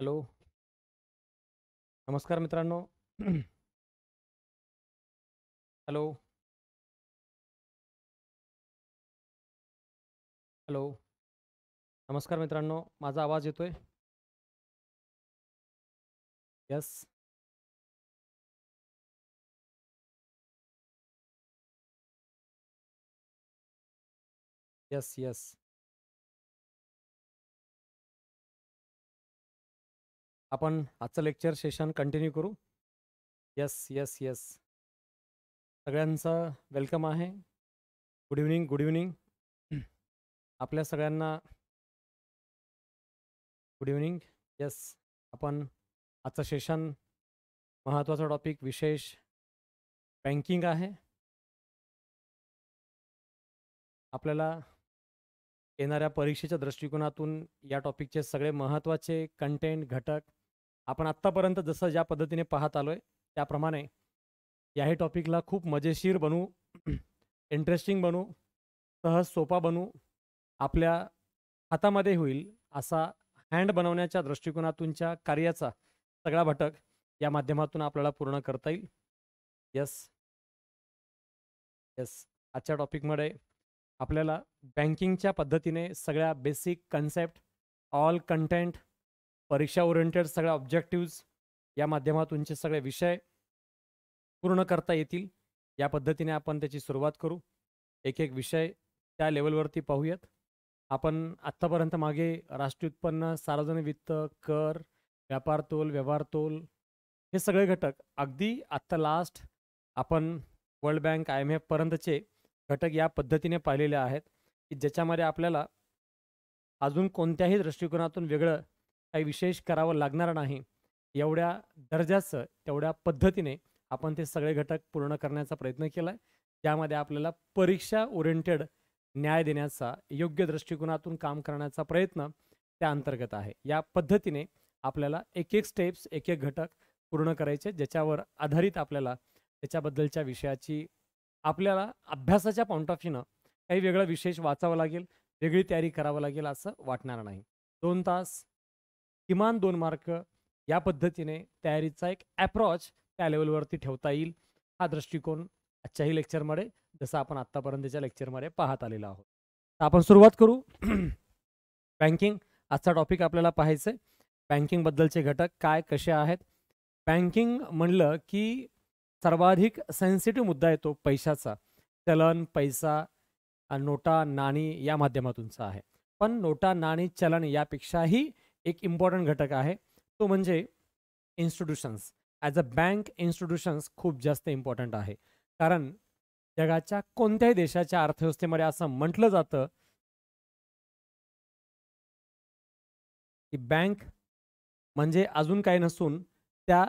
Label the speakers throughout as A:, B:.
A: Hello नमस्कार मित्रांनो hello hello नमस्कार मित्रांनो माझा आवाज येतोय यस यस यस आपण आजचं लेक्चर सेशन कंटिन्यू करू यस यस यस सगळ्यांचं वेलकम आहे गुड इव्हनिंग गुड इव्हनिंग आपल्या सगळ्यांना गुड इव्हनिंग यस आपण आजचं सेशन महत्त्वाचा टॉपिक विशेष बँकिंग आहे आपल्याला येणाऱ्या परीक्षेच्या दृष्टिकोनातून या
B: टॉपिकचे सगळे महत्त्वाचे कंटेंट घटक आपण आत्तापर्यंत जसं ज्या पद्धतीने पाहत आलो आहे त्याप्रमाणे याही टॉपिकला खूप मजेशीर बनू इंटरेस्टिंग बनू सहज सोपा बनू आपल्या हातामध्ये होईल असा हँड बनवण्याच्या दृष्टिकोनातूनच्या कार्याचा सगळा भटक या माध्यमातून आपल्याला पूर्ण करता येईल यस यस आजच्या टॉपिकमध्ये आपल्याला बँकिंगच्या पद्धतीने सगळ्या बेसिक कन्सेप्ट ऑल कंटेंट परीक्षा ओरिएंटेड सगळ्या ऑब्जेक्टिव्ज या माध्यमातूनचे सगळे विषय पूर्ण करता येतील या पद्धतीने आपण त्याची सुरुवात करू एक एक विषय त्या लेवलवरती पाहूयात आपण आत्तापर्यंत मागे राष्ट्रीय उत्पन्न सार्वजनिक वित्त कर व्यापार तोल व्यवहार तोल हे सगळे घटक अगदी आत्ता लास्ट आपण वर्ल्ड बँक आय एम एफपर्यंतचे घटक या पद्धतीने पाहिलेले आहेत की ज्याच्यामध्ये आपल्याला अजून कोणत्याही दृष्टिकोनातून वेगळं काही विशेष करावं लागणार नाही एवढ्या दर्जाचं तेवढ्या पद्धतीने आपण ते सगळे घटक पूर्ण करण्याचा प्रयत्न केला आहे ज्यामध्ये आपल्याला परीक्षा ओरिएंटेड न्याय देण्याचा योग्य दृष्टिकोनातून काम करण्याचा प्रयत्न त्या अंतर्गत आहे या पद्धतीने आपल्याला एक एक स्टेप्स एक एक घटक पूर्ण करायचे ज्याच्यावर आधारित आपल्याला त्याच्याबद्दलच्या विषयाची आपल्याला अभ्यासाच्या पॉईंट ऑफ व्ह्यूनं काही वेगळं विशेष वाचावं लागेल वेगळी तयारी करावं लागेल असं वाटणार नाही दोन तास किमान दोन मार्क या पद्धतीने तयारीचा एक ॲप्रॉच त्या लेवलवरती ठेवता येईल हा दृष्टिकोन आजच्याही लेक्चरमध्ये जसं आपण आत्तापर्यंतच्या लेक्चरमध्ये पाहत आलेलो आहोत तर आपण सुरुवात करू बँकिंग आजचा टॉपिक आपल्याला पाहायचं आहे बँकिंगबद्दलचे घटक काय कसे आहेत बँकिंग म्हणलं की सर्वाधिक सेन्सिटिव्ह मुद्दा येतो पैशाचा चलन पैसा नोटा नाणी या माध्यमातूनचा आहे पण नोटा नाणी चलन यापेक्षाही एक इम्पॉर्टंट घटक आहे तो म्हणजे institutions as a bank institutions खूप जास्त इम्पॉर्टंट आहे कारण जगाच्या कोणत्याही देशाच्या
A: अर्थव्यवस्थेमध्ये असं म्हटलं जातं की बँक म्हणजे अजून काही नसून त्या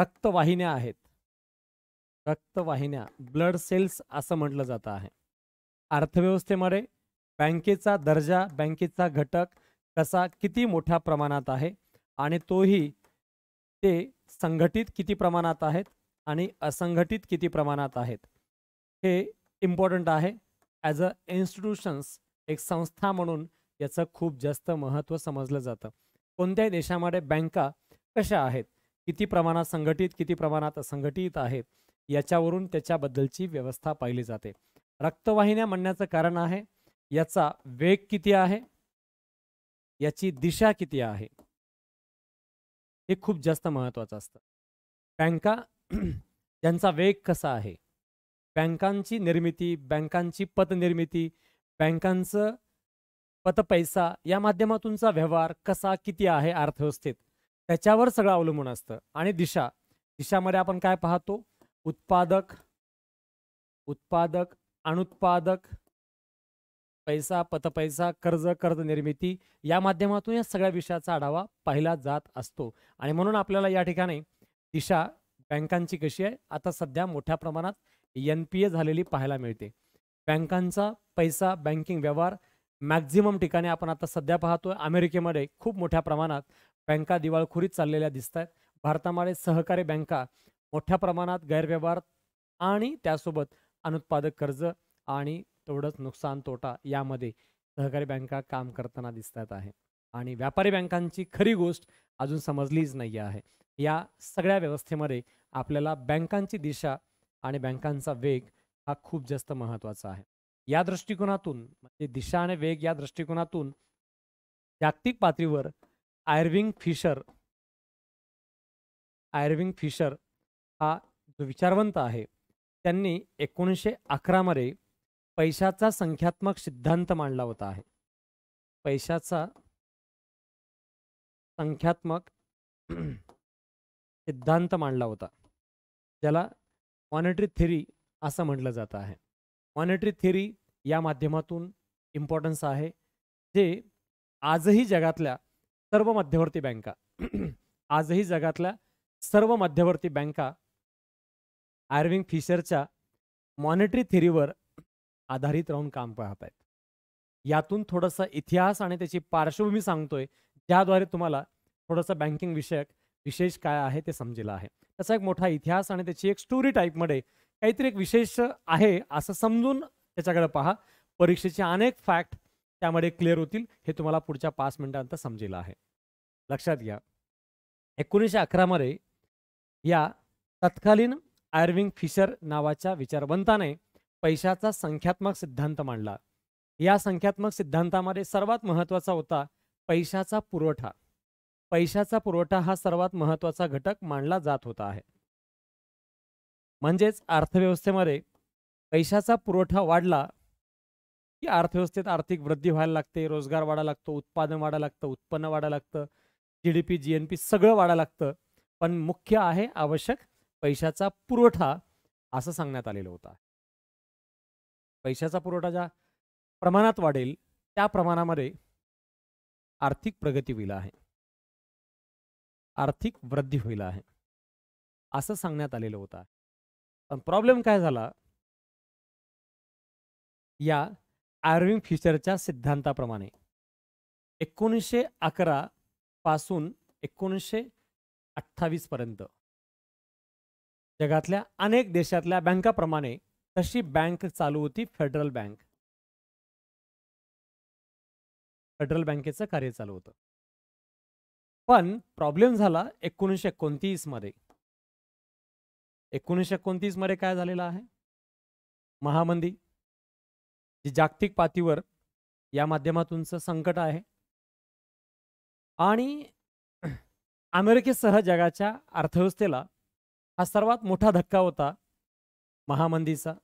B: रक्तवाहिन्या आहेत रक्तवाहिन्या ब्लड सेल्स असं म्हटलं जातं आहे अर्थव्यवस्थेमध्ये बँकेचा दर्जा बँकेचा घटक कसा किती मोठ्या प्रमाणात आहे आणि तोही ते संघटित किती प्रमाणात आहेत आणि असंघटित किती प्रमाणात आहेत हे इम्पॉर्टंट आहे ॲज अ इन्स्टिट्यूशन्स एक संस्था म्हणून याचं खूप जास्त महत्त्व समजलं जातं कोणत्याही देशामध्ये बँका कशा आहेत किती प्रमाणात संघटित किती प्रमाणात असंघटित आहेत याच्यावरून त्याच्याबद्दलची व्यवस्था पाहिली जाते रक्तवाहिन्या म्हणण्याचं कारण आहे याचा वेग किती आहे याची दिशा किती आहे हे खूप जास्त महत्वाचं असतं बँका त्यांचा वेग कसा आहे बँकांची निर्मिती बँकांची पतनिर्मिती बँकांचं पत पैसा या माध्यमातूनचा व्यवहार कसा किती आहे अर्थव्यवस्थेत त्याच्यावर सगळं अवलंबून असतं आणि दिशा दिशामध्ये आपण काय पाहतो उत्पादक उत्पादक अनुत्पादक पैसा पतपैसा कर्ज कर्ज निर्मिती या माध्यमातून या सगळ्या विषयाचा आढावा पाहिला जात असतो आणि म्हणून आपल्याला या ठिकाणी दिशा बँकांची कशी आहे आता सध्या मोठ्या प्रमाणात एन पी ए झालेली पाहायला मिळते बँकांचा पैसा बँकिंग व्यवहार मॅक्झिमम ठिकाणी आपण आता सध्या पाहतोय अमेरिकेमध्ये खूप मोठ्या प्रमाणात बँका दिवाळखोरीत चाललेल्या दिसत आहेत भारतामध्ये सहकारी बँका मोठ्या प्रमाणात गैरव्यवहार आणि त्यासोबत अनुत्पादक कर्ज आणि तेवढंच नुकसान तोटा यामध्ये सहकारी बँका काम करताना दिसतात आहे आणि व्यापारी बँकांची खरी गोष्ट अजून समजलीच नाही आहे या सगळ्या व्यवस्थेमध्ये आपल्याला बँकांची दिशा आणि बँकांचा वेग हा खूप जास्त महत्त्वाचा आहे या दृष्टिकोनातून म्हणजे दिशा आणि वेग या दृष्टिकोनातून जागतिक पातळीवर आयर्विंग फिशर आयर्विंग फिशर हा जो विचारवंत आहे त्यांनी एकोणीसशे अकरामध्ये पैशाचा संख्यात्मक सिद्धांत मांडला होता आहे पैशाचा संख्यात्मक सिद्धांत मांडला होता ज्याला मॉनिटरी थेरी असं म्हटलं जातं आहे मॉनिटरी थेरी या माध्यमातून इम्पॉर्टन्स आहे जे आजही जगातल्या सर्व मध्यवर्ती बँका आजही जगातल्या सर्व मध्यवर्ती बँका आर्विंग फिशरच्या मॉनिटरी थेरीवर आधारित राहून काम पाहत आहेत यातून थोडासा इतिहास आणि त्याची पार्श्वभूमी सांगतोय ज्याद्वारे तुम्हाला थोडासा बँकिंग विषयक विशेष काय आहे ते समजेल आहे त्याचा एक मोठा इतिहास आणि त्याची एक स्टोरी टाईपमध्ये काहीतरी एक विशेष आहे असं समजून त्याच्याकडे पहा परीक्षेचे अनेक फॅक्ट त्यामध्ये क्लिअर होतील हे तुम्हाला पुढच्या पाच मिनिटांत समजेल आहे लक्षात घ्या एकोणीसशे अकरामध्ये या तत्कालीन आयर्विंग फिशर नावाच्या विचारवंताने पैशाचा संख्यात्मक सिद्धांत मांडला या संख्यात्मक सिद्धांतामध्ये सर्वात महत्त्वाचा होता पैशाचा पुरवठा पैशाचा पुरवठा हा सर्वात महत्त्वाचा घटक मानला जात होता आहे म्हणजेच अर्थव्यवस्थेमध्ये पैशाचा पुरवठा वाढला की अर्थव्यवस्थेत आर्थिक वृद्धी व्हायला लागते रोजगार वाढा लागतो उत्पादन वाढा लागतं उत्पन्न वाढा लागतं G D P G N P सगळं वाढा लागतं पण मुख्य आहे आवश्यक पैशाचा पुरवठा असं सांगण्यात आलेलं होतं पैशाचा पुरवठा ज्या प्रमाणात वाढेल त्या प्रमाणामध्ये आर्थिक प्रगती
A: होईल आहे आर्थिक वृद्धी होईल आहे असं सांगण्यात आलेलं होतं पण प्रॉब्लेम काय झाला
B: या आर्विंग फ्युचरच्या सिद्धांताप्रमाणे एकोणीसशे अकरा पासून एकोणीसशे अठ्ठावीसपर्यंत जगातल्या अनेक देशातल्या बँकाप्रमाणे तशी बँक चालू होती फेडरल
A: बँक फेडरल बँकेचं कार्य चालू होतं पण प्रॉब्लेम झाला एकोणीसशे एकोणतीस मध्ये
B: एकोणीसशे एकोणतीस मध्ये काय झालेलं आहे महामंदी जी जागतिक पातळीवर या माध्यमातूनचं संकट आहे आणि अमेरिकेसह जगाच्या अर्थव्यवस्थेला हा सर्वात मोठा धक्का होता महामंदीचा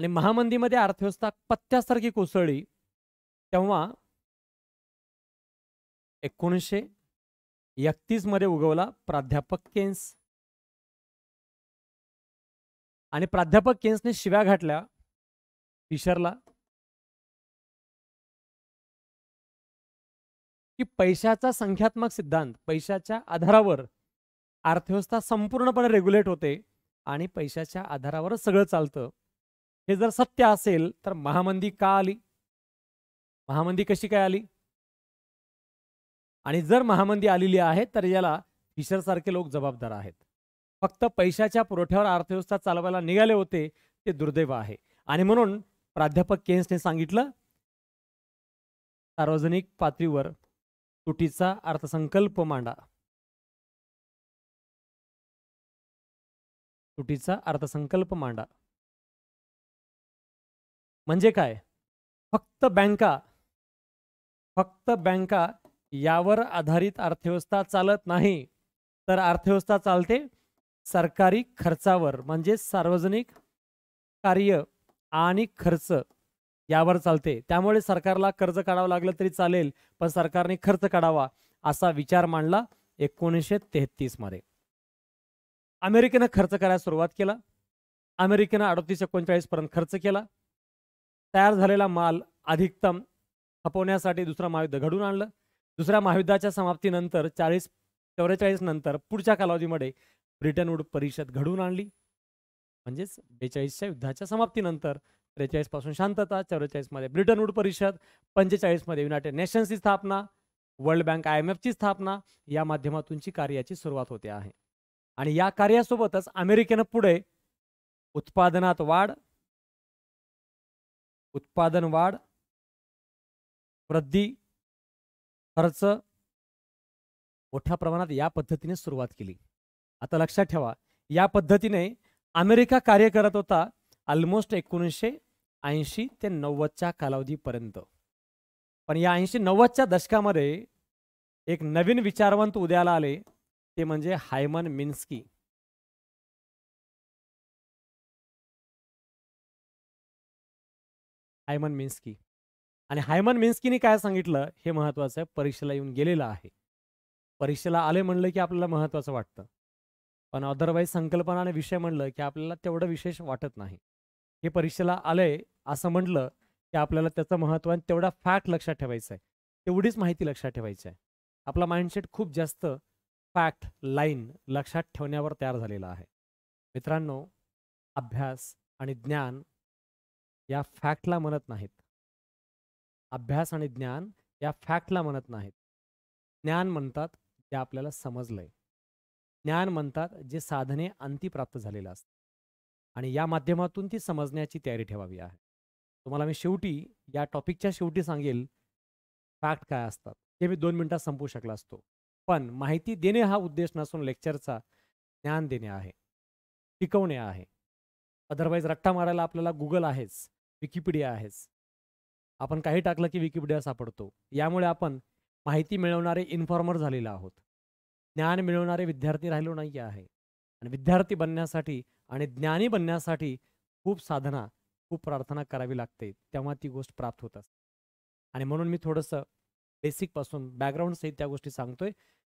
A: आणि महामंदीमध्ये अर्थव्यवस्था पत्त्यासारखी कोसळली तेव्हा एकोणीसशे एकतीसमध्ये उगवला प्राध्यापक केन्स आणि प्राध्यापक केन्सने शिव्या घातल्या फिशरला की पैशाचा संख्यात्मक सिद्धांत पैशाच्या
B: आधारावर अर्थव्यवस्था संपूर्णपणे रेग्युलेट होते आणि पैशाच्या आधारावर सगळं चालतं हे जर सत्य असेल तर महामंदी का आली महामंदी कशी काय आली आणि जर महामंदी आलेली आहे तर याला फिशर सारखे लोक जबाबदार आहेत फक्त पैशाच्या पुरवठ्यावर अर्थव्यवस्था चालवायला निघाले होते ते दुर्दैव आहे आणि म्हणून प्राध्यापक केन्सने सांगितलं
A: सार्वजनिक पातळीवर तुटीचा अर्थसंकल्प मांडा तुटीचा अर्थसंकल्प मांडा म्हणजे काय फक्त बँका
B: फक्त बँका यावर आधारित अर्थव्यवस्था चालत नाही तर अर्थव्यवस्था चालते सरकारी खर्चावर म्हणजे सार्वजनिक कार्य आणि खर्च यावर चालते त्यामुळे सरकारला कर्ज काढावं लागलं तरी चालेल पण सरकारने खर्च काढावा असा विचार मांडला एकोणीसशे मध्ये अमेरिकेनं खर्च करायला सुरुवात केला अमेरिकेनं अडतीस पर्यंत खर्च केला तयार झालेला माल अधिकतम खपवण्यासाठी दुसरा महायुद्ध घडून आणलं दुसऱ्या महायुद्धाच्या समाप्तीनंतर चाळीस चौवेचाळीस नंतर पुढच्या कालावधीमध्ये ब्रिटनवूड परिषद घडून आणली म्हणजेच बेचाळीसच्या युद्धाच्या समाप्तीनंतर त्रेचाळीसपासून शांतता चौवेचाळीसमध्ये ब्रिटनवूड परिषद पंचेचाळीसमध्ये युनायटेड नेशन्सची स्थापना वर्ल्ड बँक आय एम स्थापना या माध्यमातूनची कार्याची सुरुवात होते आहे आणि या कार्यासोबतच अमेरिकेनं पुढे
A: उत्पादनात वाढ उत्पादन वाढ वृद्धी खर्च मोठ्या प्रमाणात या
B: पद्धतीने सुरुवात केली आता लक्षात ठेवा या पद्धतीने अमेरिका कार्य करत होता ऑलमोस्ट एकोणीसशे ऐंशी ते नव्वदच्या कालावधीपर्यंत पण या ऐंशी नव्वदच्या दशकामध्ये एक नवीन विचारवंत उद्याला आले
A: ते म्हणजे हायमन मिन्स्की हायमन मिन्स्की आणि हायमन
B: मिन्स्कीने काय सांगितलं हे महत्त्वाचं आहे परीक्षेला येऊन गेलेलं आहे परीक्षेला आले म्हणलं की आपल्याला महत्त्वाचं वाटतं पण अदरवाईज संकल्पना आणि विषय म्हणलं की आपल्याला तेवढं विशेष वाटत नाही हे परीक्षेला आले असं म्हटलं की आपल्याला त्याचं महत्व आणि तेवढा फॅक्ट लक्षात ठेवायचा आहे तेवढीच माहिती लक्षात ठेवायची आहे आपला माइंडसेट खूप जास्त फॅक्ट लाईन लक्षात ठेवण्यावर तयार झालेला आहे मित्रांनो अभ्यास आणि ज्ञान या फॅक्टला म्हणत नाहीत अभ्यास आणि ज्ञान या फॅक्टला म्हणत नाहीत ज्ञान म्हणतात जे आपल्याला समजलंय ज्ञान म्हणतात जे साधने अंती प्राप्त झालेलं असतं आणि या माध्यमातून ती समजण्याची तयारी ठेवावी आहे तुम्हाला मी शेवटी या टॉपिकच्या शेवटी सांगेल फॅक्ट काय असतात हे मी दोन मिनिटात संपू शकला असतो पण माहिती देणे हा उद्देश नसून लेक्चरचा ज्ञान देणे आहे टिकवणे आहे अदरवाईज रट्टा मारायला आपल्याला गुगल आहेच विकिपीडिया आहेस आपण काही टाकलं की विकिपीडिया सापडतो यामुळे आपण माहिती मिळवणारे इन्फॉर्मर झालेलो आहोत ज्ञान मिळवणारे विद्यार्थी राहिलो नाही आहे आणि विद्यार्थी बनण्यासाठी आणि ज्ञानी बनण्यासाठी खूप साधना खूप प्रार्थना करावी लागते तेव्हा ती गोष्ट प्राप्त होत असते आणि म्हणून मी थोडंसं बेसिकपासून बॅकग्राऊंड सहित त्या गोष्टी सांगतोय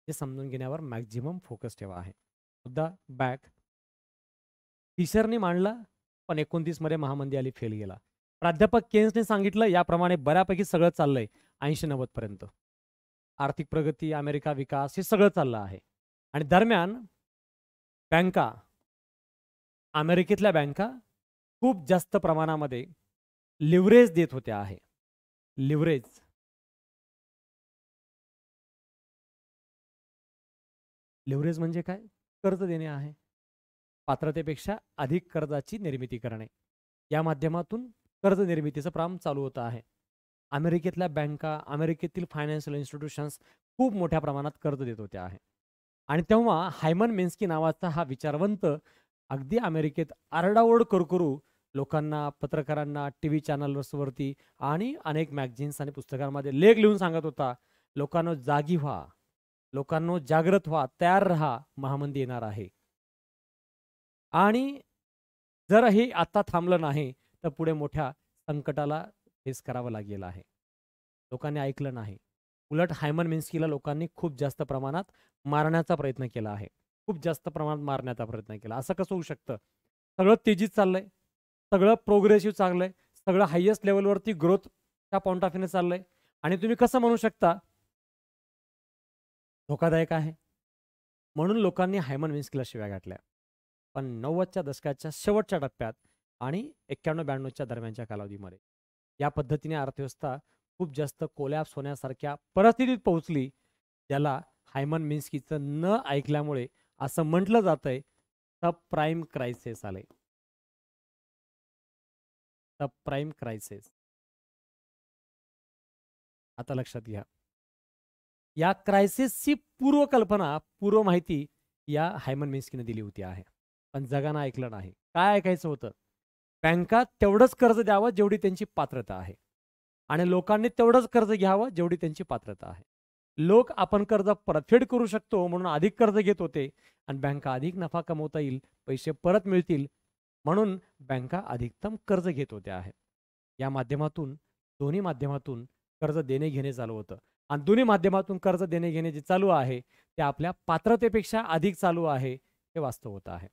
B: ते समजून घेण्यावर मॅक्झिमम फोकस ठेवा आहे सुद्धा बॅक टीचरनी मांडला पण एकोणतीसमध्ये महामंदी आली फेल गेला प्राध्यापक केन्सने सांगितलं याप्रमाणे बऱ्यापैकी सगळं चाललंय ऐंशी नव्वद पर्यंत आर्थिक प्रगती अमेरिका विकास हे सगळं चाललं आहे आणि दरम्यान बँका अमेरिकेतल्या बँका
A: खूप जास्त प्रमाणामध्ये लिव्हरेज देत होत्या आहे लिव्हरेज लिव्हरेज म्हणजे काय कर्ज देणे आहे पात्रतेपेक्षा अधिक कर्जाची
B: निर्मिती करणे या माध्यमातून कर्ज निर्मितीचं प्राम चालू होतं आहे अमेरिकेतल्या बँका अमेरिकेतील फायनान्शियल इन्स्टिट्यूशन्स खूप मोठ्या प्रमाणात कर्ज देत होत्या आहे आणि तेव्हा हायमन मेन्स्की नावाचा हा विचारवंत अगदी अमेरिकेत आरडाओरड करकरू लोकांना पत्रकारांना टी व्ही चॅनल्सवरती आणि अनेक मॅगझिन्स आणि पुस्तकांमध्ये लेख लिहून सांगत होता लोकांना जागी व्हा लोकांना जागृत व्हा तयार राहा महामंदी येणार आहे आणि जर हे आता थांबलं नाही तर पुढे मोठ्या संकटाला फेस करावं लागलेलं आहे लोकांनी ऐकलं नाही उलट हायमन मिन्स्कीला लोकांनी खूप जास्त प्रमाणात मारण्याचा प्रयत्न केला आहे खूप जास्त प्रमाणात मारण्याचा प्रयत्न केला असं कसं होऊ शकतं सगळं तेजीत चाललंय सगळं प्रोग्रेसिव्ह चाललंय सगळं हायेस्ट लेवलवरती ग्रोथच्या पॉईंट ऑफ व्ह्यूने चाललंय आणि तुम्ही कसं म्हणू शकता धोकादायक आहे म्हणून लोकांनी हायमन मिन्स्कीला शिव्या गाठल्या पण नव्वदच्या दशकाच्या शेवटच्या टप्प्यात आणि एक्क्याण्णव ब्याण्णवच्या दरम्यानच्या कालावधीमध्ये या पद्धतीने अर्थव्यवस्था खूप जास्त कोलॅप्स होण्यासारख्या परिस्थितीत पोहोचली ज्याला हायमन मिन्स्कीचं न ऐकल्यामुळे असं म्हटलं जात आहे सब प्राईम क्रायसिस आले
A: सब प्राईम क्रायसिस आता लक्षात घ्या या क्रायसिसची पूर्वकल्पना
B: पूर्व माहिती या हायमन मिन्स्कीनं दिली होती आहे पण जगानं ऐकलं नाही काय ऐकायचं होतं बँका तेवढंच कर्ज द्यावं जेवढी त्यांची पात्रता आहे आणि लोकांनी तेवढंच कर्ज घ्यावं जेवढी त्यांची पात्रता आहे लोक आपण कर्ज परतफेड करू शकतो म्हणून अधिक कर्ज घेत होते आणि बँका अधिक नफा कमवता येईल पैसे परत मिळतील म्हणून बँका अधिकतम कर्ज घेत होत्या आहे या माध्यमातून दोन्ही माध्यमातून कर्ज देणे घेणे चालू होतं आणि दोन्ही माध्यमातून कर्ज देणे घेणे जे चालू आहे ते आपल्या पात्रतेपेक्षा अधिक चालू आहे हे वास्तव होतं आहे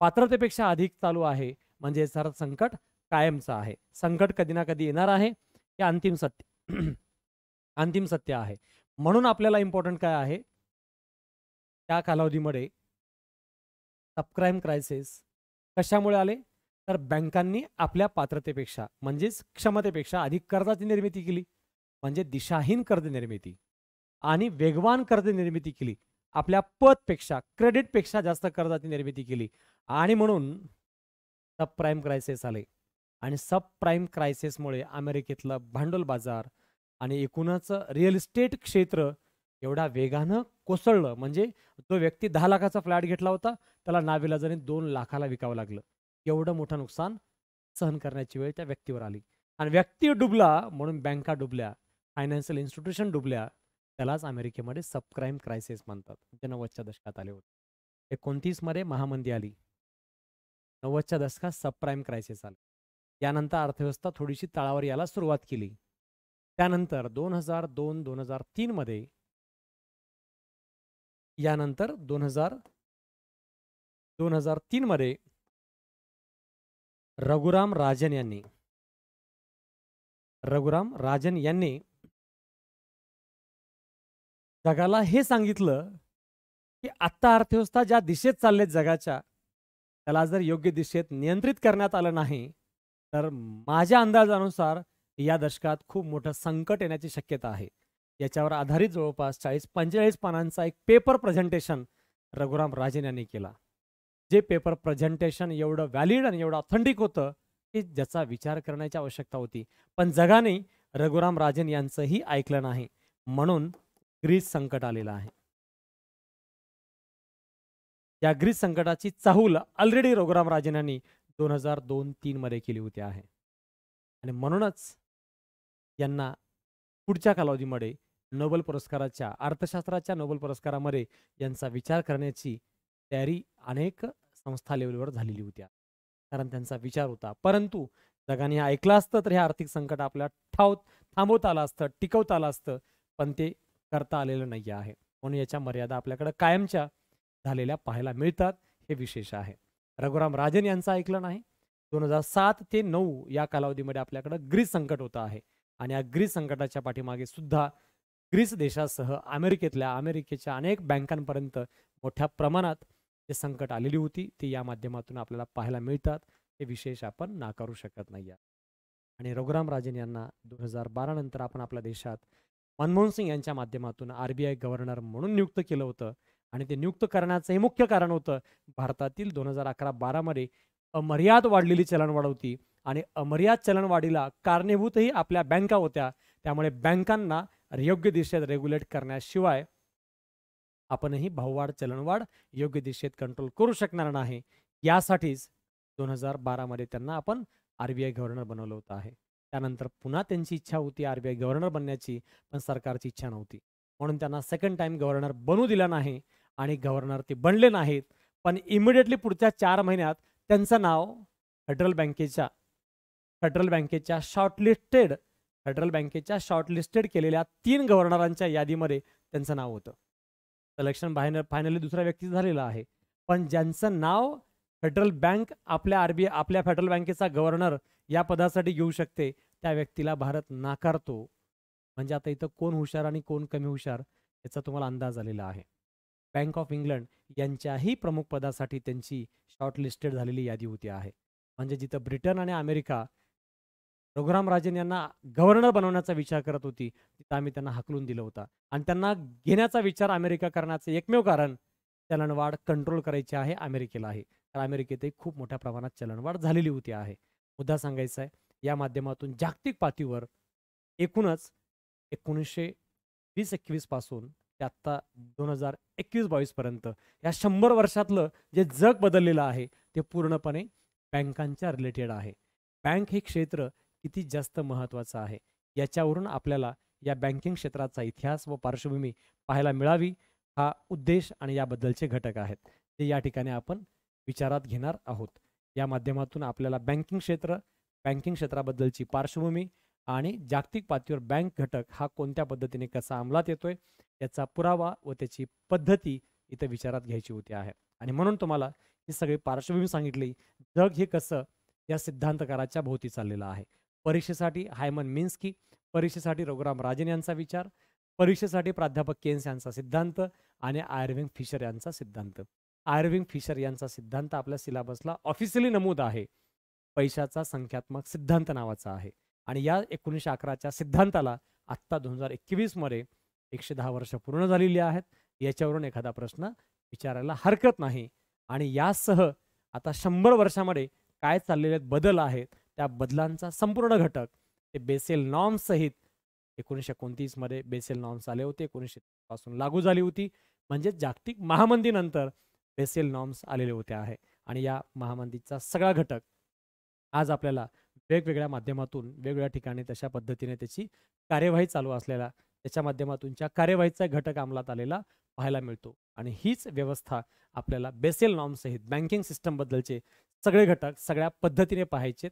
B: पात्रतेपेक्षा अधिक चालू आहे म्हणजे सर संकट कायमचं आहे संकट कधी ना कधी येणार आहे हे अंतिम सत्य अंतिम सत्य आहे म्हणून आपल्याला इम्पॉर्टंट काय आहे त्या कालावधीमध्ये सबक्राईम क्रायसिस कशामुळे आले तर बँकांनी आपल्या पात्रतेपेक्षा म्हणजेच क्षमतेपेक्षा अधिक कर्जाची निर्मिती केली म्हणजे दिशाहीन कर्ज निर्मिती आणि वेगवान कर्ज निर्मिती केली आपल्या पतपेक्षा क्रेडिटपेक्षा जास्त कर्जाची निर्मिती केली आणि म्हणून सब प्राईम क्रायसिस आले आणि सब प्राईम क्रायसिसमुळे अमेरिकेतला भांडवल बाजार आणि एकूणच रिअल इस्टेट क्षेत्र एवढा वेगानं कोसळलं म्हणजे जो व्यक्ती दहा लाखाचा फ्लॅट घेतला होता त्याला नाविलाजाने दोन लाखाला विकावं लागलं एवढं मोठं नुकसान सहन करण्याची वेळ त्या व्यक्तीवर आली आणि व्यक्ती डुबला म्हणून बँका डुबल्या फायनान्शियल इन्स्टिट्यूशन डुबल्या त्यालाच अमेरिकेमध्ये सबक्राईम क्रायसिस म्हणतात जे नव्वदच्या दशकात आले होते एकोणतीसमध्ये महामंदी आली नव्वदच्या दशकात सबप्राईम क्रायसिस आलं यानंतर अर्थव्यवस्था थोडीशी तळावर यायला सुरुवात केली त्यानंतर
A: दोन हजार दोन दोन हजार तीनमध्ये यानंतर दोन हजार दोन हजार तीनमध्ये रघुराम राजन यांनी रघुराम राजन यांनी जगाला हे सांगितलं
B: की आत्ता अर्थव्यवस्था ज्या दिशेत चाललेत जगाच्या त्याला जर योग्य दिशेत नियंत्रित करण्यात आलं नाही तर माझ्या अंदाजानुसार या दशकात खूप मोठं संकट येण्याची शक्यता आहे याच्यावर आधारित जवळपास चाळीस पंचेचाळीस पानांचा एक पेपर प्रेझेंटेशन रघुराम राजन यांनी केला जे पेपर प्रेझेंटेशन एवढं व्हॅलिड आणि एवढं ऑथेंटिक होतं की ज्याचा विचार करण्याची आवश्यकता होती पण जगाने रघुराम राजन यांचंही ऐकलं नाही म्हणून ग्रीस संकट आलेलं आहे या ग्रीस संकटाची चाहूल ऑलरेडी रघुराम राजेनांनी दोन हजार दोन तीनमध्ये केली होती आहे आणि म्हणूनच यांना पुढच्या कालावधीमध्ये नोबेल पुरस्काराच्या अर्थशास्त्राच्या नोबेल पुरस्कारामध्ये यांचा विचार करण्याची तयारी अनेक संस्था लेवलवर झालेली होत्या कारण त्यांचा विचार होता परंतु जगाने हे ऐकलं असतं तर हे आर्थिक संकट आपल्याला ठाव थांबवता आलं असतं टिकवता आलं असतं पण ते करता आलेलं नाही आहे म्हणून याच्या मर्यादा आपल्याकडे कायमच्या झालेल्या पाहायला मिळतात हे विशेष आहे रघुराम राजन यांचं ऐकलं नाही दोन हजार सात ते नऊ या कालावधीमध्ये आपल्याकडं ग्रीस संकट होतं आहे आणि या ग्रीस संकटाच्या पाठीमागे सुद्धा ग्रीस देशासह अमेरिकेतल्या अमेरिकेच्या अनेक बँकांपर्यंत मोठ्या प्रमाणात जे संकट आलेली होती ती या माध्यमातून आपल्याला पाहायला मिळतात हे विशेष आपण नाकारू शकत नाही आणि रघुराम राजन यांना दोन हजार बारा नंतर आपण आपल्या देशात मनमोहन सिंग यांच्या माध्यमातून आर गव्हर्नर म्हणून नियुक्त केलं होतं आणि ते नियुक्त करण्याचं हे मुख्य कारण होतं भारतातील दोन हजार अकरा बारामध्ये अमर्याद वाढलेली चलनवाढ होती आणि अमर्याद चलनवाढीला कारणीभूतही आपल्या बँका होत्या त्यामुळे बँकांना योग्य दिशेत रेग्युलेट करण्याशिवाय आपणही भाववाढ चलनवाढ योग्य दिशेत कंट्रोल करू शकणार नाही यासाठीच दोन हजार बारामध्ये त्यांना आपण आरबीआय गव्हर्नर बनवलं होतं आहे त्यानंतर पुन्हा त्यांची इच्छा होती आरबीआय गव्हर्नर बनण्याची पण सरकारची इच्छा नव्हती म्हणून त्यांना सेकंड टाइम गव्हर्नर बनू दिला नाही आणि गव्हर्नर ते बनले नाहीत पण इमिडिएटली पुढच्या चार महिन्यात त्यांचं नाव फेडरल बँकेच्या फेडरल बँकेच्या शॉर्टलिस्टेड फेडरल बँकेच्या शॉर्टलिस्टेड केलेल्या तीन गव्हर्नरांच्या यादीमध्ये त्यांचं नाव होतं सिलेक्शन बाहेर फायनली दुसऱ्या व्यक्ती झालेलं आहे पण ज्यांचं नाव फेडरल बँक आपल्या आरबीआय आपल्या फेडरल बँकेचा गव्हर्नर या पदासाठी घेऊ शकते त्या व्यक्तीला भारत नाकारतो म्हणजे आता इथं कोण हुशार आणि कोण कमी हुशार याचा तुम्हाला अंदाज आलेला आहे बँक ऑफ इंग्लंड यांच्याही प्रमुख पदासाठी त्यांची शॉर्टलिस्टेड झालेली यादी होती आहे म्हणजे जिथं ब्रिटन आणि अमेरिका रघुराम राजन यांना गव्हर्नर बनवण्याचा विचार करत होती तिथं आम्ही त्यांना हकलून दिलं होता आणि त्यांना घेण्याचा विचार अमेरिका करण्याचं एकमेव कारण चलनवाढ कंट्रोल करायची आहे अमेरिकेला आहे तर अमेरिकेतही खूप मोठ्या प्रमाणात चलनवाढ झालेली होती आहे मुद्दा सांगायचा आहे या माध्यमातून जागतिक पातळीवर एकूणच एकोणीसशे वीस एकवीसपासून पासून ते आत्ता दोन हजार एकवीस बावीसपर्यंत या शंभर वर्षातलं जे जग बदललेलं आहे ते पूर्णपणे बँकांच्या रिलेटेड आहे बँक हे क्षेत्र किती जास्त महत्त्वाचं आहे याच्यावरून आपल्याला या बँकिंग क्षेत्राचा इतिहास व पार्श्वभूमी पाहायला मिळावी हा उद्देश आणि याबद्दलचे घटक आहेत ते या ठिकाणी आपण विचारात घेणार आहोत या माध्यमातून आपल्याला बँकिंग क्षेत्र बँकिंग क्षेत्राबद्दलची पार्श्वभूमी आणि जागतिक पातळीवर बँक घटक हा कोणत्या पद्धतीने कसा अंमलात येतोय याचा पुरावा व त्याची पद्धती इथं विचारात घ्यायची होती आहे आणि म्हणून तुम्हाला ही सगळी पार्श्वभूमी सांगितली जग हे कसं या सिद्धांतकाराच्या भोवती चाललेलं आहे परीक्षेसाठी हायमन मिन्स्की परीक्षेसाठी रघुराम राजन यांचा विचार परीक्षेसाठी प्राध्यापक केन्स यांचा सिद्धांत आणि आयर्विंग फिशर यांचा सिद्धांत आयर्विंग फिशर यांचा सिद्धांत आपल्या सिलेबसला ऑफिशियली नमूद आहे पैशाचा संख्यात्मक सिद्धांत नावाचा आहे आणि या एकोणीसशे अकराच्या सिद्धांताला आत्ता दोन हजार एकवीसमध्ये एकशे दहा वर्ष पूर्ण झालेली आहेत याच्यावरून एखादा प्रश्न विचारायला हरकत नाही आणि यासह आता शंभर वर्षामध्ये काय चाललेले बदल आहेत त्या बदलांचा संपूर्ण घटक ते बेसेल नॉर्म्ससहित एकोणीसशे एकोणतीसमध्ये बेसेल नॉर्म्स आले होते एकोणीसशे पासून लागू झाली होती म्हणजे जागतिक महामंदीनंतर बेसेल नॉर्म्स आलेले होते आहे आणि या महामंदीचा सगळा घटक आज आपल्याला वेगवेगळ्या माध्यमातून वेगवेगळ्या ठिकाणी तशा पद्धतीने त्याची कार्यवाही चालू असलेला त्याच्या माध्यमातूनच्या कार्यवाहीचा घटक अंमलात आलेला पाहायला मिळतो आणि हीच व्यवस्था आपल्याला बेसेल नॉर्मसहित बँकिंग सिस्टमबद्दलचे सगळे घटक सगळ्या पद्धतीने पाहायचेत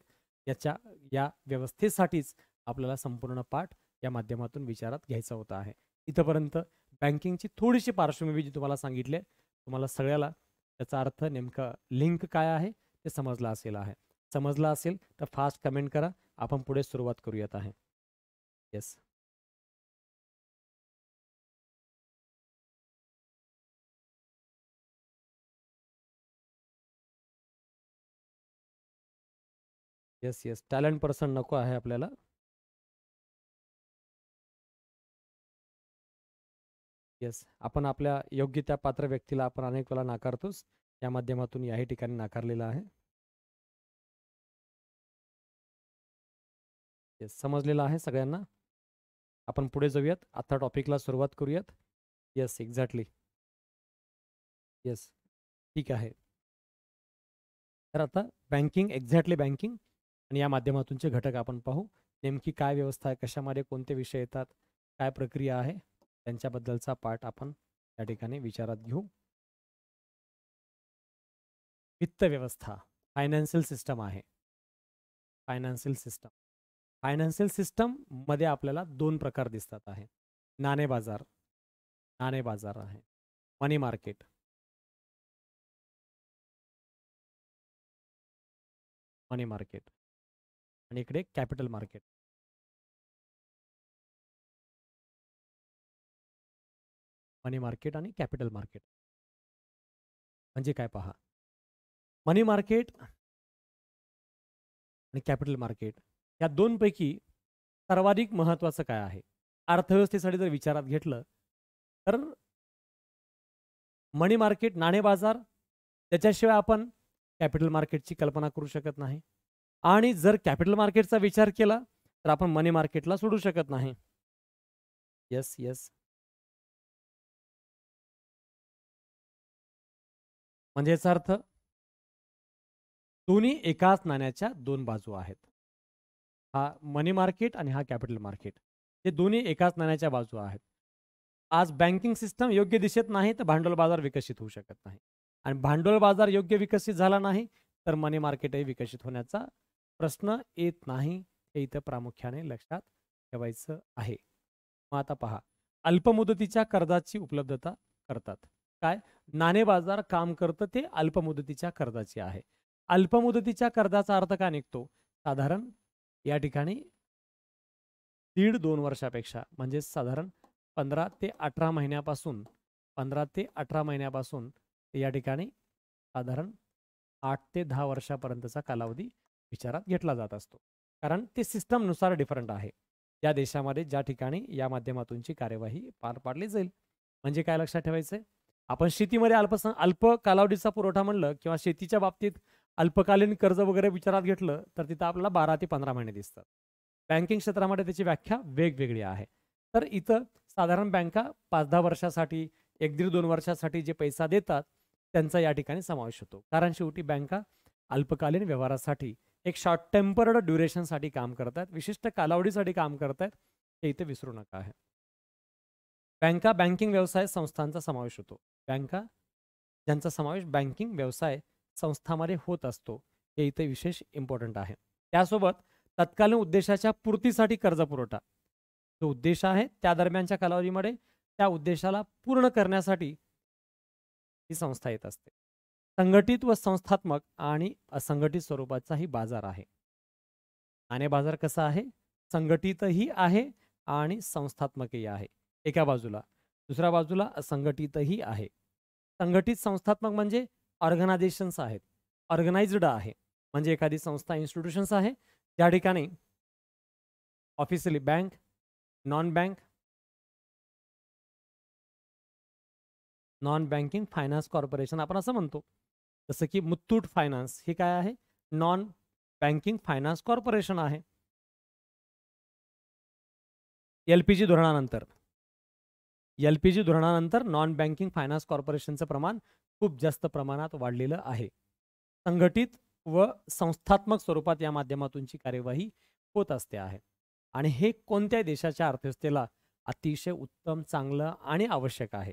B: याच्या या व्यवस्थेसाठीच आपल्याला संपूर्ण पाठ या माध्यमातून विचारात घ्यायचा होता आहे इथंपर्यंत बँकिंगची थोडीशी पार्श्वभूमी जी तुम्हाला सांगितले तुम्हाला सगळ्याला त्याचा अर्थ नेमका लिंक काय आहे ते समजला असेल आहे समजला
A: असेल तर फास्ट कमेंट करा आपण पुढे सुरुवात करूयात आहे yes yes yes talent person नको आहे आपल्याला येस आपण आपल्या योग्य त्या पात्र व्यक्तीला आपण अनेक वेळा नाकारतोच या माध्यमातून याही ठिकाणी नाकारलेला आहे येस समजलेलं आहे सगळ्यांना आपण पुढे जाऊयात आता टॉपिकला सुरुवात करूयात येस एक्झॅक्टली
B: येस ठीक आहे तर आता बँकिंग एक्झॅक्टली बँकिंग आणि या माध्यमातूनचे घटक आपण पाहू नेमकी काय व्यवस्था आहे कशामध्ये कोणते विषय येतात काय प्रक्रिया आहे त्यांच्याबद्दलचा पाठ आपण या ठिकाणी विचारात घेऊ वित्त व्यवस्था फायनान्शियल सिस्टम आहे फायनान्शियल सिस्टम फायनान्शियल सिस्टममध्ये आपल्याला दोन प्रकार
A: दिसतात आहे नाणे बाजार नाणे बाजार आहे मनी मार्केट मनी मार्केट आणि इकडे कॅपिटल मार्केट मनी मार्केट आणि कॅपिटल मार्केट म्हणजे काय पहा मनी मार्केट आणि कॅपिटल मार्केट दोन दोनपैकी सर्वाधिक महत्वाचं काय आहे
B: अर्थव्यवस्थेसाठी जर विचारात घेतलं तर मनी मार्केट नाणे बाजार त्याच्याशिवाय आपण कॅपिटल मार्केटची कल्पना करू शकत नाही
A: आणि जर कॅपिटल मार्केटचा विचार केला तर आपण मनी मार्केटला सोडू शकत नाही येस येस म्हणजे याचा अर्थ दोन्ही एकाच नाण्याच्या
B: दोन बाजू आहेत हा मनी मार्केट आणि हा कॅपिटल मार्केट हे दोन्ही एकाच नाण्याच्या बाजू आहेत आज बँकिंग सिस्टम योग्य दिशेत नाही तर भांडवल बाजार विकसित होऊ शकत नाही आणि भांडवल बाजार योग्य विकसित झाला नाही तर मनी मार्केटही विकसित होण्याचा प्रश्न येत नाही हे इथं प्रामुख्याने लक्षात ठेवायचं आहे मग आता पहा अल्पमुदतीच्या कर्जाची उपलब्धता करतात काय नाणे बाजार काम करतं ते अल्पमुदतीच्या कर्जाची आहे अल्पमुदतीच्या कर्जाचा अर्थ का निघतो साधारण या ठिकाणी दीड दोन वर्षापेक्षा म्हणजे साधारण पंधरा ते अठरा महिन्यापासून पंधरा ते अठरा महिन्यापासून या ठिकाणी साधारण आठ ते दहा वर्षापर्यंतचा कालावधी विचारात घेतला जात असतो कारण ते सिस्टमनुसार डिफरंट आहे या देशामध्ये ज्या ठिकाणी या माध्यमातूनची कार्यवाही पार पाडली जाईल म्हणजे काय लक्षात ठेवायचं आपण शेतीमध्ये अल्पसं अल्प कालावधीचा पुरवठा म्हणलं किंवा शेतीच्या बाबतीत अल्पकालीन कर्ज वगैरे विचारात घेतलं तर तिथं आपल्याला बारा ते पंधरा महिने दिसतात बँकिंग क्षेत्रामध्ये त्याची व्याख्या वेगवेगळी आहे तर इथं साधारण बँका पाच दहा वर्षासाठी एक दीड दोन वर्षासाठी जे पैसा देतात त्यांचा या ठिकाणी समावेश होतो कारण शेवटी बँका अल्पकालीन व्यवहारासाठी एक शॉर्ट टेम्पर्ड ड्युरेशनसाठी काम आहेत विशिष्ट कालावधीसाठी काम करतात हे इथे विसरू नका आहे बँका बँकिंग व्यवसाय संस्थांचा समावेश होतो बँका ज्यांचा समावेश बँकिंग व्यवसाय संस्थामध्ये होत असतो हे इथे विशेष इम्पॉर्टंट आहे त्यासोबत तत्कालीन उद्देशाच्या पूर्तीसाठी कर्ज पुरवठा जो उद्देश आहे त्या दरम्यानच्या कालावधीमध्ये त्या उद्देशाला पूर्ण करण्यासाठी ही संस्था येत असते संघटित व संस्थात्मक आणि असंघटित स्वरूपाचा ही बाजार आहे आणि बाजार कसा आहे संघटितही आहे आणि संस्थात्मकही आहे एका बाजूला दुसऱ्या बाजूला असंघटितही आहे संघटित संस्थात्मक म्हणजे ऑर्गनायझेशन्स आहेत ऑर्गनाइज्ड आहे म्हणजे एखादी संस्था
A: इन्स्टिट्यूशन्स आहे त्या ठिकाणी officially bank non bank non banking finance
B: corporation आपण असं म्हणतो जसं की मुत्तूट फायनान्स हे काय आहे नॉन बँकिंग फायनान्स कॉर्पोरेशन आहे एल पी जी धोरणानंतर एल पी जी धोरणानंतर नॉन बँकिंग फायनान्स कॉर्पोरेशनचं प्रमाण खूप जास्त प्रमाणात वाढलेलं आहे संघटित व संस्थात्मक स्वरूपात या माध्यमातूनची कार्यवाही होत असते आहे आणि हे कोणत्याही देशाच्या अर्थव्यवस्थेला अतिशय उत्तम चांगलं आणि आवश्यक आहे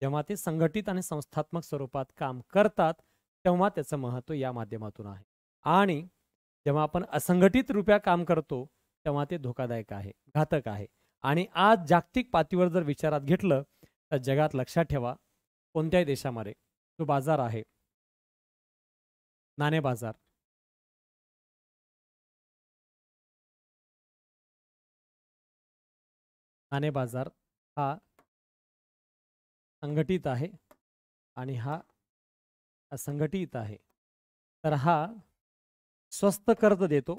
B: जेव्हा ते संघटित आणि संस्थात्मक स्वरूपात काम करतात तेव्हा त्याचं महत्त्व या माध्यमातून आहे आणि जेव्हा आपण असंघटित रुपया काम करतो तेव्हा ते धोकादायक आहे घातक आहे आणि आज जागतिक पातळीवर जर विचारात घेतलं तर जगात लक्षात ठेवा कोणत्याही देशामध्ये
A: जो बाजार आहे नाणे बाजार नाणे बाजार हा संघटित आहे आणि हा असंघटित आहे तर हा स्वस्त कर्ज देतो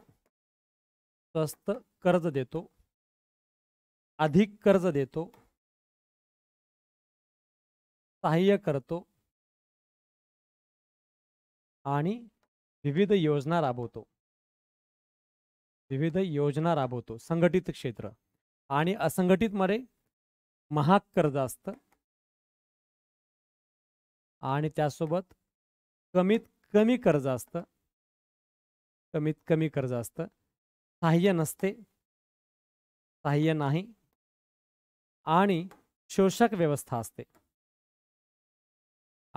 A: स्वस्त कर्ज देतो अधिक कर्ज देतो सहाय्य करतो आणि विविध योजना राबवतो विविध योजना राबवतो संघटित क्षेत्र आणि असंघटितमध्ये महाग कर्ज असत आणि त्यासोबत कमीत कमी कर्ज असत कमीत कमी कर्ज असतं सहाय्य नसते सहाय्य नाही आणि शोषक व्यवस्था असते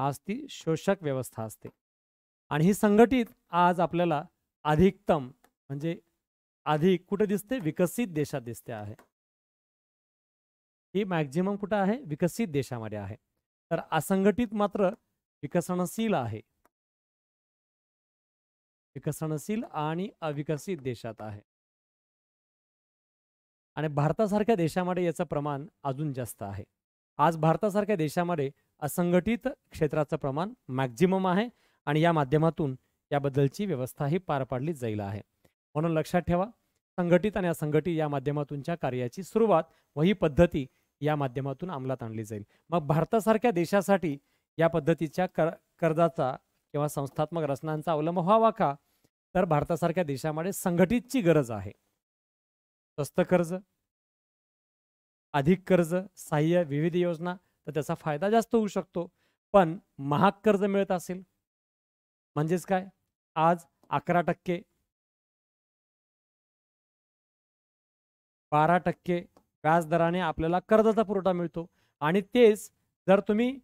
B: आज ती शोषक व्यवस्था असते आणि ही संघटित आज आपल्याला अधिकतम म्हणजे अधिक कुठे दिसते विकसित देशात दिसते आहे ही मॅक्झिमम कुठं आहे विकसित देशामध्ये आहे तर असंघटित मात्र विकसनशील आहे विकसनशील आणि अविकसित देशात आहे आणि भारतासारख्या देशामध्ये याचं प्रमाण अजून जास्त आहे आज भारतासारख्या देशामध्ये असंघटित क्षेत्राचं प्रमाण मॅक्झिमम आहे आणि या माध्यमातून याबद्दलची व्यवस्थाही पार पाडली जाईल आहे म्हणून लक्षात ठेवा संघटित आणि असंघटित या माध्यमातूनच्या कार्याची सुरुवात व ही पद्धती या माध्यमातून अंमलात आणली जाईल मग भारतासारख्या देशासाठी या पद्धतीच्या कर कर्जाचा किंवा संस्थात्मक रचनांचा अवलंब व्हावा का तर भारतासारख्या देशामध्ये संघटितची गरज आहे स्वस्त कर्ज अधिक कर्ज सहाय्य विविध योजना तर त्याचा फायदा जास्त होऊ शकतो पण
A: महाग कर्ज मिळत असेल म्हणजेच काय आज अकरा टक्के बारा टक्के व्याजदराने
B: आपल्याला कर्जाचा पुरवठा मिळतो आणि तेच जर तुम्ही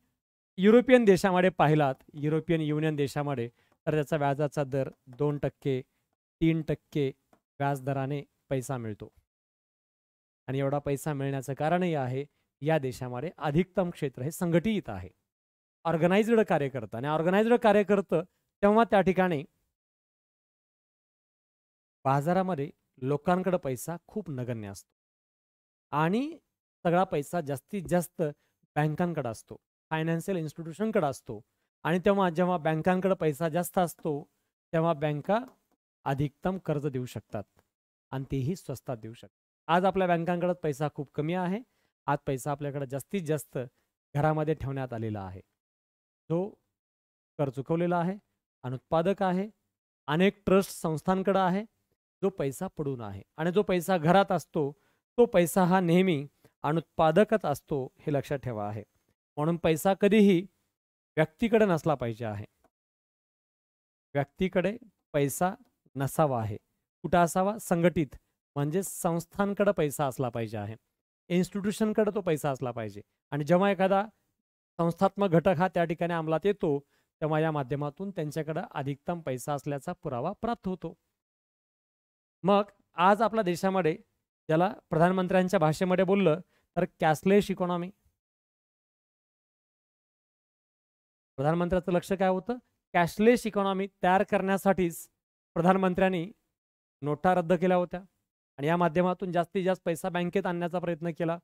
B: युरोपियन देशामध्ये पाहिलात युरोपियन युनियन देशामध्ये तर त्याचा व्याजाचा दर दोन टक्के तीन टक्के व्याजदराने पैसा मिळतो आणि एवढा पैसा मिळण्याचं कारणही आहे या देशामध्ये अधिकतम क्षेत्र हे संघटित आहे ऑर्गनाइज्ड कार्यकर्ता आणि ऑर्गनाइज्ड कार्यकर्तं तेव्हा त्या ठिकाणी बाजारामध्ये लोकांकडे पैसा खूप नगण्य असतो आणि सगळा पैसा जास्तीत जास्त बँकांकडे असतो फायनान्शियल इन्स्टिट्यूशनकडे असतो आणि तेव्हा जेव्हा बँकांकडे पैसा जास्त असतो तेव्हा बँका अधिकतम कर्ज देऊ शकतात आणि तेही स्वस्तात देऊ शकतात आज आपल्या बँकांकडे पैसा खूप कमी आहे आज पैसा आपल्याकडे जास्तीत जास्त घरामध्ये ठेवण्यात आलेला आहे जो कर चुकवलेला आहे अनुत्पादक आहे अनेक ट्रस्ट संस्थांकडं आहे जो पैसा पडून आहे आणि जो पैसा घरात असतो तो पैसा हा नेहमी अनुत्पादकच असतो हे लक्षात ठेवा आहे म्हणून पैसा कधीही व्यक्तीकडे नसला पाहिजे आहे व्यक्तीकडे पैसा नसावा आहे कुठं असावा संघटित म्हणजे संस्थांकडे पैसा असला पाहिजे आहे इन्स्टिट्यूशनकडं तो पैसा असला पाहिजे आणि जेव्हा एखादा संस्थात्मक घटक हा त्या ठिकाणी अंमलात येतो तेव्हा या माध्यमातून त्यांच्याकडे अधिकतम पैसा असल्याचा पुरावा प्राप्त होतो
A: मग आज आपल्या देशामध्ये ज्याला प्रधानमंत्र्यांच्या भाषेमध्ये बोललं तर कॅशलेस इकॉनॉमी
B: प्रधानमंत्र्याचं लक्ष काय होतं कॅशलेस इकॉनॉमी तयार करण्यासाठीच प्रधानमंत्र्यांनी नोटा रद्द केल्या होत्या आणि या माध्यमातून जास्तीत जास्त पैसा बँकेत आणण्याचा प्रयत्न केला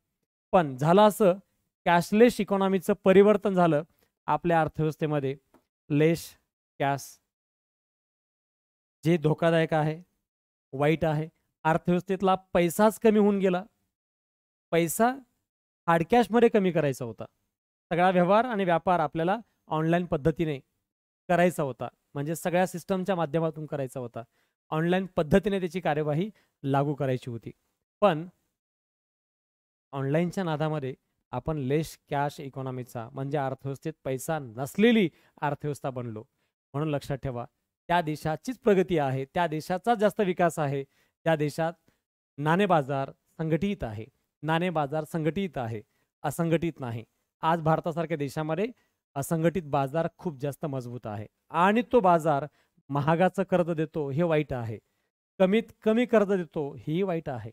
B: पण झालं असं कॅशलेस इकॉनॉमीचं परिवर्तन झालं आपल्या अर्थव्यवस्थेमध्ये लेश कॅस जे धोकादायक आहे वाईट आहे अर्थव्यवस्थेतला पैसाच कमी होऊन गेला पैसा हार्ड कॅशमध्ये कमी करायचा होता सगळा व्यवहार आणि व्यापार आपल्याला ऑनलाईन पद्धतीने करायचा होता म्हणजे सगळ्या सिस्टमच्या माध्यमातून करायचा होता ऑनलाईन पद्धतीने त्याची कार्यवाही लागू करायची होती पण ऑनलाईनच्या नादामध्ये आपण लेश कॅश इकॉनॉमीचा म्हणजे अर्थव्यवस्थेत पैसा नसलेली अर्थव्यवस्था बनलो म्हणून लक्षात ठेवा त्या देशाचीच प्रगती आहे त्या देशाचा जास्त विकास आहे त्या देशात नाणे बाजार संघटित आहे नाणे बाजार संघटित आहे असंघटित नाही आज भारतासारख्या देशामध्ये असंघटित बाजार खूप जास्त मजबूत आहे आणि तो बाजार महागाचं कर्ज देतो हे वाईट आहे कमीत कमी कर्ज देतो हेही वाईट आहे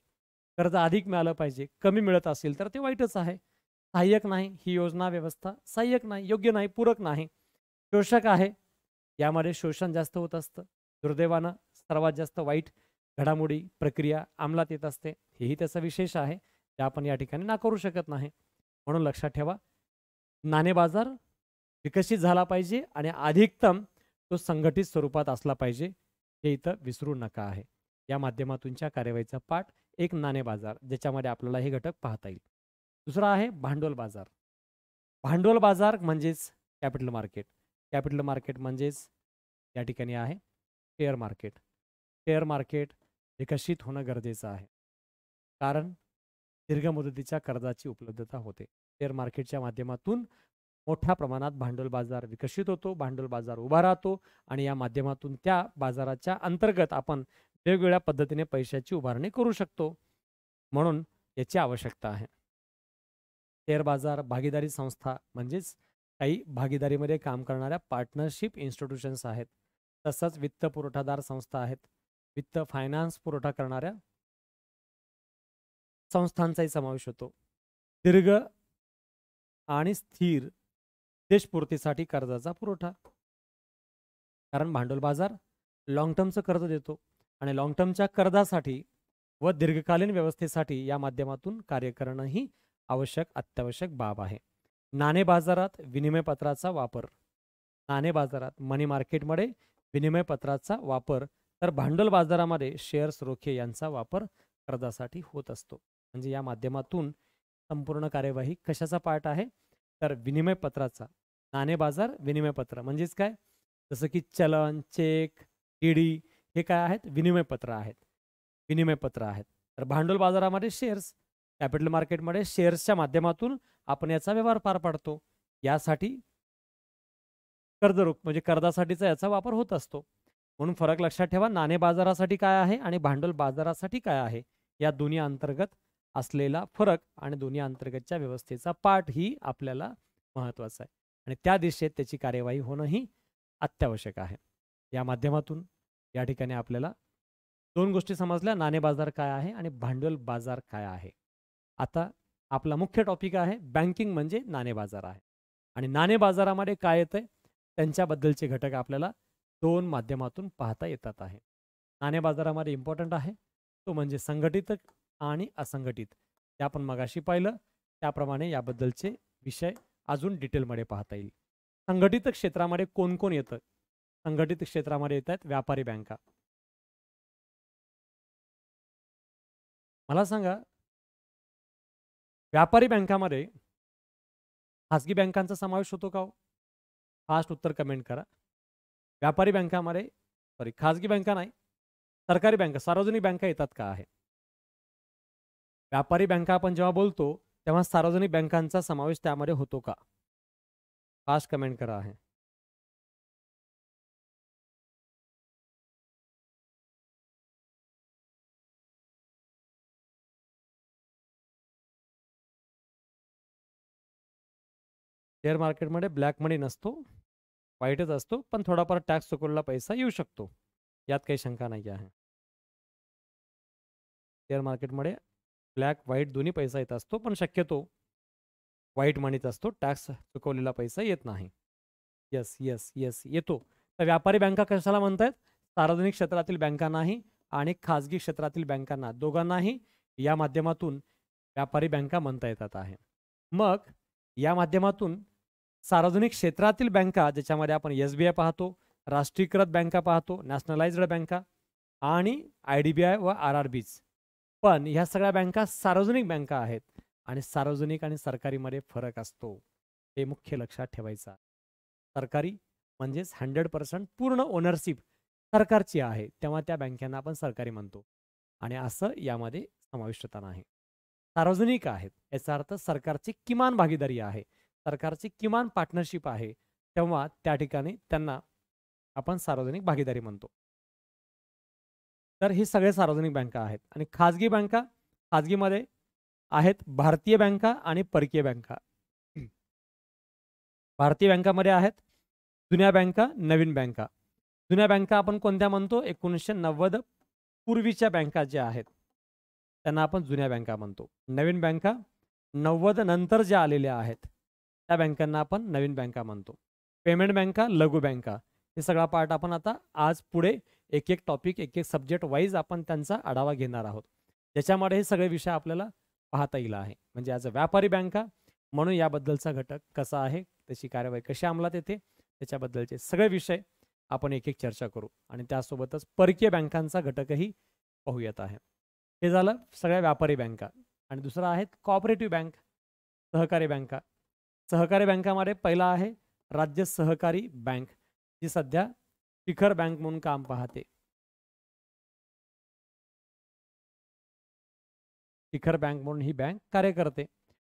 B: कर्ज अधिक मिळालं पाहिजे कमी मिळत असेल तर ते वाईटच आहे सहाय्यक नाही ही योजना व्यवस्था सहाय्यक नाही योग्य नाही पूरक नाही शोषक आहे यामध्ये शोषण जास्त होत असतं दुर्दैवानं सर्वात जास्त वाईट घडामोडी प्रक्रिया अंमलात येत असते हेही त्याचा विशेष आहे जे आपण या ठिकाणी नाकारू शकत नाही म्हणून लक्षात ठेवा नाणे बाजार विकसित झाला पाहिजे आणि अधिकतम तो संघटित स्वरूपात असला पाहिजे हे इथं विसरू नका आहे या माध्यमातूनच्या कार्यवाहीचा पाठ एक नाणे बाजार ज्याच्यामध्ये आपल्याला हे घटक पाहता येईल दुसरा आहे भांडवल बाजार भांडवल बाजार म्हणजेच कॅपिटल मार्केट कॅपिटल मार्केट म्हणजेच या ठिकाणी आहे शेअर मार्केट शेअर मार्केट विकसित होणं गरजेचं आहे कारण दीर्घ मुदतीच्या कर्जाची उपलब्धता होते शेअर मार्केटच्या माध्यमातून मोठ्या प्रमाणात भांडवल बाजार विकसित होतो भांडवल बाजार उभा राहतो आणि या माध्यमातून त्या बाजाराच्या अंतर्गत आपण वेगवेगळ्या पद्धतीने पैशाची उभारणी करू शकतो म्हणून याची आवश्यकता आहे शेअर बाजार भागीदारी संस्था म्हणजेच काही भागीदारीमध्ये काम करणाऱ्या पार्टनरशिप इन्स्टिट्यूशन्स आहेत तसंच वित्त पुरवठादार संस्था आहेत वित्त फायनान्स पुरवठा करणाऱ्या संस्थांचाही समावेश होतो दीर्घ आणि स्थिर देशपूर्तीसाठी कर्जाचा पुरवठा कारण भांडवल बाजार लॉंग टर्मचं कर्ज देतो आणि लॉंग टर्मच्या कर्जासाठी व दीर्घकालीन व्यवस्थेसाठी या माध्यमातून कार्य करणंही आवश्यक अत्यावश्यक बाब आहे नाणे बाजारात विनिमय पत्राचा वापर नाणे बाजारात मनी मार्केटमध्ये विनिमय पत्राचा वापर तर भांडवल बाजारामध्ये शेअर्स रोखे यांचा वापर कर्जासाठी होत असतो म्हणजे या माध्यमातून संपूर्ण कार्यवाही कशाचा पार्ट आहे तर विनिमय पत्राचा नाणे बाजार विनिमय पत्र म्हणजेच काय जसं की चलन चेक ईडी हे काय आहेत विनिमय पत्र आहेत विनिमय पत्र आहेत तर भांडवल बाजारामध्ये शेअर्स कॅपिटल मार्केटमध्ये शेअर्सच्या माध्यमातून आपण याचा व्यवहार पार पाडतो यासाठी कर्जरोख म्हणजे कर्जासाठीचा याचा वापर होत असतो म्हणून फरक लक्षात ठेवा नाणे बाजारासाठी काय आहे आणि भांडवल बाजारासाठी काय आहे या दोन्ही अंतर्गत असलेला फरक आणि दोन्ही अंतर्गतच्या व्यवस्थेचा पाठ ही आपल्याला महत्त्वाचा आहे आणि त्या दिशेत त्याची कार्यवाही होणंही अत्यावश्यक आहे या माध्यमातून या ठिकाणी आपल्याला दोन गोष्टी समजल्या नाणे बाजार काय आहे आणि भांडवल बाजार काय आहे आता आपला मुख्य टॉपिक आहे बँकिंग म्हणजे नाणे बाजार आहे आणि नाणे बाजारामध्ये काय येतंय त्यांच्याबद्दलचे घटक आपल्याला दोन माध्यमातून पाहता येतात आहे नाणे बाजारामध्ये इम्पॉर्टंट आहे तो म्हणजे संघटित आणि असंघटित ते आपण मगाशी पाहिलं त्याप्रमाणे याबद्दलचे विषय अजून डिटेलमध्ये पाहता येईल संघटित
A: क्षेत्रामध्ये कोण कोण येतं संघटित क्षेत्रामध्ये येत आहेत व्यापारी बँका मला सांगा व्यापारी बँकामध्ये खाजगी बँकांचा समावेश होतो का हो?
B: फास्ट उत्तर कमेंट करा व्यापारी बँकामध्ये सॉरी खाजगी बँका नाही सरकारी बँका सार्वजनिक बँका येतात का आहे व्यापारी बँका आपण जेव्हा बोलतो
A: तेव्हा सार्वजनिक बँकांचा समावेश त्यामध्ये होतो का फास्ट कमेंट करा आहे शेअर मार्केटमध्ये ब्लॅक मनी नसतो
B: व्हाईटच असतो पण थोडाफार टॅक्स चुकवलेला पैसा येऊ शकतो यात काही शंका नाही आहे शेअर मार्केटमध्ये ब्लॅक व्हाईट दोन्ही पैसा येत असतो पण शक्यतो व्हाईट मनीच असतो टॅक्स चुकवलेला पैसा येत नाही येस येस येस येतो तर व्यापारी बँका कशाला म्हणतात सार्वजनिक क्षेत्रातील बँकांनाही आणि खाजगी क्षेत्रातील बँकांना दोघांनाही या माध्यमातून व्यापारी बँका म्हणता येतात आहे मग या माध्यमातून सार्वजनिक क्षेत्रातील बँका ज्याच्यामध्ये आपण एस बी आय पाहतो राष्ट्रीयकृत बँका पाहतो नॅशनलाइज्ड बँका आणि आय डी बी आय व आर आर बीज पण ह्या सगळ्या बँका सार्वजनिक बँका आहेत आणि सार्वजनिक आणि मध्ये फरक असतो हे मुख्य लक्षात ठेवायचा सरकारी म्हणजेच हंड्रेड पर्सेंट पूर्ण ओनरशिप सरकारची आहे तेव्हा त्या बँकांना आपण सरकारी म्हणतो आणि असं यामध्ये समाविष्टता नाही सार्वजनिक आहेत याचा अर्थ सरकारची किमान भागीदारी आहे सरकारची किमान पार्टनरशिप आहे तेव्हा त्या ठिकाणी त्यांना आपण सार्वजनिक भागीदारी म्हणतो तर हे सगळे सार्वजनिक बँका आहेत आणि खाजगी बँका खाजगीमध्ये आहेत भारतीय बँका आणि परकीय बँका भारतीय बँकामध्ये आहेत जुन्या बँका नवीन बँका जुन्या बँका आपण कोणत्या म्हणतो एकोणीसशे नव्वद पूर्वीच्या बँका ज्या आहेत त्यांना आपण जुन्या बँका म्हणतो नवीन बँका नव्वद नंतर ज्या आलेल्या आहेत त्या बँकांना आपण नवीन बँका म्हणतो पेमेंट बँका लघु बँका हे सगळा पार्ट आपण आता आज पुढे एक एक टॉपिक एक एक सब्जेक्ट वाईज आपण त्यांचा आढावा घेणार आहोत ज्याच्यामध्ये हे सगळे विषय आपल्याला पाहता येईल आहे म्हणजे ॲज अ व्यापारी बँका म्हणून याबद्दलचा घटक कसा आहे त्याची कार्यवाही कशी अंमलात येते त्याच्याबद्दलचे सगळे विषय आपण एक एक चर्चा करू आणि त्यासोबतच परकीय बँकांचा घटकही पाहू येत आहे हे झालं सगळ्या व्यापारी बँका आणि दुसरं आहेत कॉपरेटिव्ह बँक सहकारी बँका सहकारी बँकामध्ये पहिला आहे राज्य सहकारी
A: बँक जी सध्या शिखर बँक म्हणून काम पाहते शिखर बँक म्हणून ही बँक कार्य करते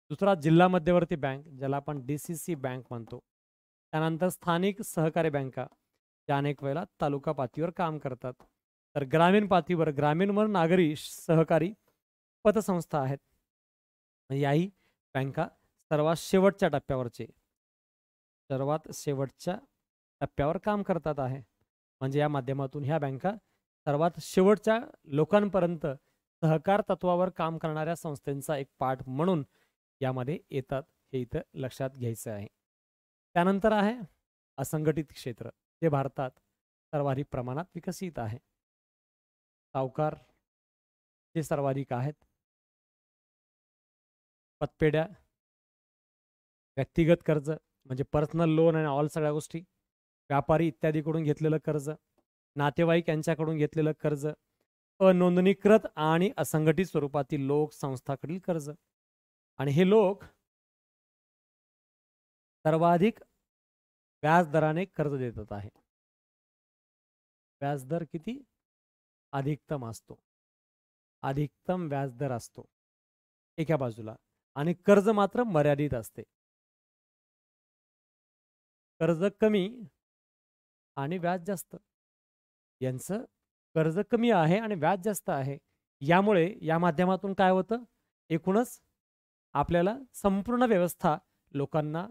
B: दुसरा जिल्हा मध्यवर्ती बँक ज्याला आपण डी सी सी बँक म्हणतो त्यानंतर स्थानिक सहकारी बँका ज्या अनेक वेळेला तालुका पातळीवर काम करतात तर ग्रामीण पातळीवर ग्रामीणवर नागरी सहकारी पतसंस्था आहेत याही बँका सर्वात शेवटच्या टप्प्यावरचे सर्वात शेवटच्या टप्प्यावर काम करतात आहे म्हणजे या माध्यमातून ह्या बँका सर्वात शेवटच्या लोकांपर्यंत सहकार तत्वावर काम करणाऱ्या संस्थेचा एक पाठ म्हणून यामध्ये येतात हे इथं लक्षात घ्यायचं आहे त्यानंतर आहे असंघटित क्षेत्र जे भारतात सर्वाधिक प्रमाणात विकसित आहे सावकार जे सर्वाधिक आहेत पतपेड्या व्यक्तिगत कर्ज म्हणजे पर्सनल लोन आणि ऑल सगळ्या गोष्टी व्यापारी इत्यादीकडून घेतलेलं कर्ज नातेवाईक यांच्याकडून घेतलेलं कर्ज अनोंदणीकृत आणि असंघटित स्वरूपातील लोक संस्थाकडील कर्ज आणि
A: हे लोक सर्वाधिक व्याजदराने कर्ज देतात आहे व्याजदर किती अधिकतम
B: असतो अधिकतम व्याजदर असतो एका बाजूला आणि
A: कर्ज मात्र मर्यादित असते कर्ज कमी आणि व्याज जास्त यांचं कर्ज कमी आहे
B: आणि व्याज जास्त आहे यामुळे या माध्यमातून काय होतं एकूणच आपल्याला संपूर्ण व्यवस्था लोकांना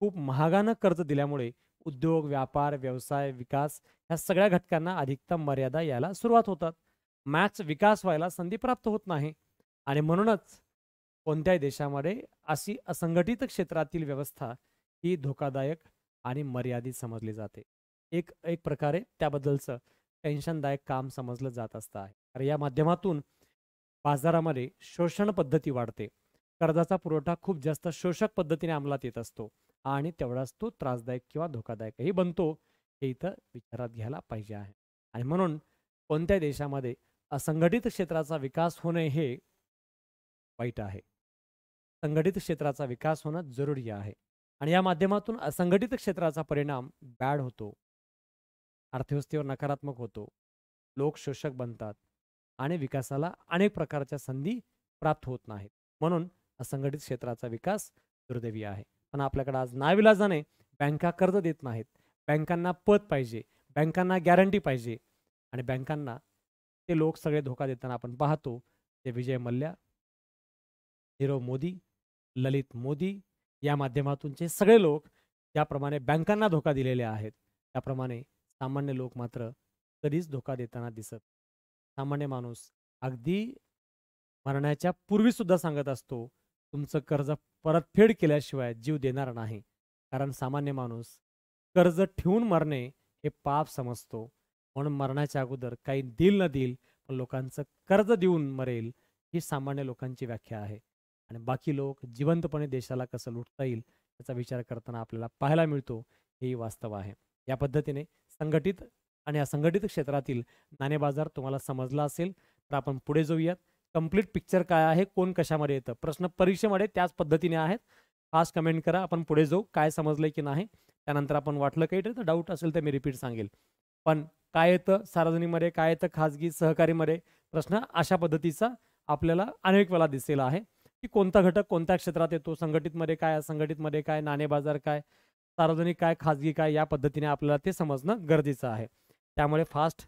B: खूप महागानं कर्ज दिल्यामुळे उद्योग व्यापार व्यवसाय विकास ह्या सगळ्या घटकांना अधिकतम मर्यादा यायला सुरुवात होतात मॅक्स विकास व्हायला संधी प्राप्त होत नाही आणि म्हणूनच कोणत्याही देशामध्ये अशी असंघटित क्षेत्रातील व्यवस्था ही धोकादायक आणि मर्यादित समजले जाते एक एक प्रकारे त्याबद्दलचं टेन्शनदायक काम समजलं जात असतं आहे कारण या माध्यमातून बाजारामध्ये शोषण पद्धती वाढते कर्जाचा पुरवठा खूप जास्त शोषक पद्धतीने अंमलात येत असतो आणि तेवढाच तो त्रासदायक किंवा धोकादायकही बनतो हे इथं विचारात घ्यायला पाहिजे आहे आणि म्हणून कोणत्या देशामध्ये असंघटित क्षेत्राचा विकास होणे हे वाईट आहे संघटित क्षेत्राचा विकास होणं जरुरी आहे आणि या माध्यमातून असंघटित क्षेत्राचा परिणाम बॅड होतो अर्थव्यवस्थेवर नकारात्मक होतो लोक शोषक बनतात आणि विकासाला अनेक प्रकारच्या संधी प्राप्त होत नाहीत म्हणून असंघटित क्षेत्राचा विकास दुर्दैवी आहे पण आपल्याकडे आज नाविलाजाने बँका कर्ज देत नाहीत बँकांना पद पाहिजे बँकांना गॅरंटी पाहिजे आणि बँकांना ते लोक सगळे धोका देताना आपण पाहतो ते विजय मल्ल्या नीरव मोदी ललित मोदी या माध्यमातूनचे सगळे लोक ज्याप्रमाणे बँकांना धोका दिलेले आहेत त्याप्रमाणे सामान्य लोक मात्र कधीच धोका देताना दिसत सामान्य माणूस अगदी मरण्याच्या पूर्वीसुद्धा सांगत असतो तुमचं कर्ज परतफेड केल्याशिवाय जीव देणार नाही कारण सामान्य माणूस कर्ज ठेवून मरणे हे पाप समजतो म्हणून मरणाच्या अगोदर काही दिल न देईल पण लोकांचं कर्ज देऊन मरेल ही सामान्य लोकांची व्याख्या आहे आणि बाकी लोक जिवंतपणे देशाला कसं लुटता येईल याचा विचार करताना आपल्याला पाहायला मिळतो हे वास्तव आहे या पद्धतीने संघटित आणि असंघटित क्षेत्रातील नाणेबाजार तुम्हाला समजला असेल तर आपण पुढे जाऊयात कम्प्लीट पिक्चर काय आहे कोण कशामध्ये येतं प्रश्न परीक्षेमध्ये त्याच पद्धतीने आहेत फास्ट कमेंट करा आपण पुढे जाऊ काय समजलं की नाही त्यानंतर आपण वाटलं काही तर डाऊट असेल तर मी रिपीट सांगेल पण काय येतं सार्वजनिकमध्ये काय येतं खाजगी सहकारीमध्ये प्रश्न अशा पद्धतीचा आपल्याला अनेक वेळा दिसेल आहे की कोणता घटक कोणत्या क्षेत्रात येतो संघटितमध्ये काय असंघटितमध्ये काय नाणे बाजार काय सार्वजनिक काय खाजगी काय या पद्धतीने आपल्याला ते समजणं गरजेचं आहे त्यामुळे फास्ट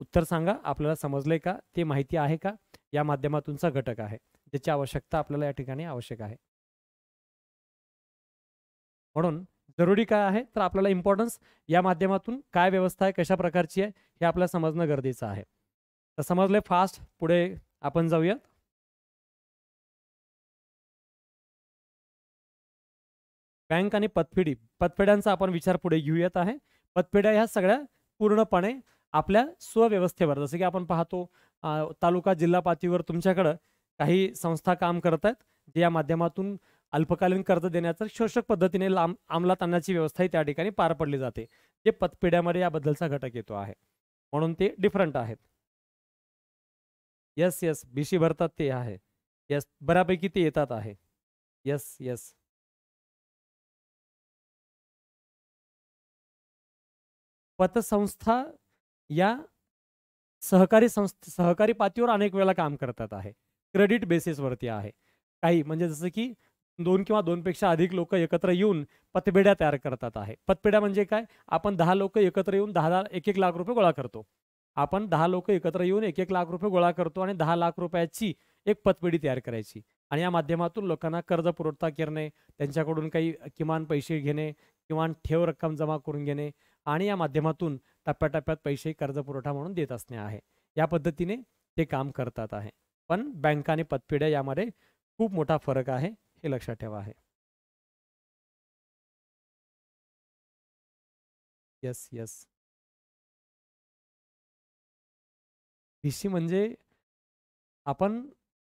B: उत्तर सांगा आपल्याला समजलंय का ते माहिती आहे का या माध्यमातूनचा घटक आहे ज्याची आवश्यकता आपल्याला या ठिकाणी आवश्यक आहे म्हणून जरुरी काय आहे तर आपल्याला इम्पॉर्टन्स या माध्यमातून काय व्यवस्था आहे कशा प्रकारची आहे हे आपल्याला समजणं गरजेचं आहे तर
A: समजले फास्ट पुढे आपण जाऊयात बँक आणि पतफेडी पतफेड्यांचा आपण विचार पुढे घेऊयात
B: आहे पतफेड्या ह्या सगळ्या पूर्णपणे आपल्या स्वव्यवस्थेवर जसं की आपण पाहतो तालुका जिल्हा पातळीवर तुमच्याकडं काही संस्था काम करत आहेत जे या माध्यमातून अल्पकालीन कर्ज देण्याचं शोषक पद्धतीने लांब अंमलात आणण्याची व्यवस्थाही त्या ठिकाणी पार पडली जाते जे पतपिढ्यामध्ये याबद्दलचा घटक येतो आहे म्हणून ते डिफरंट आहेत
A: यस यस बीशी भरतात ते आहे यस बऱ्यापैकी ते येतात आहे यस यस पतसंस्था या सहकारी संस्था
B: सहकारी पातळीवर अनेक वेळा काम करतात आहे क्रेडिट बेसिसवरती आहे काही म्हणजे जसं की दोन किंवा दोनपेक्षा अधिक लोक एकत्र येऊन पतपेढ्या तयार करतात आहे पतपेढ्या म्हणजे काय आपण दहा लोक एकत्र येऊन दहा दहा एक एक लाख रुपये गोळा करतो आपण दहा लोक एकत्र येऊन एक एक लाख रुपये गोळा करतो आणि दहा लाख रुपयाची एक पतपेढी तयार करायची आणि या माध्यमातून लोकांना कर्ज पुरवठा करणे त्यांच्याकडून काही किमान पैसे घेणे किमान ठेव रक्कम जमा करून घेणे आणि या माध्यमातून टप्प्याटप्प्यात पैसे कर्ज पुरवठा म्हणून देत असणे आहे या पद्धतीने ते काम करतात आहे पण बँका आणि पतपिढ्या यामध्ये खूप मोठा फरक आहे
A: हे लक्षात ठेवा आहे यस यस भिशी म्हणजे आपण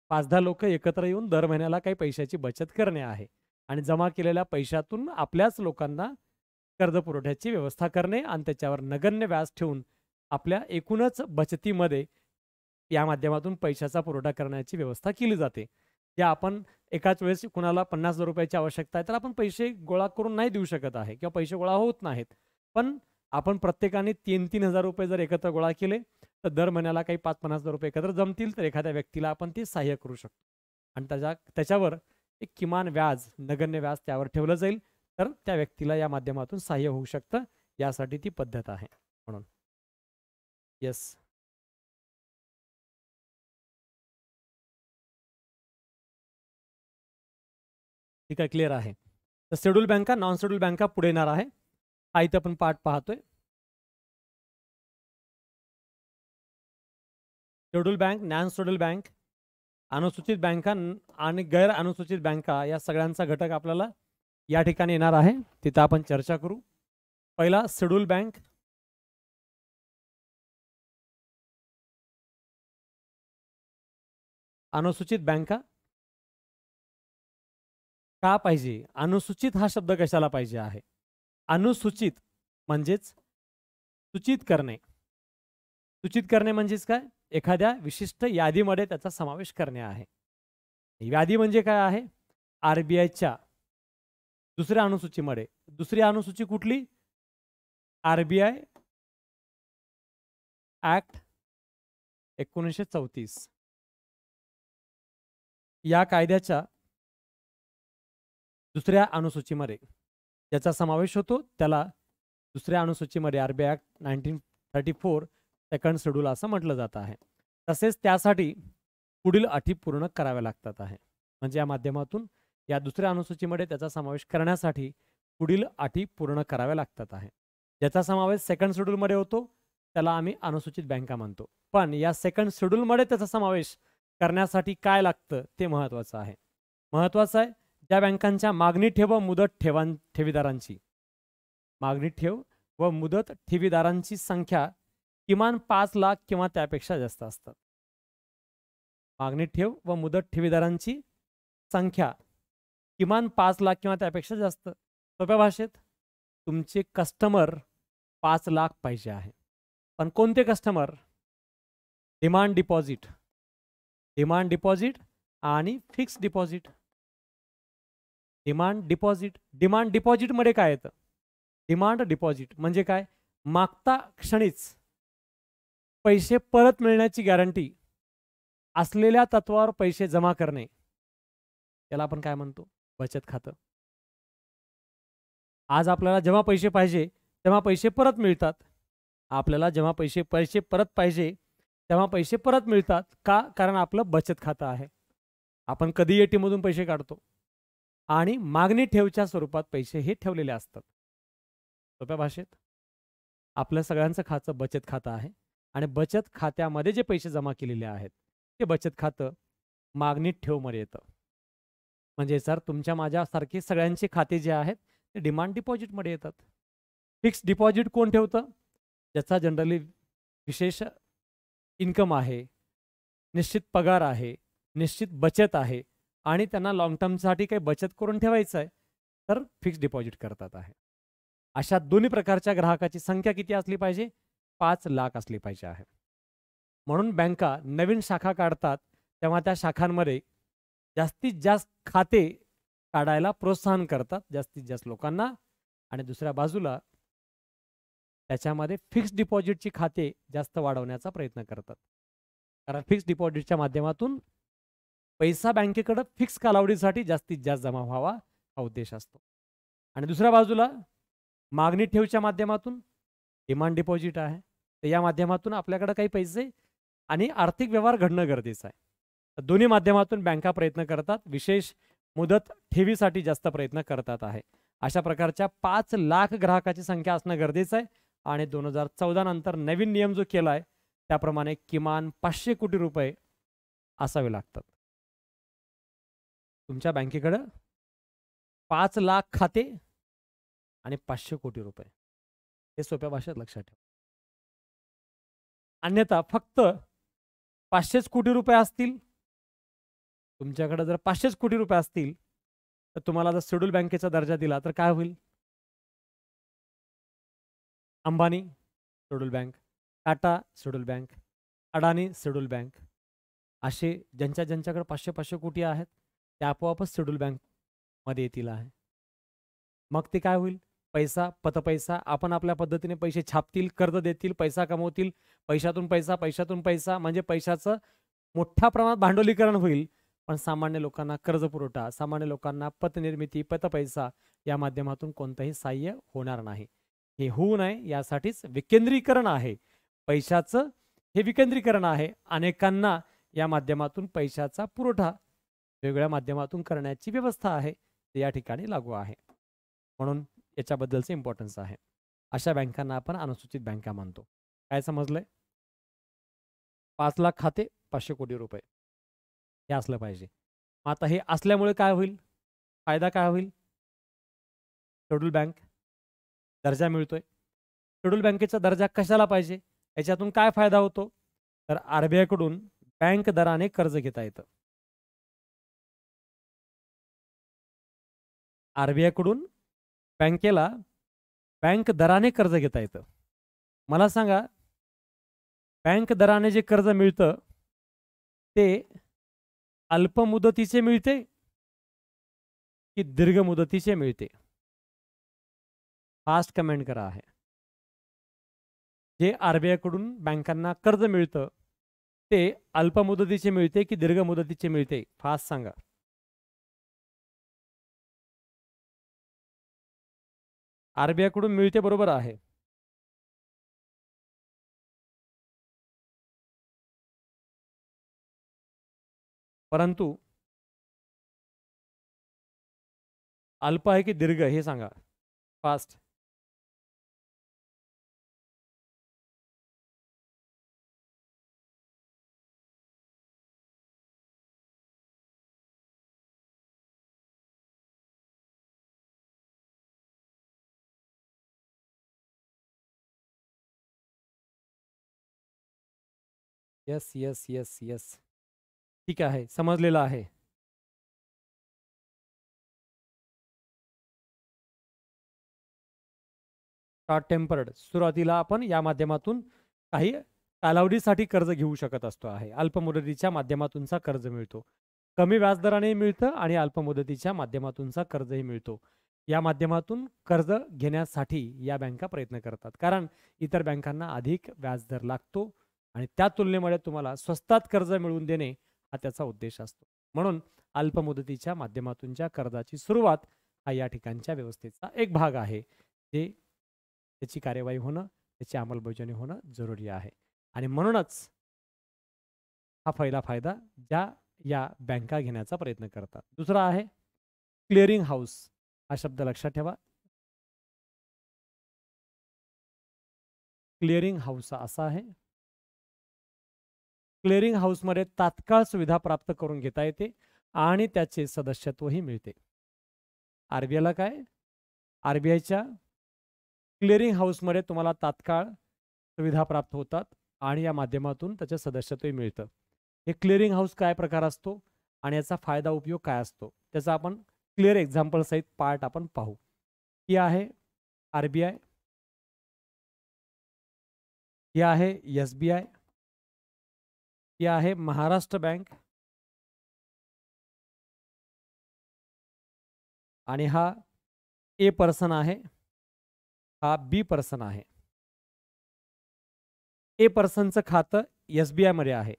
A: पाच दहा लोक एकत्र येऊन दर महिन्याला काही पैशाची
B: बचत करणे आहे आणि जमा केलेल्या पैशातून आपल्याच लोकांना कर्ज पुरवठ्याची व्यवस्था करणे आणि त्याच्यावर नगण्य व्याज ठेवून आपल्या एकूणच बचतीमध्ये या माध्यमातून पैशाचा पुरवठा करण्याची व्यवस्था केली जाते या आपण एकाच वेळेस कुणाला पन्नास हजार रुपयाची आवश्यकता आहे तर आपण पैसे गोळा करून नाही देऊ शकत आहे किंवा पैसे गोळा होत नाहीत पण आपण प्रत्येकाने तीन तीन हजार रुपये जर एकत्र गोळा केले तर दर महिन्याला काही पाच पन्नास हजार रुपये एकत्र जमतील तर एखाद्या व्यक्तीला आपण ते सहाय्य करू शकतो आणि त्याच्या त्याच्यावर एक किमान व्याज नगण्य व्याज त्यावर ठेवलं जाईल तर त्या व्यक्तीला या माध्यमातून सहाय्य होऊ शकतं
A: यासाठी ती पद्धत आहे म्हणून येस ठीक आहे क्लिअर आहे तर शेड्यूल बँका नॉन शेड्यूल बँका पुढे येणार आहे हा इथं आपण पाठ पाहतोय schedule bank non schedule bank अनुसूचित बँका आणि गैर अनुसूचित बँका या सगळ्यांचा घटक आपल्याला या ठिकाणी येणार आहे तिथं आपण चर्चा करू पहिला शेड्यूल बँक अनुसूचित बँका का पाहिजे अनुसूचित हा शब्द कशाला पाहिजे आहे अनुसूचित
B: म्हणजेच सूचित करणे सूचित करणे म्हणजेच काय एखाद्या विशिष्ट यादीमध्ये त्याचा समावेश करणे आहे यादी म्हणजे काय आहे
A: आरबीआयच्या दुसऱ्या अनुसूचीमध्ये दुसरी अनुसूची कुठली आरबीआय ऍक्ट एकोणीसशे चौतीस या कायद्याच्या दुसऱ्या अनुसूचीमध्ये ज्याचा समावेश होतो त्याला
B: दुसऱ्या अनुसूचीमध्ये RBI act nineteen thirty four second schedule असं म्हटलं जात आहे तसेच त्यासाठी पुढील अटी पूर्ण कराव्या लागतात आहे म्हणजे या माध्यमातून या दुसऱ्या अनुसूचीमध्ये त्याचा समावेश करण्यासाठी पुढील अटी पूर्ण कराव्या लागतात आहे ज्याचा समावेश सेकंड शेड्यूलमध्ये होतो त्याला आम्ही अनुसूचित बँका म्हणतो पण या सेकंड शेड्यूलमध्ये त्याचा समावेश करण्यासाठी काय लागतं ते महत्त्वाचं आहे महत्त्वाचं आहे ज्या बँकांच्या मागणी ठेव व मुदत ठेवां ठेवीदारांची मागणी ठेव व मुदत ठेवीदारांची संख्या किमान पाच लाख किंवा त्यापेक्षा जास्त असतात मागणी ठेव व मुदत ठेवीदारांची संख्या किमान पाच लाख किंवा त्यापेक्षा जास्त सोप्या भाषेत तुमचे कस्टमर पाच लाख पाहिजे आहे पण कोणते customer demand deposit demand deposit आणि fix deposit demand deposit demand डिपॉझिटमध्ये काय येतं डिमांड डिपॉझिट म्हणजे काय मागता क्षणीच पैसे परत मिळण्याची गॅरंटी असलेल्या तत्वावर पैसे जमा करणे याला आपण काय म्हणतो बचत खातं आज आपल्याला जेव्हा पैसे पाहिजे तेव्हा पैसे परत मिळतात आपल्याला जेव्हा पैसे पैसे परत पाहिजे तेव्हा पैसे परत मिळतात का कारण आपलं बचत खातं आहे आपण कधी मधून पैसे काढतो आणि मागणी ठेवच्या स्वरूपात पैसे हे ठेवलेले असतात सोप्या भाषेत आपल्या सगळ्यांचं खातं बचत खातं आहे आणि बचत खात्यामध्ये जे पैसे जमा केलेले आहेत ते बचत खातं मागणी ठेवमध्ये येतं म्हणजे सर तुमच्या माझ्यासारखे सगळ्यांचे खाते जे आहेत ते डिमांड डिपॉझिटमध्ये येतात फिक्स्ड डिपॉझिट कोण ठेवतं ज्याचा जनरली विशेष इन्कम आहे निश्चित पगार आहे निश्चित बचत आहे आणि त्यांना लाँग टर्मसाठी काही बचत करून ठेवायचं आहे तर फिक्स्ड डिपॉझिट करतात आहे अशा दोन्ही प्रकारच्या ग्राहकाची संख्या किती असली पाहिजे पाच लाख असली पाहिजे आहे म्हणून बँका नवीन शाखा काढतात तेव्हा त्या शाखांमध्ये जास्तीत जास्त खाते काढायला प्रोत्साहन करतात जास्तीत जास्त लोकांना आणि दुसऱ्या बाजूला त्याच्यामध्ये फिक्स्ड डिपॉझिटची खाते जास्त वाढवण्याचा प्रयत्न करतात कारण फिक्स डिपॉझिटच्या माध्यमातून पैसा बँकेकडं फिक्स कालावधीसाठी जास्तीत जास्त जमा व्हावा हा उद्देश असतो आणि दुसऱ्या बाजूला मागणी ठेवच्या माध्यमातून डिमांड डिपॉझिट आहे तर या माध्यमातून आपल्याकडं काही पैसे आणि आर्थिक व्यवहार घडणं गरजेचं आहे दोन्ही माध्यमातून बँका प्रयत्न करतात विशेष मुदत ठेवीसाठी जास्त प्रयत्न करतात आहे अशा प्रकारच्या पाच लाख ग्राहकाची संख्या असणं गरजेचं आहे आणि दोन हजार चौदा नंतर नवीन नियम जो केला आहे त्याप्रमाणे किमान पाचशे
A: कोटी रुपये असावे लागतात तुमच्या बँकेकडं पाच लाख खाते आणि पाचशे कोटी रुपये हे सोप्या भाषेत लक्षात ठेवा अन्यथा फक्त पाचशेच कोटी रुपये असतील तुमच्याकडे जर पाचशेच कोटी रुपये असतील
B: तर तुम्हाला जर शेड्यूल बँकेचा दर्जा दिला तर काय होईल Ambani schedule bank Tata schedule bank Adani schedule bank असे ज्यांच्या ज्यांच्याकडे पाचशे पाचशे कोटी आहेत ते आपोआपच शेड्यूल बँकमध्ये येतील आहे मग ते काय होईल पैसा पतपैसा आपण आपल्या पद्धतीने पैसे छापतील कर्ज देतील पैसा कमवतील पैशातून पैसा पैशातून पैसा म्हणजे पैशाचं मोठ्या प्रमाणात भांडवलीकरण होईल पण सामान्य लोकांना कर्ज पुरवठा सामान्य लोकांना पतनिर्मिती पत पैसा या माध्यमातून कोणतंही सहाय्य होणार नाही हे होऊ नये यासाठीच विकेंद्रीकरण आहे पैशाचं हे विकेंद्रीकरण आहे अनेकांना या माध्यमातून पैशाचा पुरवठा वेगळ्या माध्यमातून करण्याची व्यवस्था आहे ते या ठिकाणी लागू आहे म्हणून याच्याबद्दलचं इम्पॉर्टन्स आहे अशा बँकांना आपण अनुसूचित बँका मानतो काय समजलंय पाच लाख खाते पाचशे कोटी रुपये हे असलं पाहिजे
A: आता हे असल्यामुळे काय होईल फायदा काय होईल शेड्यूल बँक दर्जा मिळतोय
B: शेड्यूल बँकेचा दर्जा कशाला पाहिजे याच्यातून काय फायदा होतो तर आर बी आयकडून
A: बँक दराने कर्ज घेता येतं आयकडून बँकेला बँक दराने कर्ज घेता येतं मला सांगा बँक दराने जे कर्ज मिळतं ते अल्प मुदतीचे मिळते की दीर्घ मुदतीचे मिळते फास्ट कमेंट करा आहे
B: जे आरबीआयकडून बँकांना कर्ज मिळतं ते
A: अल्प मुदतीचे मिळते की दीर्घ मुदतीचे मिळते फास्ट सांगा आरबीआयकडून कडून मिळते बरोबर आहे परंतु अल्प है कि दीर्घ है सांगा fast yes yes yes yes ठीक आहे समजलेलं आहे शॉर्ट टेम्पर्ड सुरुवातीला आपण या माध्यमातून काही कालावधीसाठी कर्ज घेऊ शकत असतो आहे
B: अल्पमुदतीच्या माध्यमातूनचा कर्ज मिळतो कमी व्याजदराने मिळतं आणि अल्पमुदतीच्या माध्यमातूनचा कर्जही मिळतो या माध्यमातून कर्ज घेण्यासाठी या बँका प्रयत्न करतात कारण इतर बँकांना अधिक व्याजदर लागतो आणि त्या तुलनेमध्ये तुम्हाला स्वस्तात कर्ज मिळवून देणे हा त्याचा उद्देश असतो म्हणून अल्पमुदतीच्या माध्यमातून ज्या कर्जाची सुरुवात हा या ठिकाणच्या व्यवस्थेचा एक भाग आहे जे त्याची कार्यवाही होणं त्याची अंमलबजावणी होणं जरुरी आहे आणि म्हणूनच हा पहिला फायदा ज्या या बँका घेण्याचा प्रयत्न करतात दुसरा आहे
A: क्लिअरिंग हाऊस हा शब्द लक्षात ठेवा क्लिअरिंग हाऊस असा आहे क्लिअरिंग
B: हाऊसमध्ये तात्काळ सुविधा प्राप्त करून घेता येते आणि त्याचे सदस्यत्वही मिळते आरबीआयला काय आरबीआयच्या क्लिअरिंग हाऊसमध्ये तुम्हाला तात्काळ सुविधा प्राप्त होतात आणि या माध्यमातून त्याचे सदस्यत्वही मिळतं हे क्लिअरिंग हाऊस काय प्रकार असतो आणि याचा फायदा उपयोग काय असतो त्याचा आपण
A: क्लिअर एक्झाम्पल सहित पार्ट आपण पाहू ही आहे आर बी आय ही आहे एस बी आय आहे महाराष्ट्र बँक आणि हा ए पर्सन आहे हा बी पर्सन आहे ए पर्सनचं खातं एस बी आहे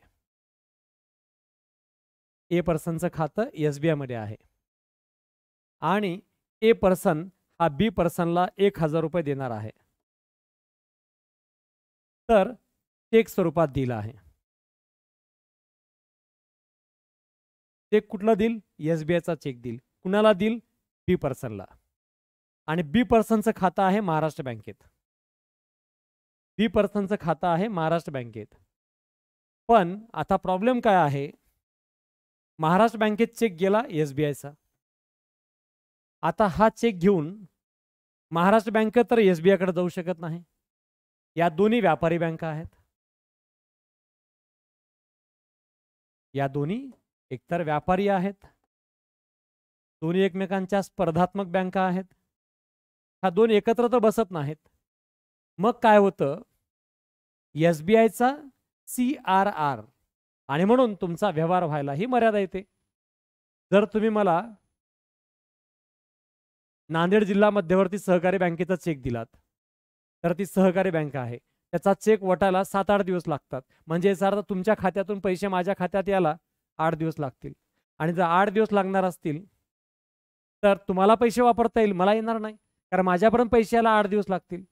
A: ए पर्सनचं खातं एस बी आहे
B: आणि ए पर्सन हा बी पर्सनला एक हजार रुपये देणार आहे
A: तर चेक स्वरूपात दिला आहे चेक कुठला देईल एस बी आयचा चेक देईल कुणाला
B: देईल बी पर्सनला आणि बी पर्सनचं खातं आहे महाराष्ट्र बँकेत बी पर्सनचं खातं आहे महाराष्ट्र बँकेत पण आता प्रॉब्लेम काय आहे महाराष्ट्र बँकेत चेक गेला एस बी आयचा
A: आता हा चेक घेऊन महाराष्ट्र बँक तर एस बी आयकडे जाऊ शकत नाही या दोन्ही व्यापारी बँका आहेत या दोन्ही एकतर व्यापारी आहेत दोन्ही
B: एकमेकांच्या स्पर्धात्मक बँका आहेत हा दोन एकत्र तर बसत नाहीत मग काय होतं एस बी आयचा सी आर आर आणि म्हणून तुमचा व्यवहार व्हायला ही मर्यादा येते जर तुम्ही मला नांदेड जिल्हा मध्यवर्ती सहकारी बँकेचा चेक दिलात तर ती सहकारी बँक आहे त्याचा चेक वटायला सात आठ दिवस लागतात म्हणजे याचा अर्थ तुमच्या खात्यातून पैसे माझ्या खात्यात याला आठ दिवस लागतील आणि जर आठ दिवस लागणार असतील तर तुम्हाला पैसे वापरता येईल मला येणार नाही कारण माझ्यापर्यंत पैसे यायला आठ दिवस लागतील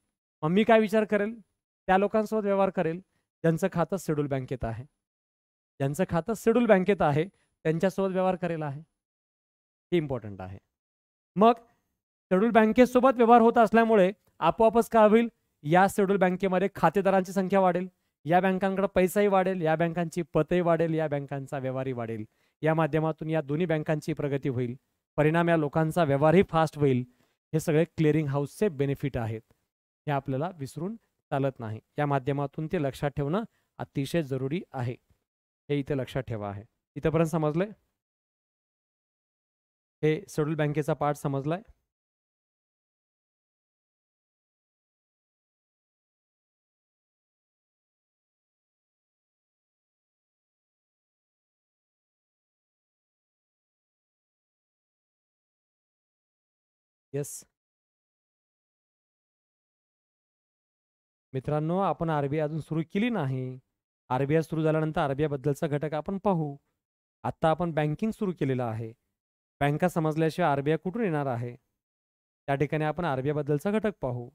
B: मग मी काय विचार करेल त्या लोकांसोबत व्यवहार करेल ज्यांचं खातं शेड्यूल बँकेत आहे ज्यांचं खातं शेड्यूल बँकेत आहे त्यांच्यासोबत व्यवहार करेल आहे हे इम्पॉर्टंट आहे मग शेड्यूल बँकेसोबत व्यवहार होत असल्यामुळे आपोआपच काय होईल या शेड्यूल बँकेमध्ये खातेदारांची संख्या वाढेल या बँकांकडे पैसाही वाढेल या बँकांची पतही वाढेल या बँकांचा व्यवहारही वाढेल या माध्यमातून या दोन्ही बँकांची प्रगती होईल परिणाम या लोकांचा व्यवहारही फास्ट होईल हे सगळे क्लिअरिंग हाऊसचे बेनिफिट आहेत हे आपल्याला विसरून चालत नाही या माध्यमातून ते लक्षात ठेवणं अतिशय जरुरी आहे
A: हे इथे लक्षात ठेवा आहे इथंपर्यंत समजलंय हे सडूल बँकेचा पार्ट समजलाय मित्रांनो आपण आरबीआय अजून सुरू केली नाही आरबीआय सुरू झाल्यानंतर आरबीआय बद्दलचा
B: घटक आपण पाहू आत्ता आपण बँकिंग सुरू केलेलं आहे बँका समजल्याशिवाय आरबीआय
A: कुठून येणार आहे त्या ठिकाणी आपण आरबीआय बद्दलचा घटक पाहू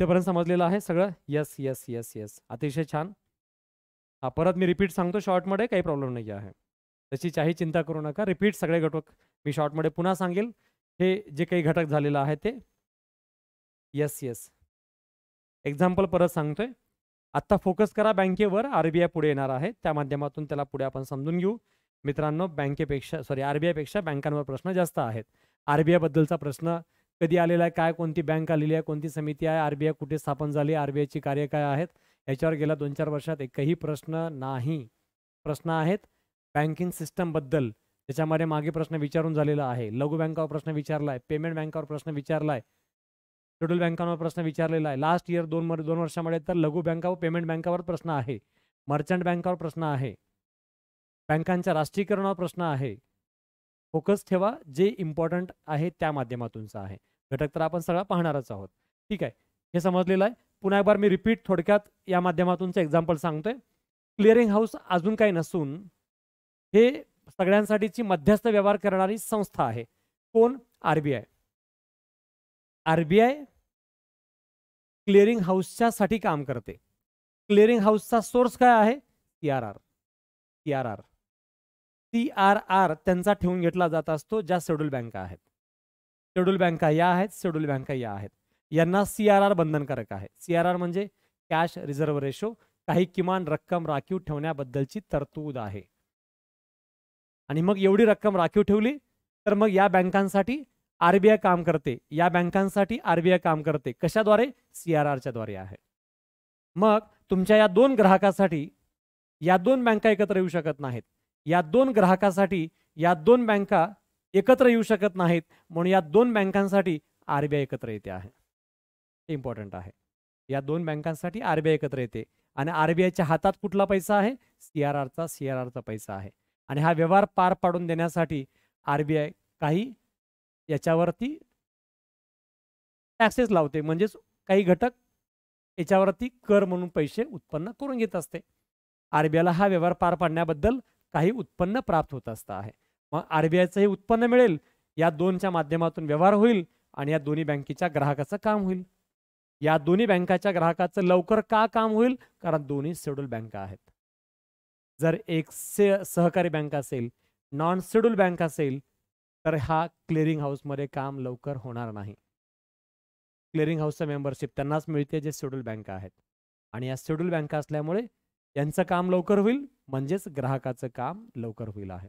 A: इथेपर्यंत समजलेलं आहे सगळं यस यस यस येस अतिशय छान हा परत मी
B: रिपीट सांगतो शॉर्टमध्ये काही प्रॉब्लेम नाही आहे त्याची काही चिंता करू नका रिपीट सगळे घटक मी शॉर्टमध्ये पुन्हा सांगेल हे जे काही घटक झालेलं आहे ते येस येस एक्झाम्पल परत सांगतोय आत्ता फोकस करा बँकेवर आर पुढे येणार आहे त्या माध्यमातून त्याला पुढे आपण समजून घेऊ मित्रांनो बँकेपेक्षा सॉरी आर पेक्षा बँकांवर प्रश्न जास्त आहेत आर बद्दलचा प्रश्न कधी आलेला आहे काय कोणती बँक आलेली आहे कोणती समिती आहे आरबीआय कुठे स्थापन झाली आरबीआयची कार्य काय आहेत याच्यावर गेल्या दोन चार वर्षात एकही प्रश्न नाही प्रश्न आहेत बँकिंग सिस्टमबद्दल त्याच्यामध्ये मागे प्रश्न विचारून झालेला आहे लघु बँकावर प्रश्न विचारला आहे पेमेंट बँकावर प्रश्न विचारला आहे बँकांवर प्रश्न विचारलेला आहे लास्ट इयर दोन दोन वर्षामध्ये तर लघु बँका व पेमेंट बँकावर प्रश्न आहे मर्चंट बँकावर प्रश्न आहे बँकांच्या राष्ट्रीयकरणावर प्रश्न आहे फोकस ठेवा जे इम्पॉर्टंट आहे त्या माध्यमातूनचा आहे घटक तर आपण सगळा पाहणारच आहोत ठीक आहे हे समजलेलं आहे पुन्हा बार मी रिपीट थोडक्यात या माध्यमातूनचं एक्झाम्पल सांगतोय क्लिअरिंग हाऊस अजून काही नसून हे सगळ्यांसाठीची मध्यस्थ व्यवहार करणारी संस्था आहे कोण आरबीआय आरबीआय क्लिअरिंग हाऊसच्या साठी काम करते क्लिअरिंग हाऊसचा सोर्स काय आहे C R R R R C R R त्यांचा ठेवून घेतला जात असतो ज्या शेड्यूल बँका आहेत शेड्यूल बँका या आहेत शेड्यूल बँका या आहेत यांना सी आर आर बंधनकारक आहे सी आर आर म्हणजे कॅश रिझर्व्ह रेशो काही किमान रक्कम राखीव ठेवण्याबद्दलची तरतूद आहे आणि मग एवढी रक्कम राखीव ठेवली तर मग या बँकांसाठी आरबीआय काम करते या बँकांसाठी आरबीआय काम करते कशाद्वारे सी आर आरच्या द्वारे आहे मग तुमच्या या दोन ग्राहकासाठी या दोन बँका एकत्र येऊ शकत नाहीत या दोन ग्राहकासाठी या दोन बँका एकत्र येऊ शकत नाहीत म्हणून या दोन बँकांसाठी आरबीआय एकत्र येते आहे हे इम्पॉर्टंट आहे या दोन बँकांसाठी आरबीआय एकत्र येते आणि आर बी हातात कुठला पैसा आहे सी आर आरचा सी आर आरचा पैसा आहे आणि हा व्यवहार पार पाडून देण्यासाठी आर काही याच्यावरती टॅक्सेस लावते म्हणजेच काही घटक याच्यावरती कर म्हणून पैसे उत्पन्न करून घेत असते आरबीआयला हा व्यवहार पार पाडण्याबद्दल काही उत्पन्न प्राप्त होत असतं आहे मग आर बी आयचं हे उत्पन्न मिळेल या दोनच्या माध्यमातून व्यवहार होईल आणि या दोन्ही बँकेच्या ग्राहकाचं काम होईल या दोन्ही बँकाच्या ग्राहकाचं लवकर का काम होईल कारण दोन्ही शेड्यूल बँका आहेत जर एक से सहकारी बँक असेल नॉन शेड्यूल बँक असेल तर हा क्लिअरिंग हाऊसमध्ये काम लवकर होणार नाही क्लिअरिंग हाऊसचं मेंबरशिप त्यांनाच मिळते जे शेड्यूल बँका आहेत आणि या शेड्यूल बँका असल्यामुळे यांचं काम लवकर होईल म्हणजेच ग्राहकाचं काम लवकर होईल आहे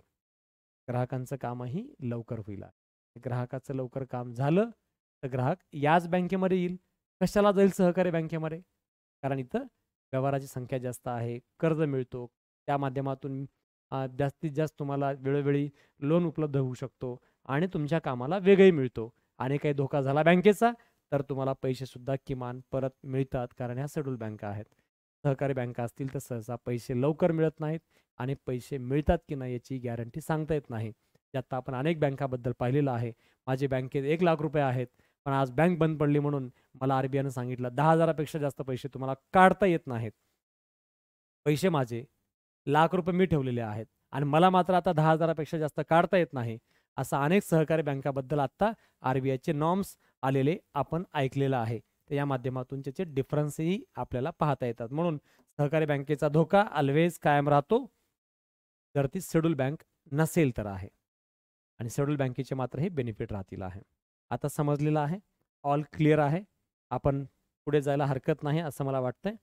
B: ग्राहकांचं कामही लवकर होईल आहे ग्राहकाचं लवकर काम झालं तर ग्राहक याच बँकेमध्ये येईल कशाला जाईल सहकारी बँकेमध्ये कारण इथं व्यवहाराची संख्या जास्त आहे कर्ज मिळतो त्या माध्यमातून जास्तीत जास्त तुम्हाला वेळोवेळी लोन उपलब्ध होऊ शकतो आणि तुमच्या कामाला वेगही मिळतो आणि काही धोका झाला बँकेचा तर तुम्हाला पैसेसुद्धा किमान परत मिळतात कारण ह्या शेड्यूल बँका आहेत सहकारी बँका असतील तर सहसा पैसे लवकर मिळत नाहीत आणि पैसे मिळतात की नाही याची गॅरंटी सांगता येत नाही आता आपण अनेक बँकाबद्दल पाहिलेलं आहे माझे बँकेत एक लाख रुपये आहेत पण आज बँक बंद पडली म्हणून मला आयनं सांगितलं दहा हजारापेक्षा जास्त पैसे तुम्हाला काढता येत नाहीत पैसे माझे लाख रुपये मी ठेवलेले आहेत आणि मला मात्र आता दहा हजारापेक्षा जास्त काढता येत नाही असा अनेक सहकारी बँकाबद्दल आत्ता आर बी आयचे नॉर्म्स आलेले आपण ऐकलेलं आहे तर या माध्यमातून त्याचे डिफरन्सही आपल्याला पाहता येतात म्हणून सहकारी बँकेचा धोका ऑलवेज कायम राहतो जर ती शेड्यूल बँक नसेल तर आहे आणि शेड्यूल बँकेचे मात्र हे बेनिफिट राहतील आहे आता समजलेलं आहे ऑल क्लिअर आहे आपण
A: पुढे जायला हरकत नाही असं मला वाटतंय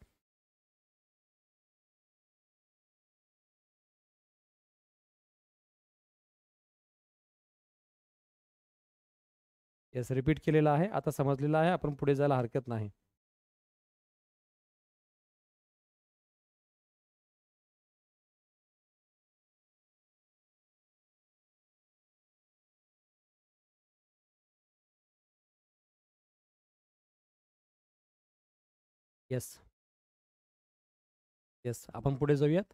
A: येस रिपीट केलेलं आहे आता समजलेलं आहे आपण पुढे जायला हरकत नाही येस येस आपण पुढे जाऊयात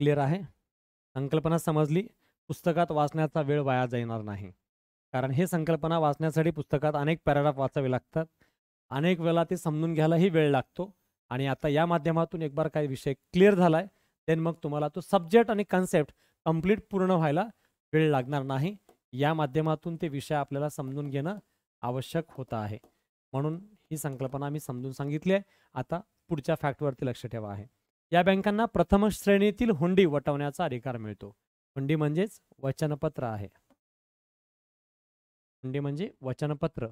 A: क्लिअर आहे संकल्पना समजली पुस्तकात वाचण्याचा
B: वेळ वाया जाणार नाही कारण हे संकल्पना वाचण्यासाठी पुस्तकात अनेक पॅराग्राफ वाचावे लागतात अनेक वेळा ते समजून घ्यायलाही वेळ लागतो आणि आता या माध्यमातून एक बार काही विषय क्लिअर झाला आहे देन मग तुम्हाला तो सब्जेक्ट आणि कन्सेप्ट कम्प्लीट पूर्ण व्हायला वेळ लागणार नाही या माध्यमातून ते विषय आपल्याला समजून घेणं आवश्यक होत आहे म्हणून ही संकल्पना मी समजून सांगितली आहे आता पुढच्या फॅक्टवरती लक्ष ठेवा आहे या बँकांना प्रथम श्रेणीतील हुंडी वटवण्याचा अधिकार मिळतो हुंडी म्हणजेच वचनपत्र आहे म्हणजे, म्हणजे वचनपत्र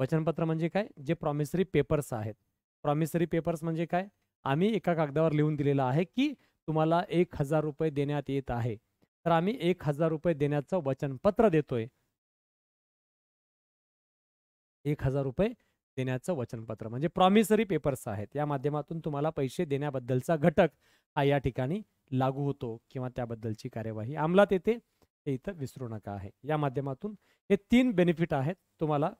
B: वचनपत्र म्हणजे काय जे प्रॉमिसरी पेपर्स आहेत प्रॉमिसरी पेपर्स म्हणजे काय आम्ही एका कागदावर लिहून दिलेलं आहे की तुम्हाला एक हजार रुपये देण्यात येत आहे तर आम्ही एक हजार रुपये देण्याचं वचनपत्र देतोय एक हजार रुपये देण्याचं वचनपत्र म्हणजे प्रॉमिसरी पेपर्स आहेत या माध्यमातून तुम्हाला पैसे देण्याबद्दलचा घटक हा या ठिकाणी लागू होतो किंवा त्याबद्दलची कार्यवाही अंमलात येते हे इथं विसरू नका आहे या माध्यमातून हे तीन बेनिफिट आहेत तुम्हाला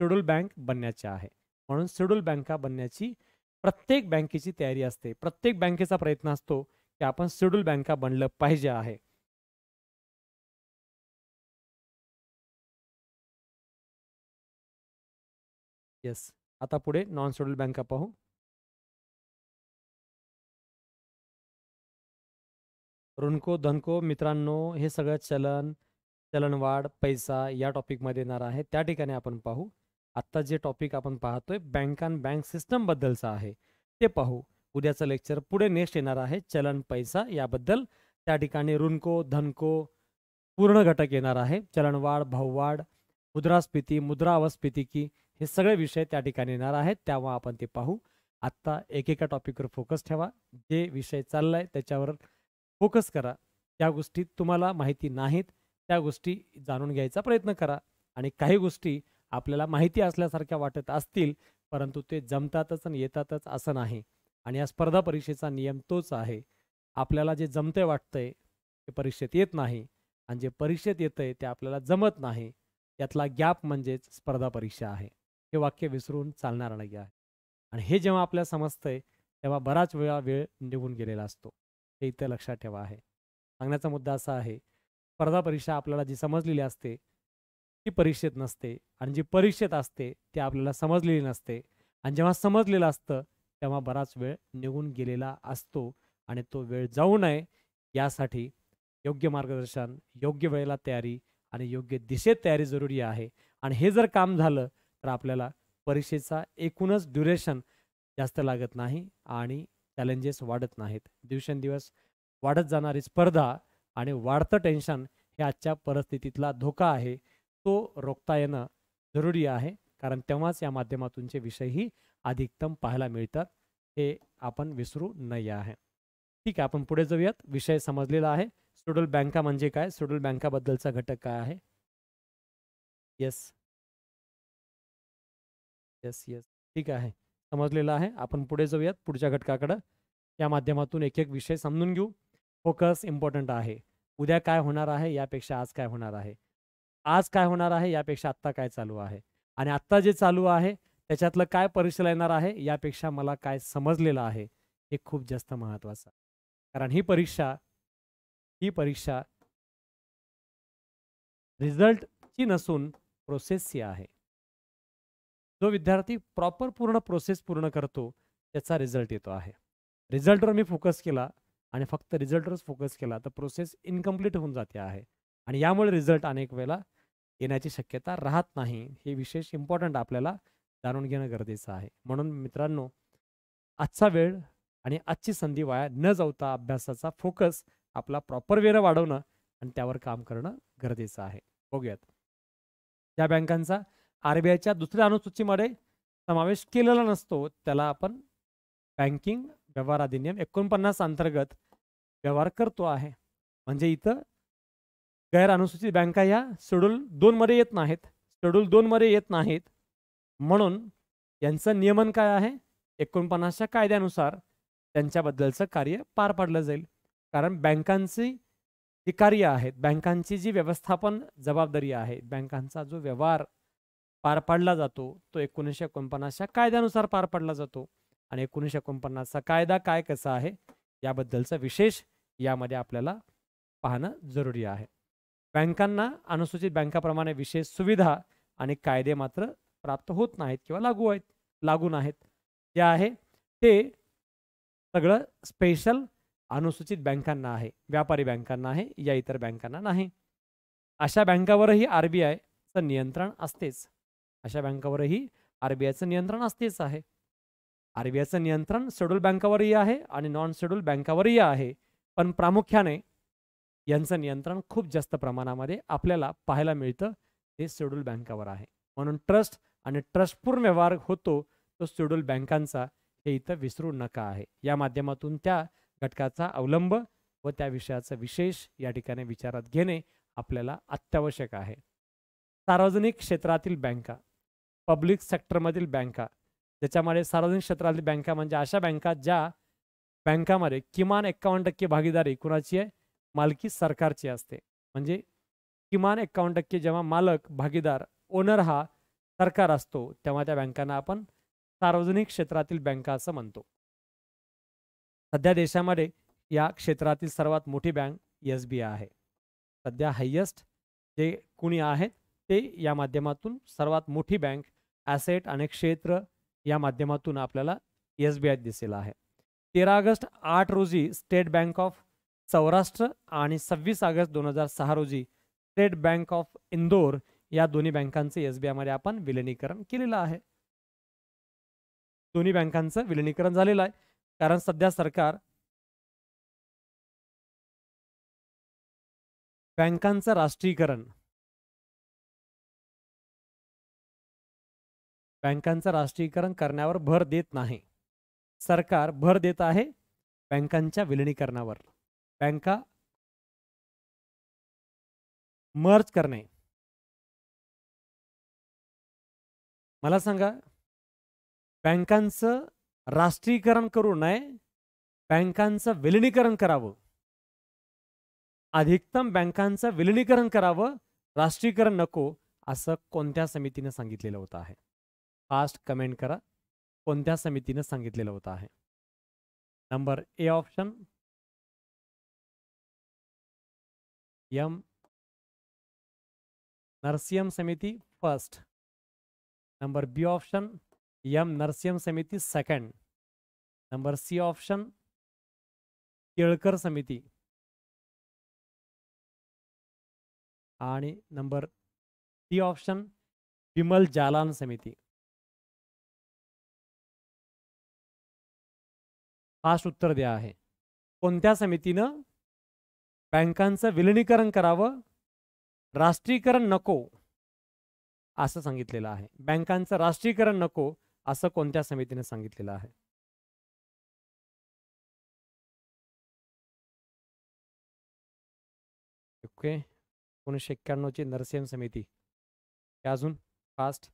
B: शेड्यूल बँक बनण्याचे आहे म्हणून शेड्यूल बँका बनण्याची प्रत्येक बँकेची तयारी असते प्रत्येक बँकेचा
A: प्रयत्न असतो की आपण शेड्यूल बँका बनलं पाहिजे आहे येस आता पुढे नॉन शेड्यूल बँका पाहू ऋणको धनको मित्रांनो हे सगळं चलन
B: चलनवाढ पैसा या टॉपिकमध्ये येणार आहे त्या ठिकाणी आपण पाहू आत्ता जे टॉपिक आपण पाहतोय बँकान बँक सिस्टमबद्दलचं आहे ते पाहू उद्याचं लेक्चर पुढे नेक्स्ट येणार आहे चलन पैसा याबद्दल त्या ठिकाणी ऋणको धनको पूर्ण घटक येणार आहे चलनवाढ भाववाढ मुद्रास्फीती की हे सगळे विषय त्या ठिकाणी येणार आहेत तेव्हा आपण ते पाहू आत्ता एकेका टॉपिकवर फोकस ठेवा जे विषय चाललाय त्याच्यावर फोकस करा त्या गोष्टीत तुम्हाला माहिती नाहीत त्या गोष्टी जाणून घ्यायचा प्रयत्न करा आणि काही गोष्टी आपल्याला माहिती असल्यासारख्या वाटत असतील परंतु ते जमतातच आणि येतातच असं नाही आणि या स्पर्धा परीक्षेचा नियम तोच आहे आपल्याला जे जमतंय वाटतंय ते परीक्षेत येत नाही आणि जे परीक्षेत येतंय ते आपल्याला जमत नाही यातला गॅप म्हणजेच स्पर्धा परीक्षा आहे हे वाक्य विसरून चालणार नाही आहे आणि हे जेव्हा आपल्याला समजतंय तेव्हा बराच वेळा वेळ निघून गेलेला असतो हे इथं लक्षात ठेवा आहे सांगण्याचा मुद्दा असा आहे स्पर्धा परीक्षा आपल्याला जी समजलेली असते ती परीक्षेत नसते आणि जी परीक्षेत असते ती आपल्याला समजलेली नसते आणि जेव्हा समजलेलं असतं तेव्हा बराच वेळ निघून गेलेला असतो आणि तो वेळ जाऊ नये यासाठी योग्य मार्गदर्शन योग्य वेळेला तयारी आणि योग्य दिशेत तयारी जरुरी आहे आणि हे जर काम झालं तर आपल्याला परीक्षेचा एकूणच ड्युरेशन जास्त लागत नाही आणि चॅलेंजेस वाढत नाहीत दिवसेंदिवस वाढत जाणारी स्पर्धा आणि वाढतं टेन्शन हे आजच्या परिस्थितीतला धोका आहे तो रोखता येणं जरुरी आहे कारण तेव्हाच या माध्यमातूनचे विषयही अधिकतम पाहायला मिळतात हे आपण विसरू नये आहे ठीक आहे आपण पुढे जाऊयात विषय समजलेला आहे सुडल बँका म्हणजे काय सुडल बँकाबद्दलचा घटक काय आहे येस येस येस ठीक आहे समजलेलं आहे आपण पुढे जाऊयात पुढच्या घटकाकडं या माध्यमातून एक एक विषय समजून घेऊ फोकस इम्पॉर्टंट आहे उद्या काय होणार आहे यापेक्षा आज काय होणार आहे आज काय होणार आहे यापेक्षा आत्ता काय चालू आहे आणि आत्ता जे चालू आहे त्याच्यातलं काय परीक्षा येणार आहे यापेक्षा मला काय समजलेलं आहे हे खूप जास्त महत्वाचं
A: कारण ही परीक्षा ही परीक्षा रिझल्टची नसून प्रोसेसची आहे जो विद्यार्थी
B: प्रॉपर पूर्ण प्रोसेस पूर्ण करतो त्याचा रिझल्ट येतो आहे रिझल्टवर मी फोकस केला आणि फक्त रिझल्टवरच फोकस केला तर प्रोसेस इनकम्प्लीट होऊन जाते आहे आणि यामुळे रिझल्ट अनेक वेळेला येण्याची शक्यता राहत नाही हे विशेष इम्पॉर्टंट आपल्याला जाणून घेणं गरजेचं आहे म्हणून मित्रांनो आजचा वेळ आणि आजची संधी वाया न जाऊता अभ्यासाचा फोकस आपला प्रॉपर वेळ वाढवणं आणि त्यावर काम करणं गरजेचं आहे बघूयात या बँकांचा आरबीआयच्या दुसऱ्या अनुसूचीमध्ये समावेश केलेला नसतो त्याला आपण बँकिंग व्यवहार अधिनियम एकोणपन्नास अंतर्गत व्यवहार करतो आहे म्हणजे इथं गैर अनुसूचित बँका ह्या शेड्यूल दोनमध्ये येत नाहीत शेड्यूल दोनमध्ये येत नाहीत म्हणून यांचं नियमन काय आहे एकोणपन्नासच्या कायद्यानुसार त्यांच्याबद्दलचं कार्य पार पाडलं जाईल कारण बँकांची जी कार्य आहेत बँकांची जी व्यवस्थापन जबाबदारी आहे बँकांचा जो व्यवहार पार पाडला जातो तो एकोणीसशे एकोणपन्नासच्या कायद्यानुसार पार पाडला जातो आणि एकोणीसशे एकोणपन्नासचा कायदा काय कसा आहे याबद्दलचा विशेष यामध्ये आपल्याला पाहणं जरुरी आहे बँकांना अनुसूचित बँकाप्रमाणे विशेष सुविधा आणि कायदे मात्र प्राप्त होत नाहीत किंवा लागू आहेत लागू नाहीत जे आहे ते सगळं स्पेशल अनुसूचित बँकांना आहे व्यापारी बँकांना आहे या इतर बँकांना नाही अशा बँकावरही आर बी आयचं नियंत्रण असतेच अशा बँकावरही आरबीआयचं नियंत्रण असतेच आहे आरबीआयचं नियंत्रण शेड्यूल बँकावरही आहे आणि नॉन शेड्यूल बँकावरही आहे पण प्रामुख्याने यांचं नियंत्रण खूप जास्त प्रमाणामध्ये आपल्याला पाहायला मिळतं ते शेड्यूल बँकावर आहे म्हणून ट्रस्ट आणि ट्रस्टपूर्ण व्यवहार होतो तो शेड्यूल बँकांचा हे इथं विसरू नका आहे या माध्यमातून त्या घटकाचा अवलंब व त्या विषयाचा विशेष या ठिकाणी विचारात घेणे आपल्याला अत्यावश्यक आहे सार्वजनिक क्षेत्रातील बँका पब्लिक सेक्टरमधील बँका ज्याच्यामध्ये सार्वजनिक क्षेत्रातील बँका म्हणजे अशा बँका ज्या बँकामध्ये किमान एक्कावन्न टक्के भागीदारी कुणाची आहे मालकी सरकारची असते म्हणजे किमान एक्कावन्न टक्के जेव्हा मालक भागीदार ओनर हा सरकार असतो तेव्हा त्या बँकांना आपण सार्वजनिक क्षेत्रातील बँका असं म्हणतो सध्या देशामध्ये या क्षेत्रातील सर्वात मोठी बँक एस बी आय आहे सध्या हायेस्ट जे कुणी आहेत ते या माध्यमातून सर्वात मोठी बँक ॲसेट आणि क्षेत्र या माध्यमातून आपल्याला एस बी आहे तेरा ऑगस्ट आठ रोजी स्टेट बँक ऑफ सौराष्ट्र आणि सव्वीस ऑगस्ट दोन हजार सहा रोजी स्टेट बँक ऑफ इंदोर या दोन्ही बँकांचे एस बी आयमध्ये आपण विलिनीकरण केलेलं आहे
A: दोन्ही बँकांचं विलिनीकरण झालेलं आहे कारण सध्या सरकार बँकांचं राष्ट्रीयकरण बँकांचं राष्ट्रीयकरण करण्यावर भर देत नाही सरकार भर देत आहे बँकांच्या विलिनीकरणावर बँका मर्ज करणे मला सांगा बँकांचं राष्ट्रीयकरण करू नये बँकांचं
B: विलिनीकरण करावं अधिकतम बँकांचं विलिनीकरण करावं राष्ट्रीयकरण नको असं कोणत्या समितीने सांगितलेलं होतं आहे फास्ट कमेंट
A: करा समिति ने संगित होता है number A option M Narasimha समिति first number B option M Narasimha समिति second number C option Kelkar समिति number D option Bimal Jalan समिति फास्ट उत्तर द्या आहे कोणत्या समितीनं बँकांचं विलिनीकरण करावं
B: राष्ट्रीयकरण नको असं सांगितलेलं आहे बँकांचं राष्ट्रीयकरण नको
A: असं कोणत्या समितीने सांगितलेलं आहे ओके एकोणीसशे एक्क्याण्णवची नरसिंह समिती अजून फास्ट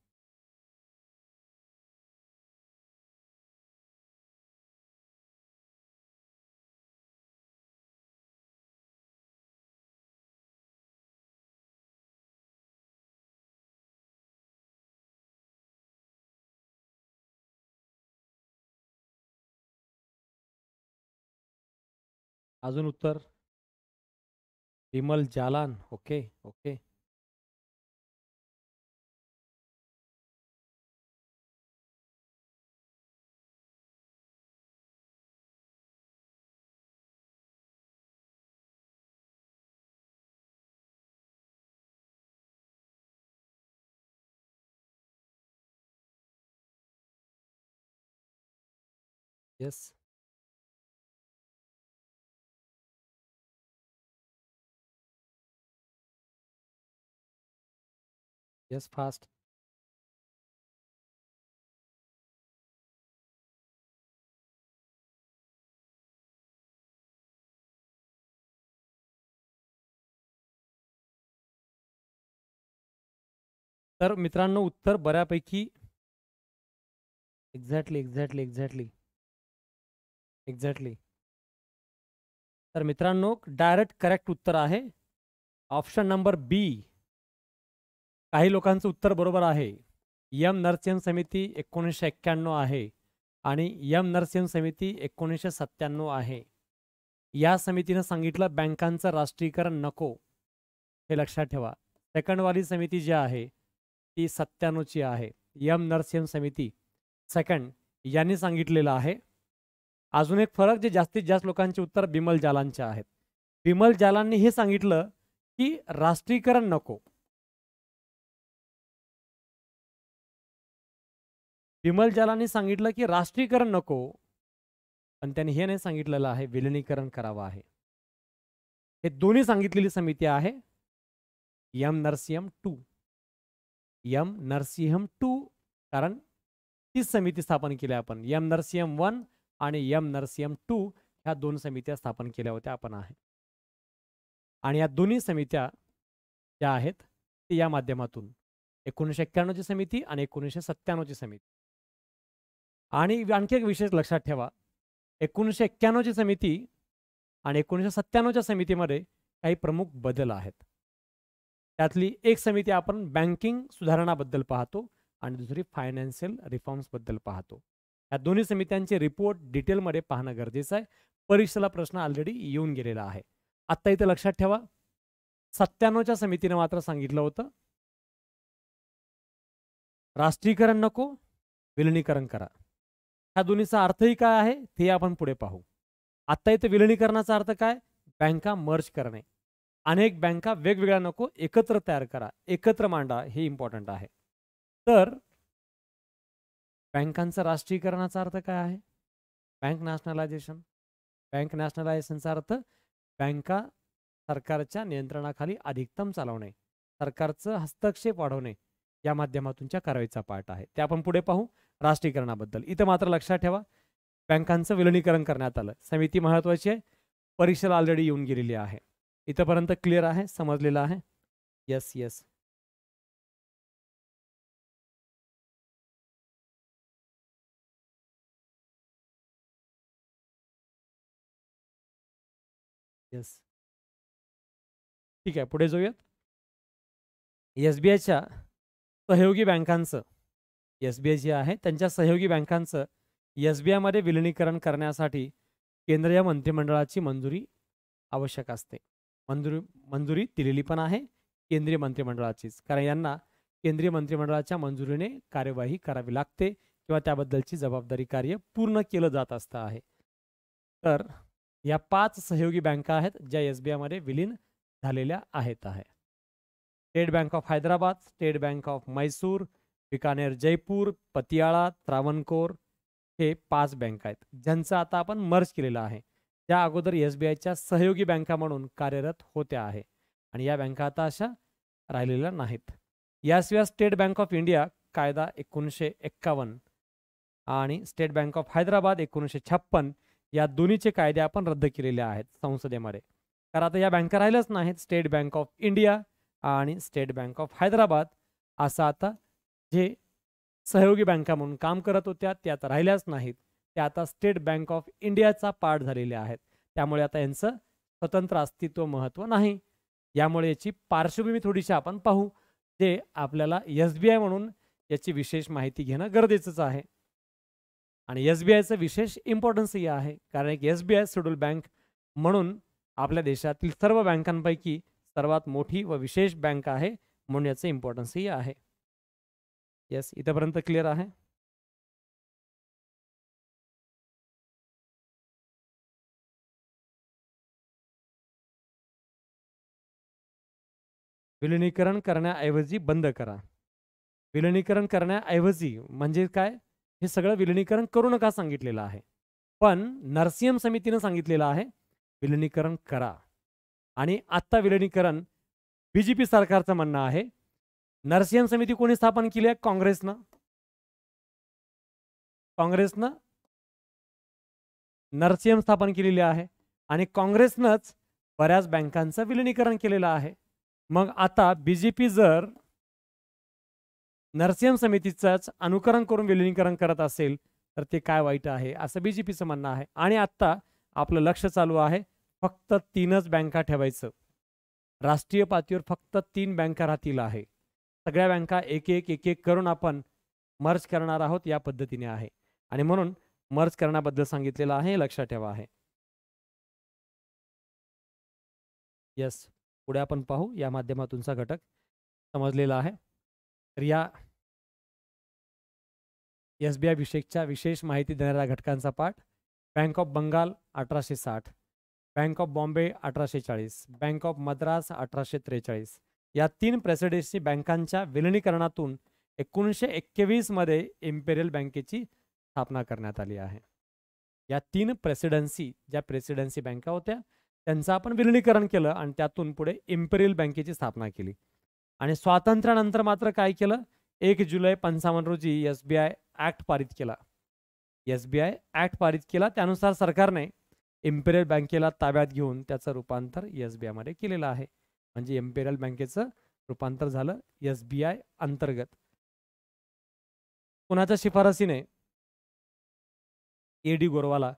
A: अजून उत्तर Bimal Jalan okay okay yes Yes, passed. तर मित्रांनो उत्तर बऱ्यापैकी एक्झॅक्टली एक्झॅक्टली एक्झॅक्टली एक्झॅक्टली
B: तर मित्रांनो डायरेक्ट करेक्ट उत्तर आहे ऑप्शन नंबर बी काही लोकांचं उत्तर बरोबर आहे यम नरसिंह समिती एकोणीसशे एक्क्याण्णव आहे आणि यम नरसिंह समिती एकोणीसशे सत्त्याण्णव आहे या समितीनं सांगितलं बँकांचं राष्ट्रीयकरण नको हे लक्षात ठेवा सेकंडवाली समिती जी आहे ती सत्त्याण्णवची आहे यम नरसिंह समिती सेकंड यांनी सांगितलेलं आहे अजून एक फरक जे जास्तीत जास्त लोकांचे
A: उत्तर बिमल जालांचे आहेत बिमल जालांनी हे सांगितलं की राष्ट्रीयकरण नको विमल जालांनी सांगितलं की राष्ट्रीयकरण नको पण त्यांनी हे नाही सांगितलेलं आहे विलिनीकरण
B: करावं आहे हे दोन्ही सांगितलेली समिती आहे M Narasimham two M Narasimham two कारण तीच समिती स्थापन केली आपण यम नरसिंहम वन आणि यम नरसिंहम टू ह्या दोन समित्या स्थापन केल्या होत्या आपण आहे आणि या दोन्ही समित्या ज्या आहेत ते या माध्यमातून एकोणीसशे एक्क्याण्णवची समिती आणि एकोणीसशे सत्त्याण्णवची समिती आणि आणखी एक विशेष लक्षात ठेवा एकोणीसशे एक्क्याण्णवची समिती आणि एकोणीसशे सत्त्याण्णवच्या समितीमध्ये काही प्रमुख बदल आहेत त्यातली एक समिती आपण बँकिंग सुधारणाबद्दल पाहतो आणि दुसरी फायनान्शियल रिफॉर्म्सबद्दल पाहतो या दोन्ही समित्यांचे रिपोर्ट डिटेलमध्ये पाहणं गरजेचं आहे परीक्षेला प्रश्न ऑलरेडी येऊन गेलेला आहे आत्ता इथं लक्षात ठेवा सत्त्याण्णवच्या समितीनं मात्र सांगितलं होतं राष्ट्रीयकरण नको विलनीकरण करा ह्या दोन्हीचा अर्थही काय आहे ते आपण पुढे पाहू आता इथे विलिनीकरणाचा अर्थ काय बँका मर्ज करणे अनेक बँका वेगवेगळ्या नको एकत्र तयार करा एकत्र मांडा हे इम्पॉर्टंट आहे तर बँकांचं राष्ट्रीयकरणाचा अर्थ काय आहे बँक नॅशनलायझेशन बँक नॅशनलायझेशनचा अर्थ बँका सरकारच्या नियंत्रणाखाली अधिकतम चालवणे सरकारचं हस्तक्षेप वाढवणे या माध्यमातूनच्या कारवाईचा पार्ट आहे ते आपण पुढे पाहू राष्ट्रीयकरणाबद्दल इथं मात्र लक्षात ठेवा बँकांचं विलनीकरण करण्यात आलं समिती महत्वाची आहे
A: परीक्षेला ऑलरेडी येऊन गेलेली आहे इथंपर्यंत क्लिअर आहे समजलेलं आहे येस येस येस ठीक आहे पुढे जाऊयात एस बी आयच्या सहयोगी बँकांचं आय जी आहे त्यांच्या
B: सहयोगी बँकांचं एसबीआयमध्ये विलिनीकरण करण्यासाठी केंद्रीय मंत्रिमंडळाची मंजुरी आवश्यक असते मंजुरी मंजुरी दिलेली पण आहे केंद्रीय मंत्रिमंडळाचीच कारण यांना केंद्रीय मंत्रिमंडळाच्या मंजुरीने कार्यवाही करावी लागते किंवा त्याबद्दलची जबाबदारी कार्य पूर्ण केलं जात असतं आहे तर या पाच सहयोगी बँका आहेत ज्या एस बी आयमध्ये विलीन झालेल्या आहेत आहे state bank of Hyderabad state bank of Mysore Bikaner Jaipur Patiala Travancore हे पाच बँका आहेत ज्यांचं आता आपण मर्ज केलेला आहे त्या अगोदर एस बी आयच्या सहयोगी बँका म्हणून कार्यरत होत्या आहे आणि या बँका आता अशा राहिलेल्या नाहीत याशिवाय स्टेट बँक ऑफ इंडिया कायदा एकोणीसशे एक्कावन्न आणि स्टेट बँक ऑफ हैदराबाद एकोणीसशे छप्पन या दोन्हीचे कायदे आपण रद्द केलेले आहेत संसदेमध्ये कारण आता या बँका राहिल्याच नाहीत स्टेट बँक ऑफ इंडिया आणि स्टेट बँक ऑफ हैदराबाद असं आता जे सहयोगी बँका म्हणून काम करत होत्या त्यात राहिल्याच नाहीत त्या आता स्टेट बँक ऑफ इंडियाचा पार्ट झालेल्या आहेत त्यामुळे आता यांचं स्वतंत्र अस्तित्व महत्त्व नाही यामुळे याची पार्श्वभूमी थोडीशी आपण पाहू जे आपल्याला एस बी आय म्हणून याची विशेष माहिती घेणं गरजेचंच आहे आणि एस बी आयचं विशेष इम्पॉर्टन्सही आहे कारण एक S B I schedule bank म्हणून आपल्या देशातील सर्व बँकांपैकी सर्वात मोठी व विशेष बँक आहे
A: म्हणून याचं इम्पॉर्टन्सही आहे येस इथपर्यंत क्लिअर आहे विलिनीकरण करण्याऐवजी बंद करा विलिनीकरण करण्याऐवजी म्हणजे काय
B: हे सगळं विलिनीकरण करू नका सांगितलेलं आहे पण नरसिंहम समितीनं सांगितलेलं आहे विलिनीकरण करा आणि आत्ता विलिनीकरण बी पी सरकारचं म्हणणं
A: आहे नरसिंहन समिती कोणी स्थापन केली आहे काँग्रेसनं काँग्रेसनं नरसिंह स्थापन केलेली आहे
B: आणि काँग्रेसनंच बऱ्याच बँकांचं विलिनीकरण केलेलं आहे मग आता बीजेपी जर नरसिंह समितीचंच अनुकरण करून विलिनीकरण करत असेल तर ते काय वाईट आहे असं बीजेपीचं म्हणणं आहे आणि आत्ता आपलं लक्ष चालू आहे फक्त तीनच बँका ठेवायचं राष्ट्रीय पातळीवर फक्त तीन बँका राहतील आहे सगळ्या बँका एक एक एक एक करून आपण मर्ज करणार आहोत या पद्धतीने आहे आणि म्हणून मर्ज करण्याबद्दल सांगितलेलं आहे लक्षात ठेवा आहे
A: यस पुढे आपण पाहू या माध्यमातूनचा घटक समजलेला आहे तर या एस बी
B: आय विषयकच्या विशेष माहिती देणाऱ्या घटकांचा पाठ बँक ऑफ बंगाल अठराशे साठ बँक ऑफ बॉम्बे अठराशे चाळीस बँक ऑफ मद्रास अठराशे त्रेचाळीस या तीन प्रेसिडेन्सी बँकांच्या विलिनीकरणातून एकोणीसशे एक्केवीसमध्ये इम्पेरियल बँकेची स्थापना करण्यात आली आहे या तीन प्रेसिडेन्सी ज्या प्रेसिडेन्सी बँका होत्या त्यांचं आपण विलिनीकरण केलं आणि त्यातून पुढे इम्पेरियल बँकेची स्थापना केली आणि स्वातंत्र्यानंतर मात्र काय केलं एक जुलै पंचावन्न रोजी एस बी आय ॲक्ट पारित केला एस बी आय ॲक्ट पारित केला त्यानुसार सरकारने इम्पेरियल बँकेला ताब्यात घेऊन त्याचं रूपांतर एस बी आयमध्ये केलेलं आहे म्हणजे एम्पेरियल बँकेचं रूपांतर
A: झालं एस बी आय अंतर्गत कुणाच्या शिफारसीने ए डी गोरवाला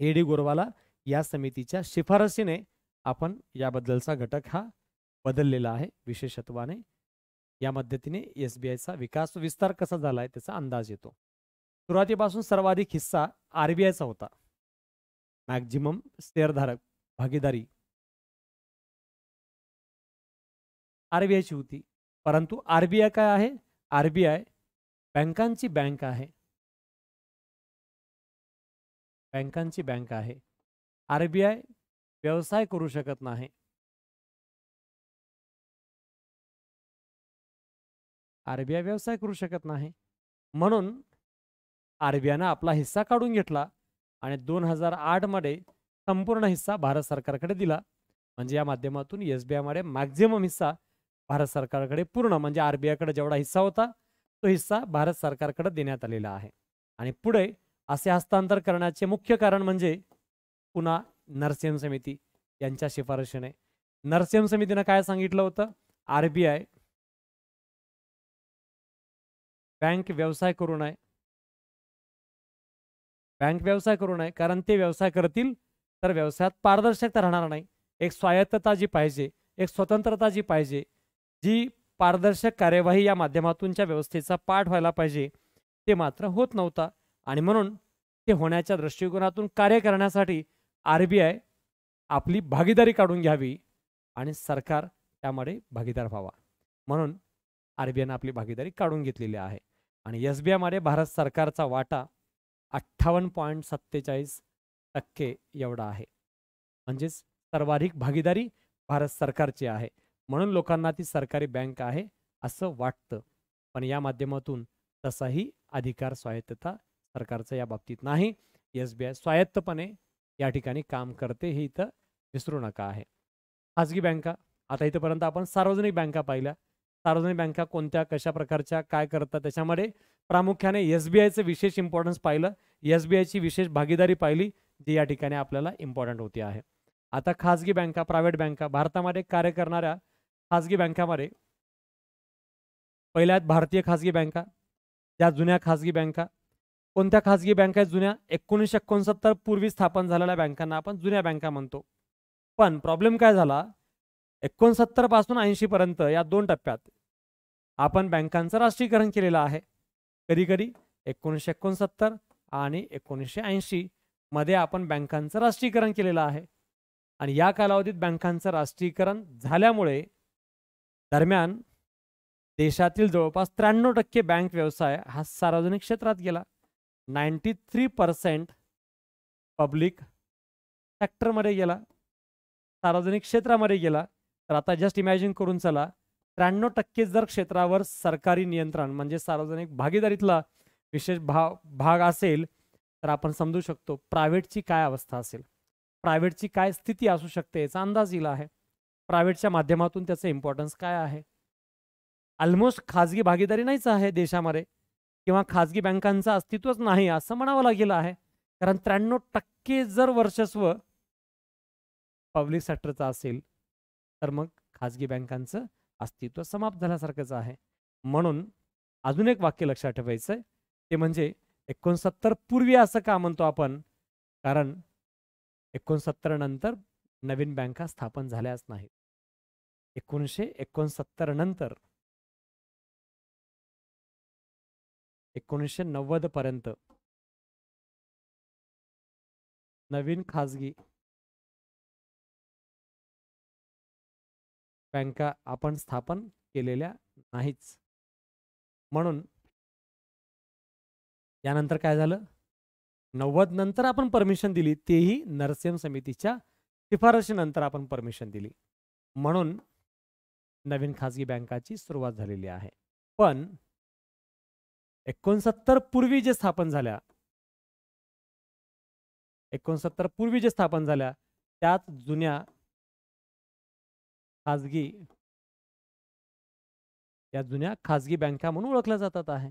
A: ए डी गोरवाला
B: या समितीच्या शिफारसीने आपण याबद्दलचा घटक हा बदललेला आहे विशेषत्वाने या मदतीने एस बी आयचा विकास विस्तार कसा झाला आहे त्याचा अंदाज
A: येतो सुरुवातीपासून सर्वाधिक हिस्सा आरबीआयचा होता मॅक्झिमम शेअरधारक भागीदारी
B: आरबीआय होती परंतु आरबीआय काय आहे आरबीआय बँकांची बँक
A: आहे बँकांची बँक आहे आरबीआय व्यवसाय करू शकत नाही आरबीआय व्यवसाय करू शकत नाही म्हणून
B: आरबीआय ने आपला हिस्सा काढून घेतला आणि दोन हजार मध्ये संपूर्ण हिस्सा भारत सरकारकडे दिला म्हणजे या माध्यमातून एसबीआय मध्ये मॅक्झिमम हिस्सा भारत सरकारकडे पूर्ण म्हणजे आरबीआयकडे जेवढा हिस्सा होता तो हिस्सा भारत सरकारकडे देण्यात आलेला आहे आणि पुढे असे हस्तांतर करण्याचे मुख्य कारण म्हणजे पुन्हा नरसिंह समिती यांच्या शिफारशीने नरसिंह समितीनं काय सांगितलं होतं
A: आरबीआय बँक व्यवसाय करू नये बँक व्यवसाय करू नये कारण ते व्यवसाय करतील
B: तर व्यवसायात पारदर्शकता राहणार नाही एक स्वायत्तता जी पाहिजे एक स्वतंत्रता जी पाहिजे जी पारदर्शक कार्यवाही या माध्यमातूनच्या व्यवस्थेचा पाठ व्हायला पाहिजे ते मात्र होत नव्हता आणि म्हणून ते होण्याच्या दृष्टिकोनातून कार्य करण्यासाठी आर बी आय आपली भागीदारी काढून घ्यावी आणि सरकार त्यामध्ये भागीदार व्हावा म्हणून आर बी आपली भागीदारी काढून घेतलेली आहे आणि एस बी आयमध्ये भारत सरकारचा वाटा अठ्ठावन्न पॉईंट सत्तेचाळीस टक्के एवढा आहे म्हणजेच सर्वाधिक भागीदारी भारत सरकारची आहे म्हणून लोकांना ती सरकारी बँक आहे असं वाटतं पण या माध्यमातून तसाही अधिकार स्वायत्तता सरकारचा या बाबतीत नाही एस बी आय स्वायत्तपणे या ठिकाणी काम करते हे इथं विसरू नका आहे खाजगी बँका आता इथंपर्यंत आपण सार्वजनिक बँका पाहिल्या सार्वजनिक बँका कोणत्या कशा प्रकारच्या काय करतात त्याच्यामध्ये प्रामुख्याने एस बी आयचं विशेष इम्पॉर्टन्स पाहिलं एस बी आयची विशेष भागीदारी पाहिली जी या ठिकाणी आपल्याला इम्पॉर्टंट होती आहे आता खाजगी बँका प्रायव्हेट बँका भारतामध्ये कार्य करणाऱ्या खासगी बँकामध्ये पहिल्या आहेत भारतीय खाजगी बँका या जुन्या खाजगी बँका कोणत्या खाजगी बँका आहेत जुन्या एकोणीसशे एकोणसत्तर पूर्वी स्थापन झालेल्या बँकांना आपण जुन्या बँका म्हणतो पण प्रॉब्लेम काय झाला एकोणसत्तर पासून ऐंशीपर्यंत या दोन टप्प्यात आपण बँकांचं राष्ट्रीयकरण केलेलं आहे कधीकधी कधी एकोणीसशे एकोणसत्तर आणि एकोणीसशे ऐंशी मध्ये आपण बँकांचं राष्ट्रीयकरण केलेलं आहे आणि या कालावधीत बँकांचं राष्ट्रीयकरण झाल्यामुळे दरम्यान देशातील जवळपास त्र्याण्णव टक्के बँक व्यवसाय हा सार्वजनिक क्षेत्रात गेला नाईन्टी थ्री पर्सेंट पब्लिक सेक्टरमध्ये गेला सार्वजनिक क्षेत्रामध्ये गेला तर आता जस्ट इमॅजिन करून चला त्र्याण्णव टक्के जर क्षेत्रावर सरकारी नियंत्रण म्हणजे सार्वजनिक भागीदारीतला विशेष भाव भाग असेल तर आपण समजू शकतो प्रायव्हेटची काय अवस्था असेल प्रायव्हेटची काय स्थिती असू शकते याचा अंदाज दिला आहे प्रायव्हेटच्या माध्यमातून त्याचं इम्पॉर्टन्स काय आहे ऑलमोस्ट खाजगी भागीदारी नाहीच आहे देशामध्ये किंवा खाजगी बँकांचं अस्तित्वच नाही असं म्हणावं लागेल आहे कारण त्र्याण्णव टक्के जर वर्चस्व पब्लिक सेक्टरचं असेल तर मग खाजगी बँकांचं अस्तित्व समाप्त झाल्यासारखंच आहे म्हणून अजून एक वाक्य लक्षात ठेवायचं आहे ते म्हणजे एकोणसत्तर पूर्वी असं का म्हणतो आपण कारण एकोणसत्तर नंतर नवीन बँका स्थापन झाल्याच नाहीत एकोणीसशे एकोणसत्तर
A: नंतर एकोणीसशे नव्वद पर्यंत नवीन खाजगी बँका आपण स्थापन केलेल्या नाहीच म्हणून
B: यानंतर काय झालं नव्वद नंतर आपण परमिशन दिली तेही नरसिंह समितीच्या शिफारशीनंतर आपण परमिशन दिली म्हणून नवीन खाजगी बँकाची सुरुवात झालेली आहे पण एकोणसत्तर
A: पूर्वी जे स्थापन झाल्या एकोणसत्तर पूर्वी जे स्थापन झाल्या त्यात जुन्या खाजगी या जुन्या खाजगी बँका म्हणून ओळखल्या जातात आहे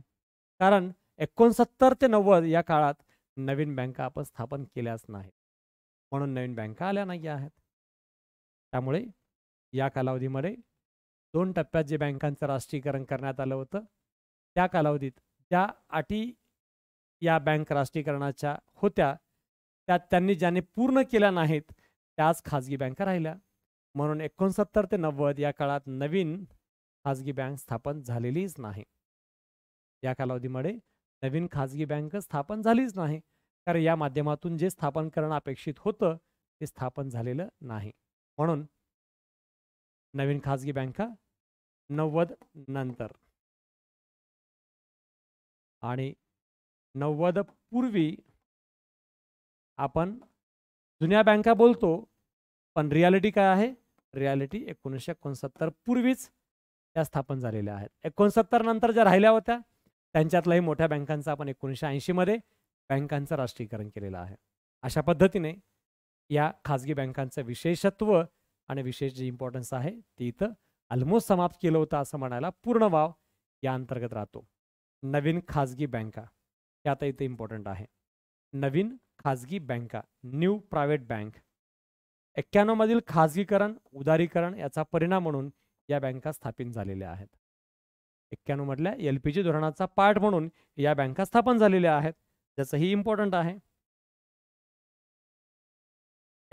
A: कारण
B: एकोणसत्तर ते नव्वद या काळात नवीन बँका आपण स्थापन केल्याच नाही म्हणून नवीन बँका आल्या नाही आहेत त्यामुळे या कालावधीमध्ये दोन टप्प्यात जे बँकांचं राष्ट्रीयकरण करण्यात आलं होतं त्या कालावधीत ज्या अटी या बँक राष्ट्रीयकरणाच्या होत्या त्या त्यांनी ज्याने पूर्ण केल्या नाहीत त्याच खाजगी बँका राहिल्या म्हणून एकोणसत्तर ते नव्वद या काळात नवीन खाजगी बँक स्थापन झालेलीच नाही या कालावधीमध्ये नवीन खाजगी बँक स्थापन झालीच नाही कारण या माध्यमातून जे स्थापन करणं अपेक्षित होतं
A: ते स्थापन झालेलं नाही म्हणून नवीन खाजगी बँका नव्वद नंतर आणि नव्वद पूर्वी आपण जुन्या बँका
B: बोलतो पण रियालिटी काय आहे रियालिटी एकोणीसशे एकोणसत्तर पूर्वीच त्या स्थापन झालेल्या आहेत एकोणसत्तर नंतर ज्या राहिल्या होत्या त्यांच्यातल्याही मोठ्या बँकांचं आपण एकोणीसशे मध्ये बँकांचं राष्ट्रीयकरण केलेलं आहे अशा पद्धतीने या खाजगी बँकांचं विशेषत्व आणि विशेष जी इम्पॉर्टन्स आहे ती इथं ऑलमोस्ट समाप्त केलं होतं असं म्हणायला पूर्ण वाव या अंतर्गत राहतो नवीन खाजगी बँका हे आता इथे इम्पॉर्टंट आहे नवीन खाजगी बँका न्यू प्रायव्हेट बँक एक्क्याण्णवमधील खाजगीकरण उदारीकरण याचा परिणाम म्हणून या बँका स्थापित झालेल्या आहेत एक्क्याण्णव मधल्या एल पी जी धोरणाचा पार्ट म्हणून या बँका स्थापन झालेल्या आहेत ज्याचंही इम्पॉर्टंट आहे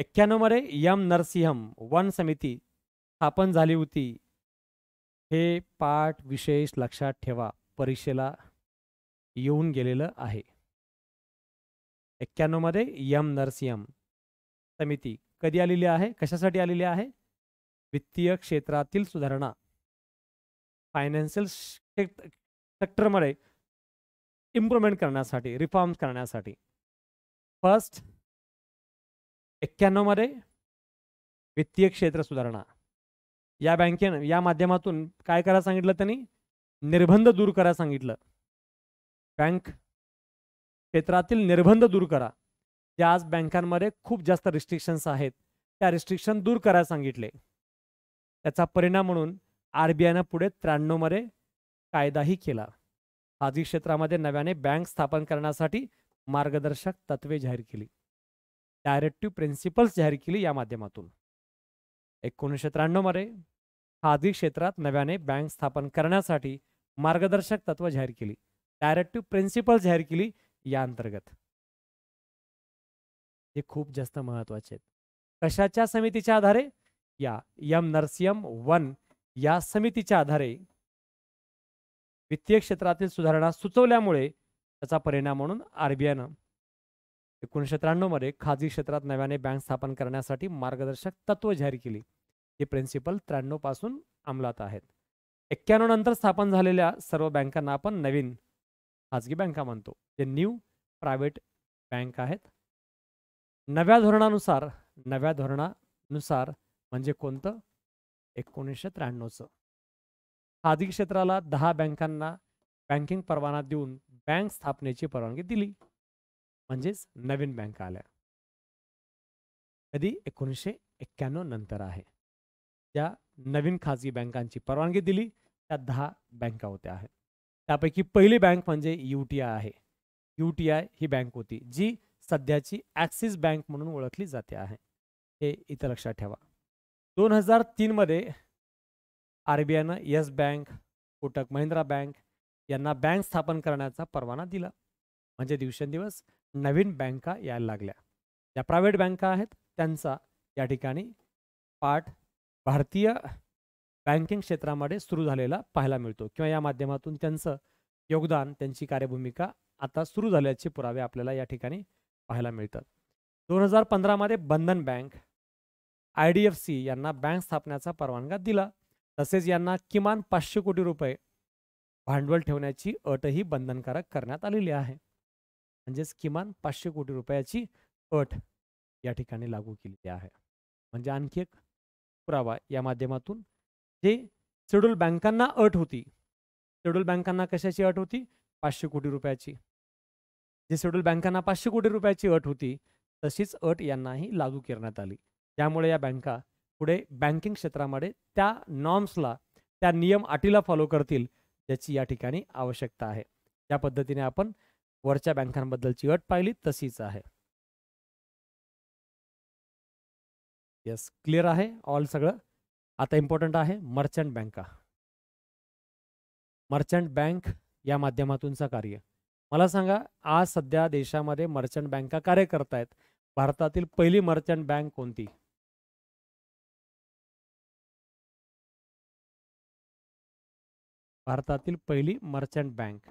B: एक्क्याण्णव मध्ये यम नरसिंहम वन समिती स्थापन झाली होती हे पाठ विशेष लक्षात ठेवा परीक्षेला येऊन गेलेलं आहे एक्क्याण्णवमध्ये यम नरसिंहम समिती कधी आलेली आहे कशासाठी आलेली आहे वित्तीय क्षेत्रातील सुधारणा
A: फायनान्शियल सेक्टरमध्ये इम्प्रुवमेंट करण्यासाठी रिफॉर्म्स करण्यासाठी फर्स्ट
B: एक्क्याण्णवमध्ये वित्तीय क्षेत्र सुधारणा या बँकेनं या माध्यमातून काय करा सांगितलं त्यांनी निर्बंध दूर करा सांगितलं बँक क्षेत्रातील निर्बंध दूर करा ज्या आज बँकांमध्ये खूप जास्त रिस्ट्रिक्शन्स आहेत त्या रिस्ट्रिक्शन दूर करायला सांगितले त्याचा परिणाम म्हणून आर बी आयनं पुढे त्र्याण्णवमध्ये कायदाही केला खाजगी क्षेत्रामध्ये नव्याने बँक स्थापन करण्यासाठी मार्गदर्शक तत्वे जाहीर केली डायरेक्टिव्ह प्रिन्सिपल्स जाहीर केली या माध्यमातून एकोणीसशे त्र्याण्णवमध्ये खादी क्षेत्रात नव्याने बँक स्थापन करण्यासाठी मार्गदर्शक तत्व जाहीर केली डायरेक्टिव्ह प्रिन्सिपल जाहीर केली या अंतर्गत हे खूप जास्त महत्वाचे आहेत कशाच्या समितीच्या आधारे या यम नर्सियम वन या समितीच्या आधारे वित्तीय क्षेत्रातील सुधारणा सुचवल्यामुळे त्याचा परिणाम म्हणून आरबीआयनं एकोणीसशे त्र्याण्णव मध्ये खाजगी क्षेत्रात नव्याने बँक स्थापन करण्यासाठी मार्गदर्शक तत्व जाहीर केली हे प्रिन्सिपल त्र्याण्णव पासून अंमलात आहेत एक्क्याण्णव नंतर स्थापन झालेल्या सर्व बँकांना आपण नवीन खाजगी बँका म्हणतो जे न्यू प्रायव्हेट बँक आहेत नव्या धोरणानुसार नव्या धोरणानुसार म्हणजे कोणतं एकोणीसशे त्र्याण्णवचं खाजगी क्षेत्राला दहा बँकांना बँकिंग परवाना देऊन बँक स्थापनेची परवानगी दिली म्हणजेच नवीन बँका आल्या कधी एकोणीसशे एक्क्याण्णव नंतर आहे ज्या नवीन खाजगी बँकांची परवानगी दिली त्या दहा बँका होत्या आहेत त्यापैकी पहिली बँक म्हणजे यू टी आय आहे यू टी आय ही बँक होती जी सध्याची ॲक्सिस बँक म्हणून ओळखली जाते आहे हे इथं लक्षात ठेवा दोन हजार तीनमध्ये आर बी आयनं Yes bank Kotak Mahindra bank यांना बँक स्थापन करण्याचा परवाना दिला म्हणजे दिवसेंदिवस नवीन बँका यायला लागल्या ज्या प्रायव्हेट बँका आहेत त्यांचा या ठिकाणी पाठ भारतीय बँकिंग क्षेत्रामध्ये सुरू झालेला पाहायला मिळतो किंवा या माध्यमातून त्यांचं योगदान त्यांची कार्यभूमिका आता सुरू झाल्याचे पुरावे आपल्याला या ठिकाणी पाहायला मिळतात दोन हजार पंधरामध्ये Bandhan bank I D F C यांना बँक स्थापनेचा परवानगा दिला तसेच यांना किमान पाचशे कोटी रुपये भांडवल ठेवण्याची अटही बंधनकारक करण्यात आलेली आहे म्हणजेच किमान पाचशे कोटी रुपयाची अट या ठिकाणी लागू केलेली आहे म्हणजे आणखी एक पुरावा या माध्यमातून जे शेड्यूल बँकांना अट होती शेड्यूल बँकांना कशाची अट होती पाचशे कोटी रुपयाची जे शेड्यूल बँकांना पाचशे कोटी रुपयाची अट होती तशीच अट यांनाही लागू करण्यात आली त्यामुळे या बँका पुढे बँकिंग क्षेत्रामध्ये त्या नॉर्म्सला त्या नियम अटीला फॉलो करतील याची या ठिकाणी आवश्यकता आहे या पद्धतीने आपण वरच्या बँकांबद्दलची अट पाहिली तशीच आहे येस क्लिअर आहे ऑल सगळं आता इम्पॉर्टंट आहे मर्चंट बँका मर्चंट बँक या माध्यमातूनचं कार्य मला सांगा आज सध्या देशामध्ये मर्चंट बँका कार्य करतायत भारतातील पहिली मर्चंट बँक
A: कोणती भारतातील पहिली मर्चंट बँक